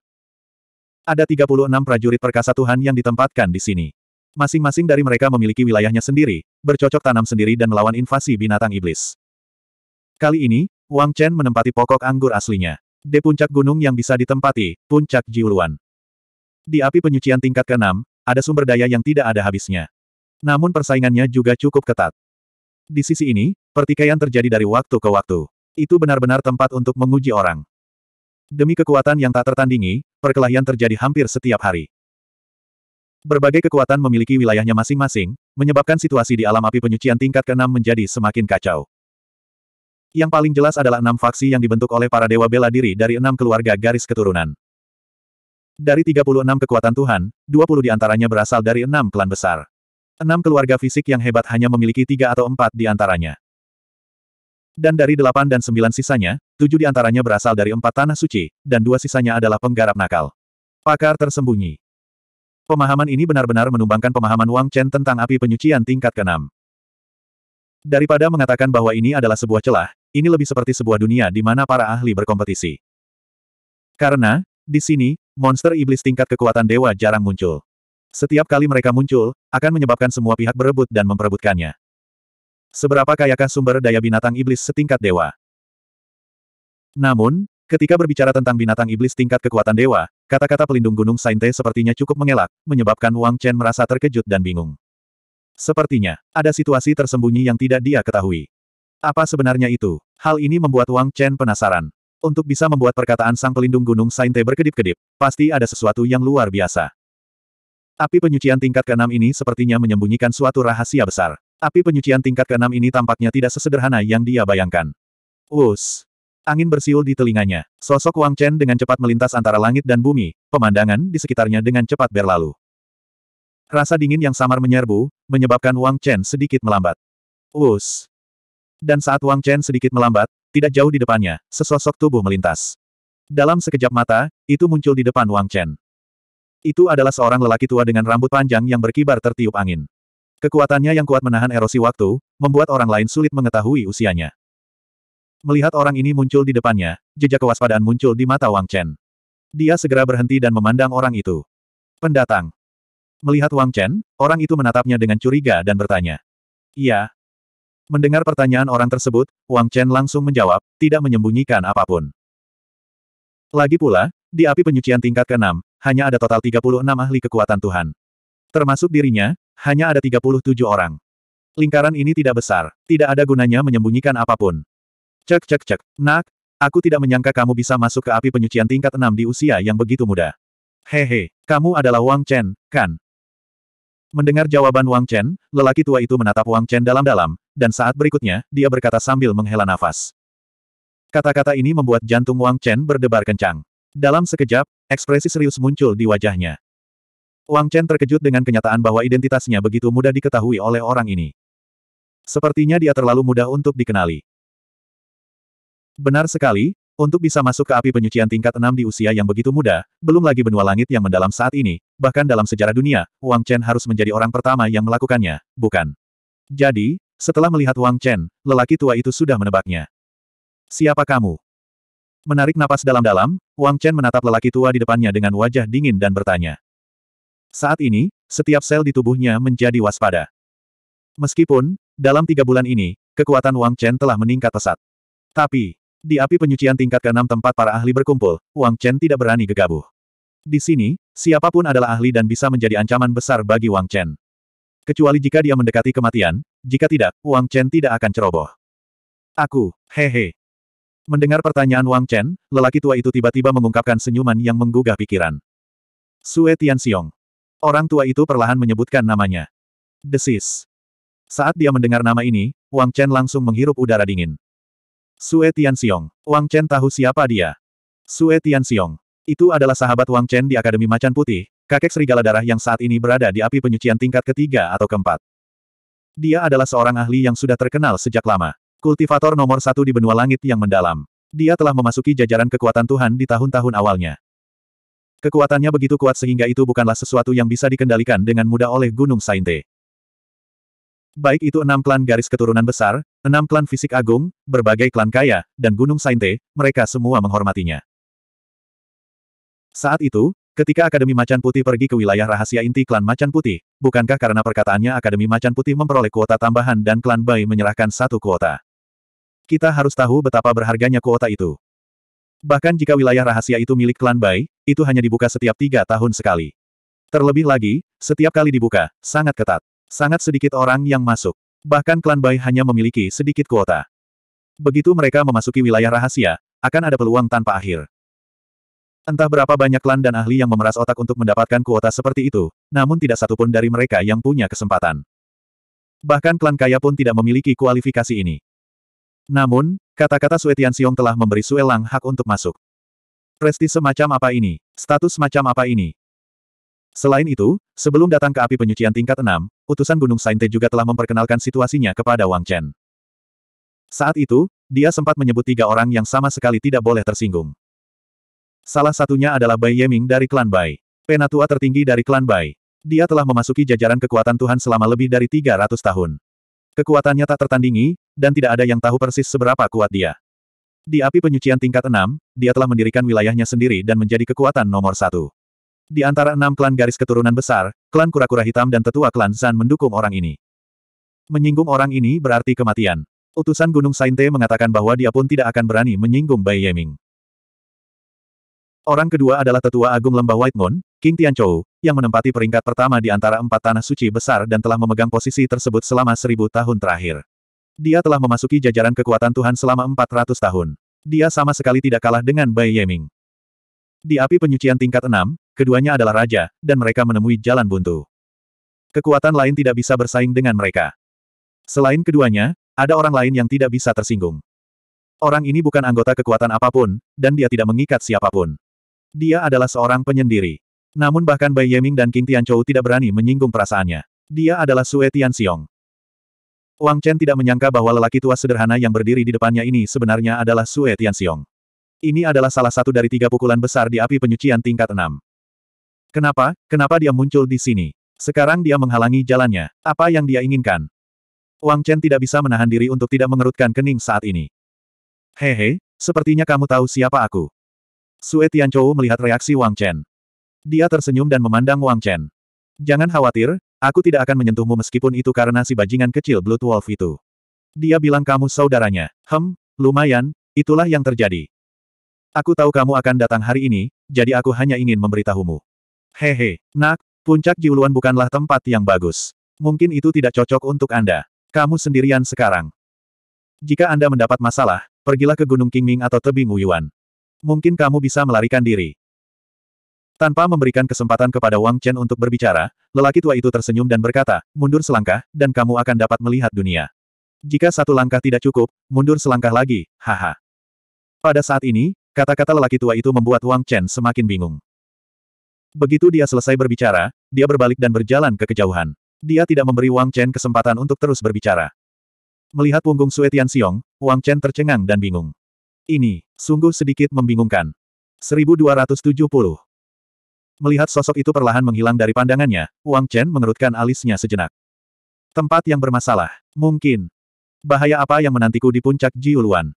Ada 36 prajurit perkasa Tuhan yang ditempatkan di sini. Masing-masing dari mereka memiliki wilayahnya sendiri, bercocok tanam sendiri dan melawan invasi binatang iblis. Kali ini, Wang Chen menempati pokok anggur aslinya. De Puncak gunung yang bisa ditempati, Puncak Jiuluan. Di api penyucian tingkat ke-6, ada sumber daya yang tidak ada habisnya. Namun persaingannya juga cukup ketat. Di sisi ini, pertikaian terjadi dari waktu ke waktu. Itu benar-benar tempat untuk menguji orang. Demi kekuatan yang tak tertandingi, perkelahian terjadi hampir setiap hari. Berbagai kekuatan memiliki wilayahnya masing-masing, menyebabkan situasi di alam api penyucian tingkat ke-6 menjadi semakin kacau. Yang paling jelas adalah enam faksi yang dibentuk oleh para dewa bela diri dari enam keluarga garis keturunan. Dari 36 kekuatan Tuhan, 20 antaranya berasal dari enam klan besar. Enam keluarga fisik yang hebat hanya memiliki tiga atau empat di antaranya. Dan dari delapan dan sembilan sisanya, tujuh di antaranya berasal dari empat tanah suci, dan dua sisanya adalah penggarap nakal. Pakar tersembunyi. Pemahaman ini benar-benar menumbangkan pemahaman Wang Chen tentang api penyucian tingkat keenam. Daripada mengatakan bahwa ini adalah sebuah celah, ini lebih seperti sebuah dunia di mana para ahli berkompetisi. Karena, di sini, monster iblis tingkat kekuatan dewa jarang muncul. Setiap kali mereka muncul, akan menyebabkan semua pihak berebut dan memperebutkannya. Seberapa kayakah sumber daya binatang iblis setingkat dewa? Namun, ketika berbicara tentang binatang iblis tingkat kekuatan dewa, kata-kata pelindung gunung Sainte sepertinya cukup mengelak, menyebabkan Wang Chen merasa terkejut dan bingung. Sepertinya, ada situasi tersembunyi yang tidak dia ketahui. Apa sebenarnya itu? Hal ini membuat Wang Chen penasaran. Untuk bisa membuat perkataan sang pelindung gunung Sainte berkedip-kedip, pasti ada sesuatu yang luar biasa. Api penyucian tingkat keenam ini sepertinya menyembunyikan suatu rahasia besar. Api penyucian tingkat keenam ini tampaknya tidak sesederhana yang dia bayangkan. Wus! Angin bersiul di telinganya. Sosok Wang Chen dengan cepat melintas antara langit dan bumi, pemandangan di sekitarnya dengan cepat berlalu. Rasa dingin yang samar menyerbu, menyebabkan Wang Chen sedikit melambat. Wus! Dan saat Wang Chen sedikit melambat, tidak jauh di depannya, sesosok tubuh melintas. Dalam sekejap mata, itu muncul di depan Wang Chen. Itu adalah seorang lelaki tua dengan rambut panjang yang berkibar tertiup angin. Kekuatannya yang kuat menahan erosi waktu, membuat orang lain sulit mengetahui usianya. Melihat orang ini muncul di depannya, jejak kewaspadaan muncul di mata Wang Chen. Dia segera berhenti dan memandang orang itu. Pendatang. Melihat Wang Chen, orang itu menatapnya dengan curiga dan bertanya. Iya, Mendengar pertanyaan orang tersebut, Wang Chen langsung menjawab, tidak menyembunyikan apapun. Lagi pula, di api penyucian tingkat ke-6, hanya ada total 36 ahli kekuatan Tuhan. Termasuk dirinya, hanya ada 37 orang. Lingkaran ini tidak besar, tidak ada gunanya menyembunyikan apapun. Cek cek cek, nak, aku tidak menyangka kamu bisa masuk ke api penyucian tingkat 6 di usia yang begitu muda. Hehe, kamu adalah Wang Chen, kan? Mendengar jawaban Wang Chen, lelaki tua itu menatap Wang Chen dalam-dalam, dan saat berikutnya, dia berkata sambil menghela nafas. Kata-kata ini membuat jantung Wang Chen berdebar kencang. Dalam sekejap, ekspresi serius muncul di wajahnya. Wang Chen terkejut dengan kenyataan bahwa identitasnya begitu mudah diketahui oleh orang ini. Sepertinya dia terlalu mudah untuk dikenali. Benar sekali, untuk bisa masuk ke api penyucian tingkat 6 di usia yang begitu muda, belum lagi benua langit yang mendalam saat ini, bahkan dalam sejarah dunia, Wang Chen harus menjadi orang pertama yang melakukannya, bukan? Jadi, setelah melihat Wang Chen, lelaki tua itu sudah menebaknya. Siapa kamu? Menarik napas dalam-dalam, Wang Chen menatap lelaki tua di depannya dengan wajah dingin dan bertanya. Saat ini, setiap sel di tubuhnya menjadi waspada. Meskipun, dalam tiga bulan ini, kekuatan Wang Chen telah meningkat pesat. Tapi, di api penyucian tingkat ke-6 tempat para ahli berkumpul, Wang Chen tidak berani gegabah. Di sini, siapapun adalah ahli dan bisa menjadi ancaman besar bagi Wang Chen. Kecuali jika dia mendekati kematian, jika tidak, Wang Chen tidak akan ceroboh. Aku, hehe. Mendengar pertanyaan Wang Chen, lelaki tua itu tiba-tiba mengungkapkan senyuman yang menggugah pikiran. Sue Tianxiong. Orang tua itu perlahan menyebutkan namanya. Desis. Saat dia mendengar nama ini, Wang Chen langsung menghirup udara dingin. Sue Tianxiong. Wang Chen tahu siapa dia. Sue Tianxiong. Itu adalah sahabat Wang Chen di Akademi Macan Putih, kakek serigala darah yang saat ini berada di api penyucian tingkat ketiga atau keempat. Dia adalah seorang ahli yang sudah terkenal sejak lama. Kultivator nomor satu di benua langit yang mendalam. Dia telah memasuki jajaran kekuatan Tuhan di tahun-tahun awalnya. Kekuatannya begitu kuat sehingga itu bukanlah sesuatu yang bisa dikendalikan dengan mudah oleh Gunung Sainte. Baik itu enam klan garis keturunan besar, enam klan fisik agung, berbagai klan kaya, dan Gunung Sainte, mereka semua menghormatinya. Saat itu, Ketika Akademi Macan Putih pergi ke wilayah rahasia inti klan Macan Putih, bukankah karena perkataannya Akademi Macan Putih memperoleh kuota tambahan dan klan Bai menyerahkan satu kuota? Kita harus tahu betapa berharganya kuota itu. Bahkan jika wilayah rahasia itu milik klan Bai, itu hanya dibuka setiap tiga tahun sekali. Terlebih lagi, setiap kali dibuka, sangat ketat. Sangat sedikit orang yang masuk. Bahkan klan Bai hanya memiliki sedikit kuota. Begitu mereka memasuki wilayah rahasia, akan ada peluang tanpa akhir. Entah berapa banyak klan dan ahli yang memeras otak untuk mendapatkan kuota seperti itu, namun tidak satupun dari mereka yang punya kesempatan. Bahkan klan kaya pun tidak memiliki kualifikasi ini. Namun, kata-kata Sue Tianxiong telah memberi Sue Lang hak untuk masuk. Presti semacam apa ini? Status macam apa ini? Selain itu, sebelum datang ke api penyucian tingkat 6, utusan Gunung Sainte juga telah memperkenalkan situasinya kepada Wang Chen. Saat itu, dia sempat menyebut tiga orang yang sama sekali tidak boleh tersinggung. Salah satunya adalah Bai Yeming dari klan Bai. Penatua tertinggi dari klan Bai. Dia telah memasuki jajaran kekuatan Tuhan selama lebih dari 300 tahun. Kekuatannya tak tertandingi, dan tidak ada yang tahu persis seberapa kuat dia. Di api penyucian tingkat 6, dia telah mendirikan wilayahnya sendiri dan menjadi kekuatan nomor satu. Di antara enam klan garis keturunan besar, klan kura-kura hitam dan tetua klan Zan mendukung orang ini. Menyinggung orang ini berarti kematian. Utusan Gunung Sainte mengatakan bahwa dia pun tidak akan berani menyinggung Bai Yeming. Orang kedua adalah Tetua Agung Lembah White Moon, King Tianchou, yang menempati peringkat pertama di antara empat tanah suci besar dan telah memegang posisi tersebut selama seribu tahun terakhir. Dia telah memasuki jajaran kekuatan Tuhan selama empat ratus tahun. Dia sama sekali tidak kalah dengan Bai Yeming. Di api penyucian tingkat enam, keduanya adalah raja, dan mereka menemui jalan buntu. Kekuatan lain tidak bisa bersaing dengan mereka. Selain keduanya, ada orang lain yang tidak bisa tersinggung. Orang ini bukan anggota kekuatan apapun, dan dia tidak mengikat siapapun. Dia adalah seorang penyendiri. Namun bahkan Bai Yeming dan King Tianchou tidak berani menyinggung perasaannya. Dia adalah Sue Tianxiong. Wang Chen tidak menyangka bahwa lelaki tua sederhana yang berdiri di depannya ini sebenarnya adalah Sue Tianxiong. Ini adalah salah satu dari tiga pukulan besar di api penyucian tingkat enam. Kenapa? Kenapa dia muncul di sini? Sekarang dia menghalangi jalannya. Apa yang dia inginkan? Wang Chen tidak bisa menahan diri untuk tidak mengerutkan kening saat ini. Hehe, sepertinya kamu tahu siapa aku. Sue Tianchou melihat reaksi Wang Chen. Dia tersenyum dan memandang Wang Chen. Jangan khawatir, aku tidak akan menyentuhmu meskipun itu karena si bajingan kecil Blood Wolf itu. Dia bilang kamu saudaranya. Hem, lumayan, itulah yang terjadi. Aku tahu kamu akan datang hari ini, jadi aku hanya ingin memberitahumu. Hehe, nak, puncak Jiuluan bukanlah tempat yang bagus. Mungkin itu tidak cocok untuk Anda. Kamu sendirian sekarang. Jika Anda mendapat masalah, pergilah ke Gunung Qingming atau tebing Wuyuan. Mungkin kamu bisa melarikan diri. Tanpa memberikan kesempatan kepada Wang Chen untuk berbicara, lelaki tua itu tersenyum dan berkata, mundur selangkah, dan kamu akan dapat melihat dunia. Jika satu langkah tidak cukup, mundur selangkah lagi, haha. Pada saat ini, kata-kata lelaki tua itu membuat Wang Chen semakin bingung. Begitu dia selesai berbicara, dia berbalik dan berjalan ke kejauhan. Dia tidak memberi Wang Chen kesempatan untuk terus berbicara. Melihat punggung Suetian Tian Xiong, Wang Chen tercengang dan bingung. Ini, sungguh sedikit membingungkan. 1270. Melihat sosok itu perlahan menghilang dari pandangannya, Wang Chen mengerutkan alisnya sejenak. Tempat yang bermasalah. Mungkin. Bahaya apa yang menantiku di puncak Jiuluan?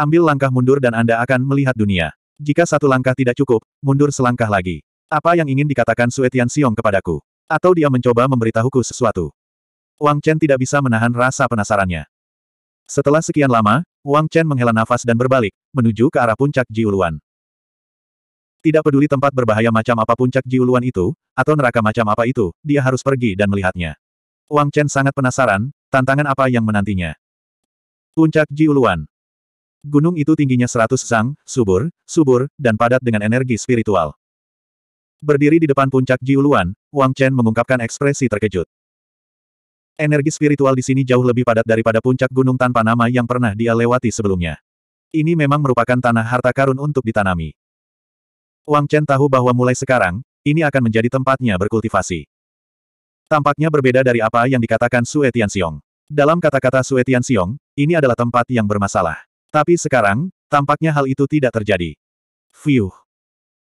Ambil langkah mundur dan Anda akan melihat dunia. Jika satu langkah tidak cukup, mundur selangkah lagi. Apa yang ingin dikatakan Sue Tian Xiong kepadaku? Atau dia mencoba memberitahuku sesuatu? Wang Chen tidak bisa menahan rasa penasarannya. Setelah sekian lama, Wang Chen menghela nafas dan berbalik, menuju ke arah puncak Jiuluan. Tidak peduli tempat berbahaya macam apa puncak Jiuluan itu, atau neraka macam apa itu, dia harus pergi dan melihatnya. Wang Chen sangat penasaran, tantangan apa yang menantinya. Puncak Jiuluan. Gunung itu tingginya seratus sang, subur, subur, dan padat dengan energi spiritual. Berdiri di depan puncak Jiuluan, Wang Chen mengungkapkan ekspresi terkejut. Energi spiritual di sini jauh lebih padat daripada puncak gunung tanpa nama yang pernah dia lewati sebelumnya. Ini memang merupakan tanah harta karun untuk ditanami. Wang Chen tahu bahwa mulai sekarang, ini akan menjadi tempatnya berkultivasi. Tampaknya berbeda dari apa yang dikatakan Sue Tianxiong. Dalam kata-kata Sue Tianxiong, ini adalah tempat yang bermasalah. Tapi sekarang, tampaknya hal itu tidak terjadi. Fiuh.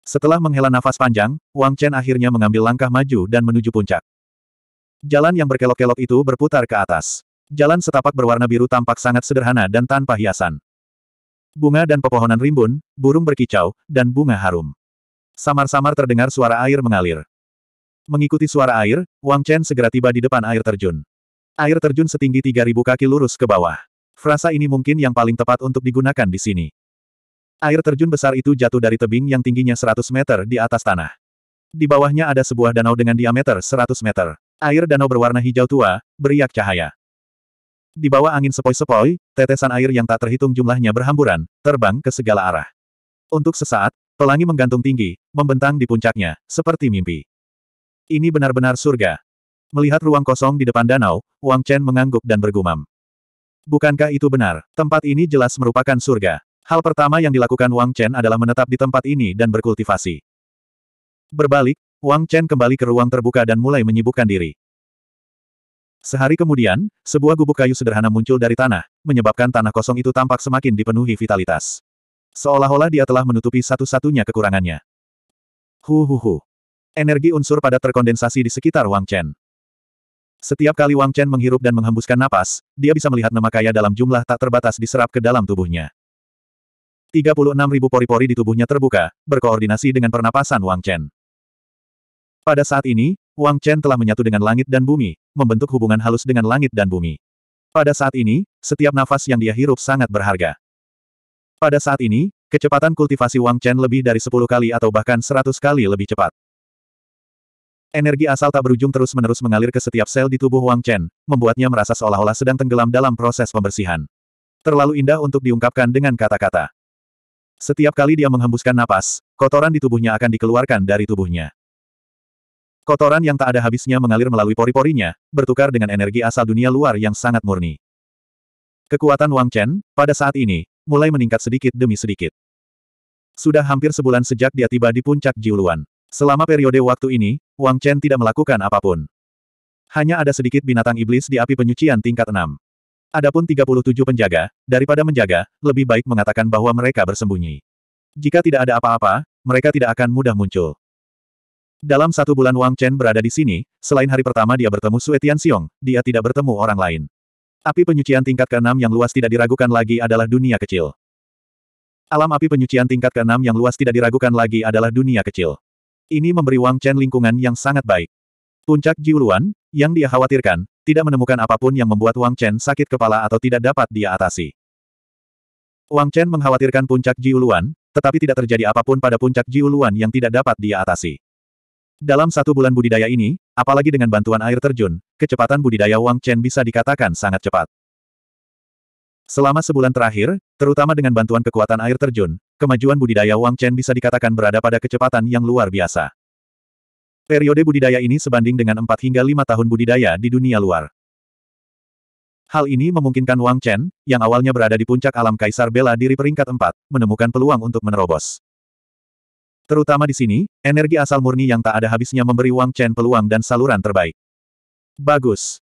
Setelah menghela nafas panjang, Wang Chen akhirnya mengambil langkah maju dan menuju puncak. Jalan yang berkelok-kelok itu berputar ke atas. Jalan setapak berwarna biru tampak sangat sederhana dan tanpa hiasan. Bunga dan pepohonan rimbun, burung berkicau, dan bunga harum. Samar-samar terdengar suara air mengalir. Mengikuti suara air, Wang Chen segera tiba di depan air terjun. Air terjun setinggi 3.000 kaki lurus ke bawah. Frasa ini mungkin yang paling tepat untuk digunakan di sini. Air terjun besar itu jatuh dari tebing yang tingginya 100 meter di atas tanah. Di bawahnya ada sebuah danau dengan diameter 100 meter. Air danau berwarna hijau tua, beriak cahaya. Di bawah angin sepoi-sepoi, tetesan air yang tak terhitung jumlahnya berhamburan, terbang ke segala arah. Untuk sesaat, pelangi menggantung tinggi, membentang di puncaknya, seperti mimpi. Ini benar-benar surga. Melihat ruang kosong di depan danau, Wang Chen mengangguk dan bergumam. Bukankah itu benar? Tempat ini jelas merupakan surga. Hal pertama yang dilakukan Wang Chen adalah menetap di tempat ini dan berkultivasi. Berbalik, Wang Chen kembali ke ruang terbuka dan mulai menyibukkan diri. Sehari kemudian, sebuah gubuk kayu sederhana muncul dari tanah, menyebabkan tanah kosong itu tampak semakin dipenuhi vitalitas. Seolah-olah dia telah menutupi satu-satunya kekurangannya. Hu hu hu. Energi unsur padat terkondensasi di sekitar Wang Chen. Setiap kali Wang Chen menghirup dan menghembuskan napas, dia bisa melihat nama kaya dalam jumlah tak terbatas diserap ke dalam tubuhnya. 36.000 pori-pori di tubuhnya terbuka, berkoordinasi dengan pernapasan Wang Chen. Pada saat ini, Wang Chen telah menyatu dengan langit dan bumi, membentuk hubungan halus dengan langit dan bumi. Pada saat ini, setiap nafas yang dia hirup sangat berharga. Pada saat ini, kecepatan kultivasi Wang Chen lebih dari 10 kali atau bahkan 100 kali lebih cepat. Energi asal tak berujung terus-menerus mengalir ke setiap sel di tubuh Wang Chen, membuatnya merasa seolah-olah sedang tenggelam dalam proses pembersihan. Terlalu indah untuk diungkapkan dengan kata-kata. Setiap kali dia menghembuskan napas, kotoran di tubuhnya akan dikeluarkan dari tubuhnya. Kotoran yang tak ada habisnya mengalir melalui pori-porinya, bertukar dengan energi asal dunia luar yang sangat murni. Kekuatan Wang Chen, pada saat ini, mulai meningkat sedikit demi sedikit. Sudah hampir sebulan sejak dia tiba di puncak Jiuluan. Selama periode waktu ini, Wang Chen tidak melakukan apapun. Hanya ada sedikit binatang iblis di api penyucian tingkat 6. Adapun 37 penjaga, daripada menjaga, lebih baik mengatakan bahwa mereka bersembunyi. Jika tidak ada apa-apa, mereka tidak akan mudah muncul. Dalam satu bulan Wang Chen berada di sini, selain hari pertama dia bertemu Sue Xiong, dia tidak bertemu orang lain. Api penyucian tingkat ke-6 yang luas tidak diragukan lagi adalah dunia kecil. Alam api penyucian tingkat ke-6 yang luas tidak diragukan lagi adalah dunia kecil. Ini memberi Wang Chen lingkungan yang sangat baik. Puncak Jiuluan, yang dia khawatirkan, tidak menemukan apapun yang membuat Wang Chen sakit kepala atau tidak dapat dia atasi. Wang Chen mengkhawatirkan puncak Jiuluan, tetapi tidak terjadi apapun pada puncak Jiuluan yang tidak dapat dia atasi. Dalam satu bulan budidaya ini, apalagi dengan bantuan air terjun, kecepatan budidaya Wang Chen bisa dikatakan sangat cepat. Selama sebulan terakhir, terutama dengan bantuan kekuatan air terjun, kemajuan budidaya Wang Chen bisa dikatakan berada pada kecepatan yang luar biasa. Periode budidaya ini sebanding dengan 4 hingga 5 tahun budidaya di dunia luar. Hal ini memungkinkan Wang Chen, yang awalnya berada di puncak alam Kaisar Bela diri peringkat 4, menemukan peluang untuk menerobos. Terutama di sini, energi asal murni yang tak ada habisnya memberi Wang Chen peluang dan saluran terbaik. Bagus.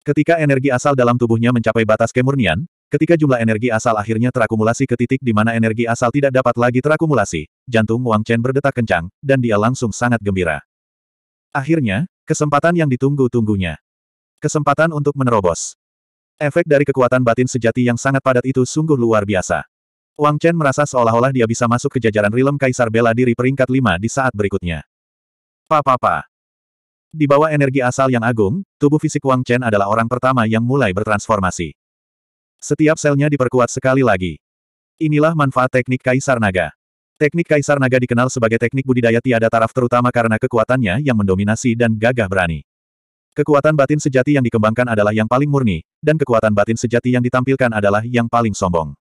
Ketika energi asal dalam tubuhnya mencapai batas kemurnian, ketika jumlah energi asal akhirnya terakumulasi ke titik di mana energi asal tidak dapat lagi terakumulasi, jantung Wang Chen berdetak kencang, dan dia langsung sangat gembira. Akhirnya, kesempatan yang ditunggu-tunggunya. Kesempatan untuk menerobos. Efek dari kekuatan batin sejati yang sangat padat itu sungguh luar biasa. Wang Chen merasa seolah-olah dia bisa masuk ke jajaran rilem Kaisar Bela Diri peringkat 5 di saat berikutnya. Papa. papa Di bawah energi asal yang agung, tubuh fisik Wang Chen adalah orang pertama yang mulai bertransformasi. Setiap selnya diperkuat sekali lagi. Inilah manfaat teknik Kaisar Naga. Teknik Kaisar Naga dikenal sebagai teknik budidaya tiada taraf terutama karena kekuatannya yang mendominasi dan gagah berani. Kekuatan batin sejati yang dikembangkan adalah yang paling murni, dan kekuatan batin sejati yang ditampilkan adalah yang paling sombong.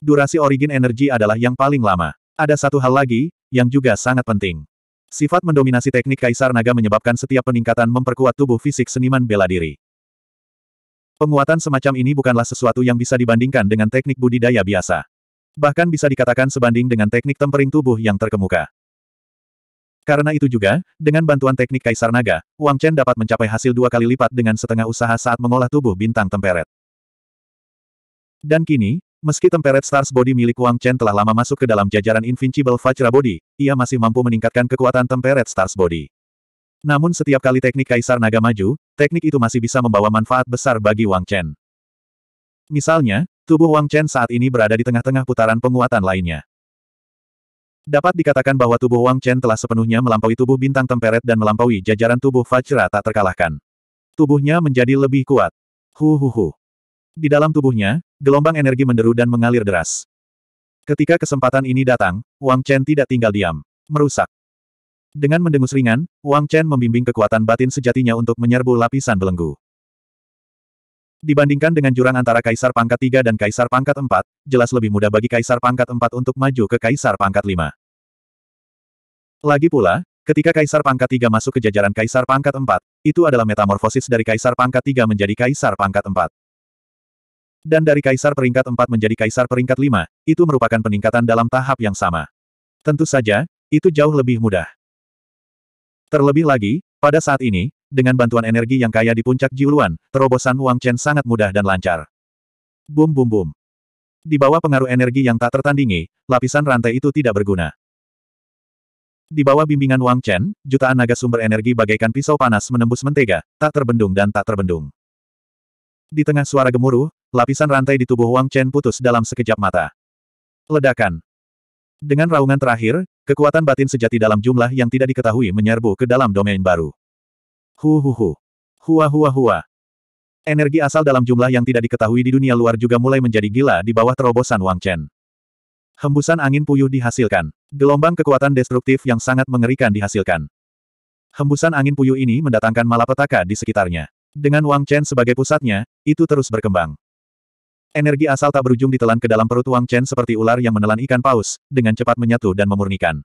Durasi origin energi adalah yang paling lama. Ada satu hal lagi, yang juga sangat penting. Sifat mendominasi teknik Kaisar Naga menyebabkan setiap peningkatan memperkuat tubuh fisik seniman bela diri. Penguatan semacam ini bukanlah sesuatu yang bisa dibandingkan dengan teknik budidaya biasa. Bahkan bisa dikatakan sebanding dengan teknik tempering tubuh yang terkemuka. Karena itu juga, dengan bantuan teknik Kaisar Naga, Wang Chen dapat mencapai hasil dua kali lipat dengan setengah usaha saat mengolah tubuh bintang temperet. Dan kini, Meski Temperet Stars Body milik Wang Chen telah lama masuk ke dalam jajaran Invincible Vajra Body, ia masih mampu meningkatkan kekuatan Temperet Stars Body. Namun setiap kali teknik Kaisar Naga maju, teknik itu masih bisa membawa manfaat besar bagi Wang Chen. Misalnya, tubuh Wang Chen saat ini berada di tengah-tengah putaran penguatan lainnya. Dapat dikatakan bahwa tubuh Wang Chen telah sepenuhnya melampaui tubuh bintang temperet dan melampaui jajaran tubuh Vajra tak terkalahkan. Tubuhnya menjadi lebih kuat. Hu hu hu. Di dalam tubuhnya, gelombang energi menderu dan mengalir deras. Ketika kesempatan ini datang, Wang Chen tidak tinggal diam. Merusak. Dengan mendengus ringan, Wang Chen membimbing kekuatan batin sejatinya untuk menyerbu lapisan belenggu. Dibandingkan dengan jurang antara Kaisar Pangkat 3 dan Kaisar Pangkat 4, jelas lebih mudah bagi Kaisar Pangkat 4 untuk maju ke Kaisar Pangkat 5. Lagi pula, ketika Kaisar Pangkat 3 masuk ke jajaran Kaisar Pangkat 4, itu adalah metamorfosis dari Kaisar Pangkat 3 menjadi Kaisar Pangkat 4. Dan dari kaisar peringkat 4 menjadi kaisar peringkat 5, itu merupakan peningkatan dalam tahap yang sama. Tentu saja, itu jauh lebih mudah. Terlebih lagi, pada saat ini, dengan bantuan energi yang kaya di puncak Jiuluan, terobosan Wang Chen sangat mudah dan lancar. Bum bum bum. Di bawah pengaruh energi yang tak tertandingi, lapisan rantai itu tidak berguna. Di bawah bimbingan Wang Chen, jutaan naga sumber energi bagaikan pisau panas menembus mentega, tak terbendung dan tak terbendung. Di tengah suara gemuruh, lapisan rantai di tubuh Wang Chen putus dalam sekejap mata. Ledakan. Dengan raungan terakhir, kekuatan batin sejati dalam jumlah yang tidak diketahui menyerbu ke dalam domain baru. Hu hu hu. Hua hua hua. Energi asal dalam jumlah yang tidak diketahui di dunia luar juga mulai menjadi gila di bawah terobosan Wang Chen. Hembusan angin puyuh dihasilkan. Gelombang kekuatan destruktif yang sangat mengerikan dihasilkan. Hembusan angin puyuh ini mendatangkan malapetaka di sekitarnya. Dengan Wang Chen sebagai pusatnya, itu terus berkembang. Energi asal tak berujung ditelan ke dalam perut Wang Chen seperti ular yang menelan ikan paus, dengan cepat menyatu dan memurnikan.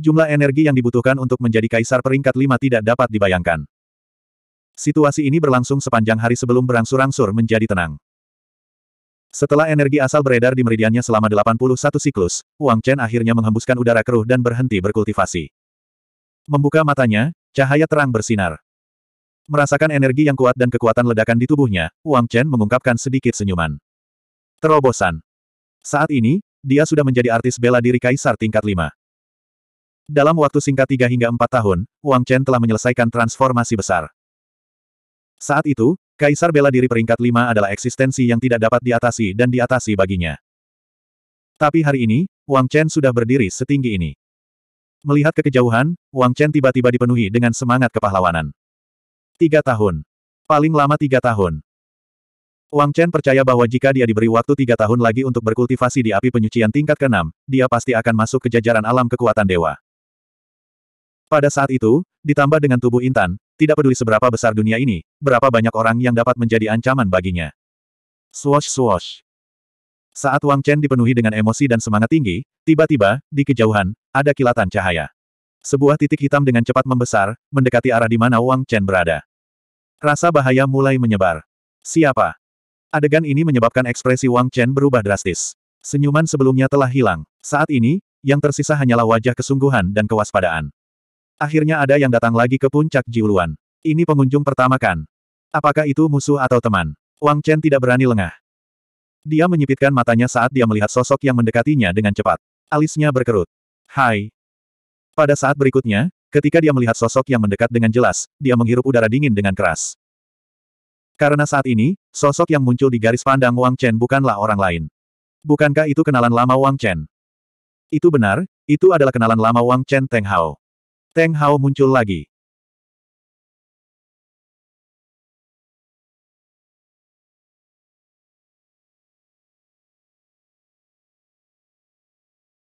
Jumlah energi yang dibutuhkan untuk menjadi kaisar peringkat lima tidak dapat dibayangkan. Situasi ini berlangsung sepanjang hari sebelum berangsur-angsur menjadi tenang. Setelah energi asal beredar di meridiannya selama 81 siklus, Wang Chen akhirnya menghembuskan udara keruh dan berhenti berkultivasi. Membuka matanya, cahaya terang bersinar. Merasakan energi yang kuat dan kekuatan ledakan di tubuhnya, Wang Chen mengungkapkan sedikit senyuman. Terobosan. Saat ini, dia sudah menjadi artis bela diri kaisar tingkat 5. Dalam waktu singkat 3 hingga 4 tahun, Wang Chen telah menyelesaikan transformasi besar. Saat itu, kaisar bela diri peringkat 5 adalah eksistensi yang tidak dapat diatasi dan diatasi baginya. Tapi hari ini, Wang Chen sudah berdiri setinggi ini. Melihat kekejauhan, Wang Chen tiba-tiba dipenuhi dengan semangat kepahlawanan. Tiga tahun. Paling lama tiga tahun. Wang Chen percaya bahwa jika dia diberi waktu tiga tahun lagi untuk berkultivasi di api penyucian tingkat ke-6, dia pasti akan masuk ke jajaran alam kekuatan dewa. Pada saat itu, ditambah dengan tubuh Intan, tidak peduli seberapa besar dunia ini, berapa banyak orang yang dapat menjadi ancaman baginya. Swosh swosh. Saat Wang Chen dipenuhi dengan emosi dan semangat tinggi, tiba-tiba, di kejauhan, ada kilatan cahaya. Sebuah titik hitam dengan cepat membesar, mendekati arah di mana Wang Chen berada. Rasa bahaya mulai menyebar. Siapa? Adegan ini menyebabkan ekspresi Wang Chen berubah drastis. Senyuman sebelumnya telah hilang. Saat ini, yang tersisa hanyalah wajah kesungguhan dan kewaspadaan. Akhirnya ada yang datang lagi ke puncak Jiuluan. Ini pengunjung pertama kan? Apakah itu musuh atau teman? Wang Chen tidak berani lengah. Dia menyipitkan matanya saat dia melihat sosok yang mendekatinya dengan cepat. Alisnya berkerut. Hai, pada saat berikutnya, ketika dia melihat sosok yang mendekat dengan jelas, dia menghirup udara dingin dengan keras. Karena saat ini, sosok yang muncul di garis pandang Wang Chen bukanlah orang lain. Bukankah itu kenalan lama Wang Chen? Itu benar, itu adalah kenalan lama Wang Chen Teng Hao. Teng Hao muncul lagi.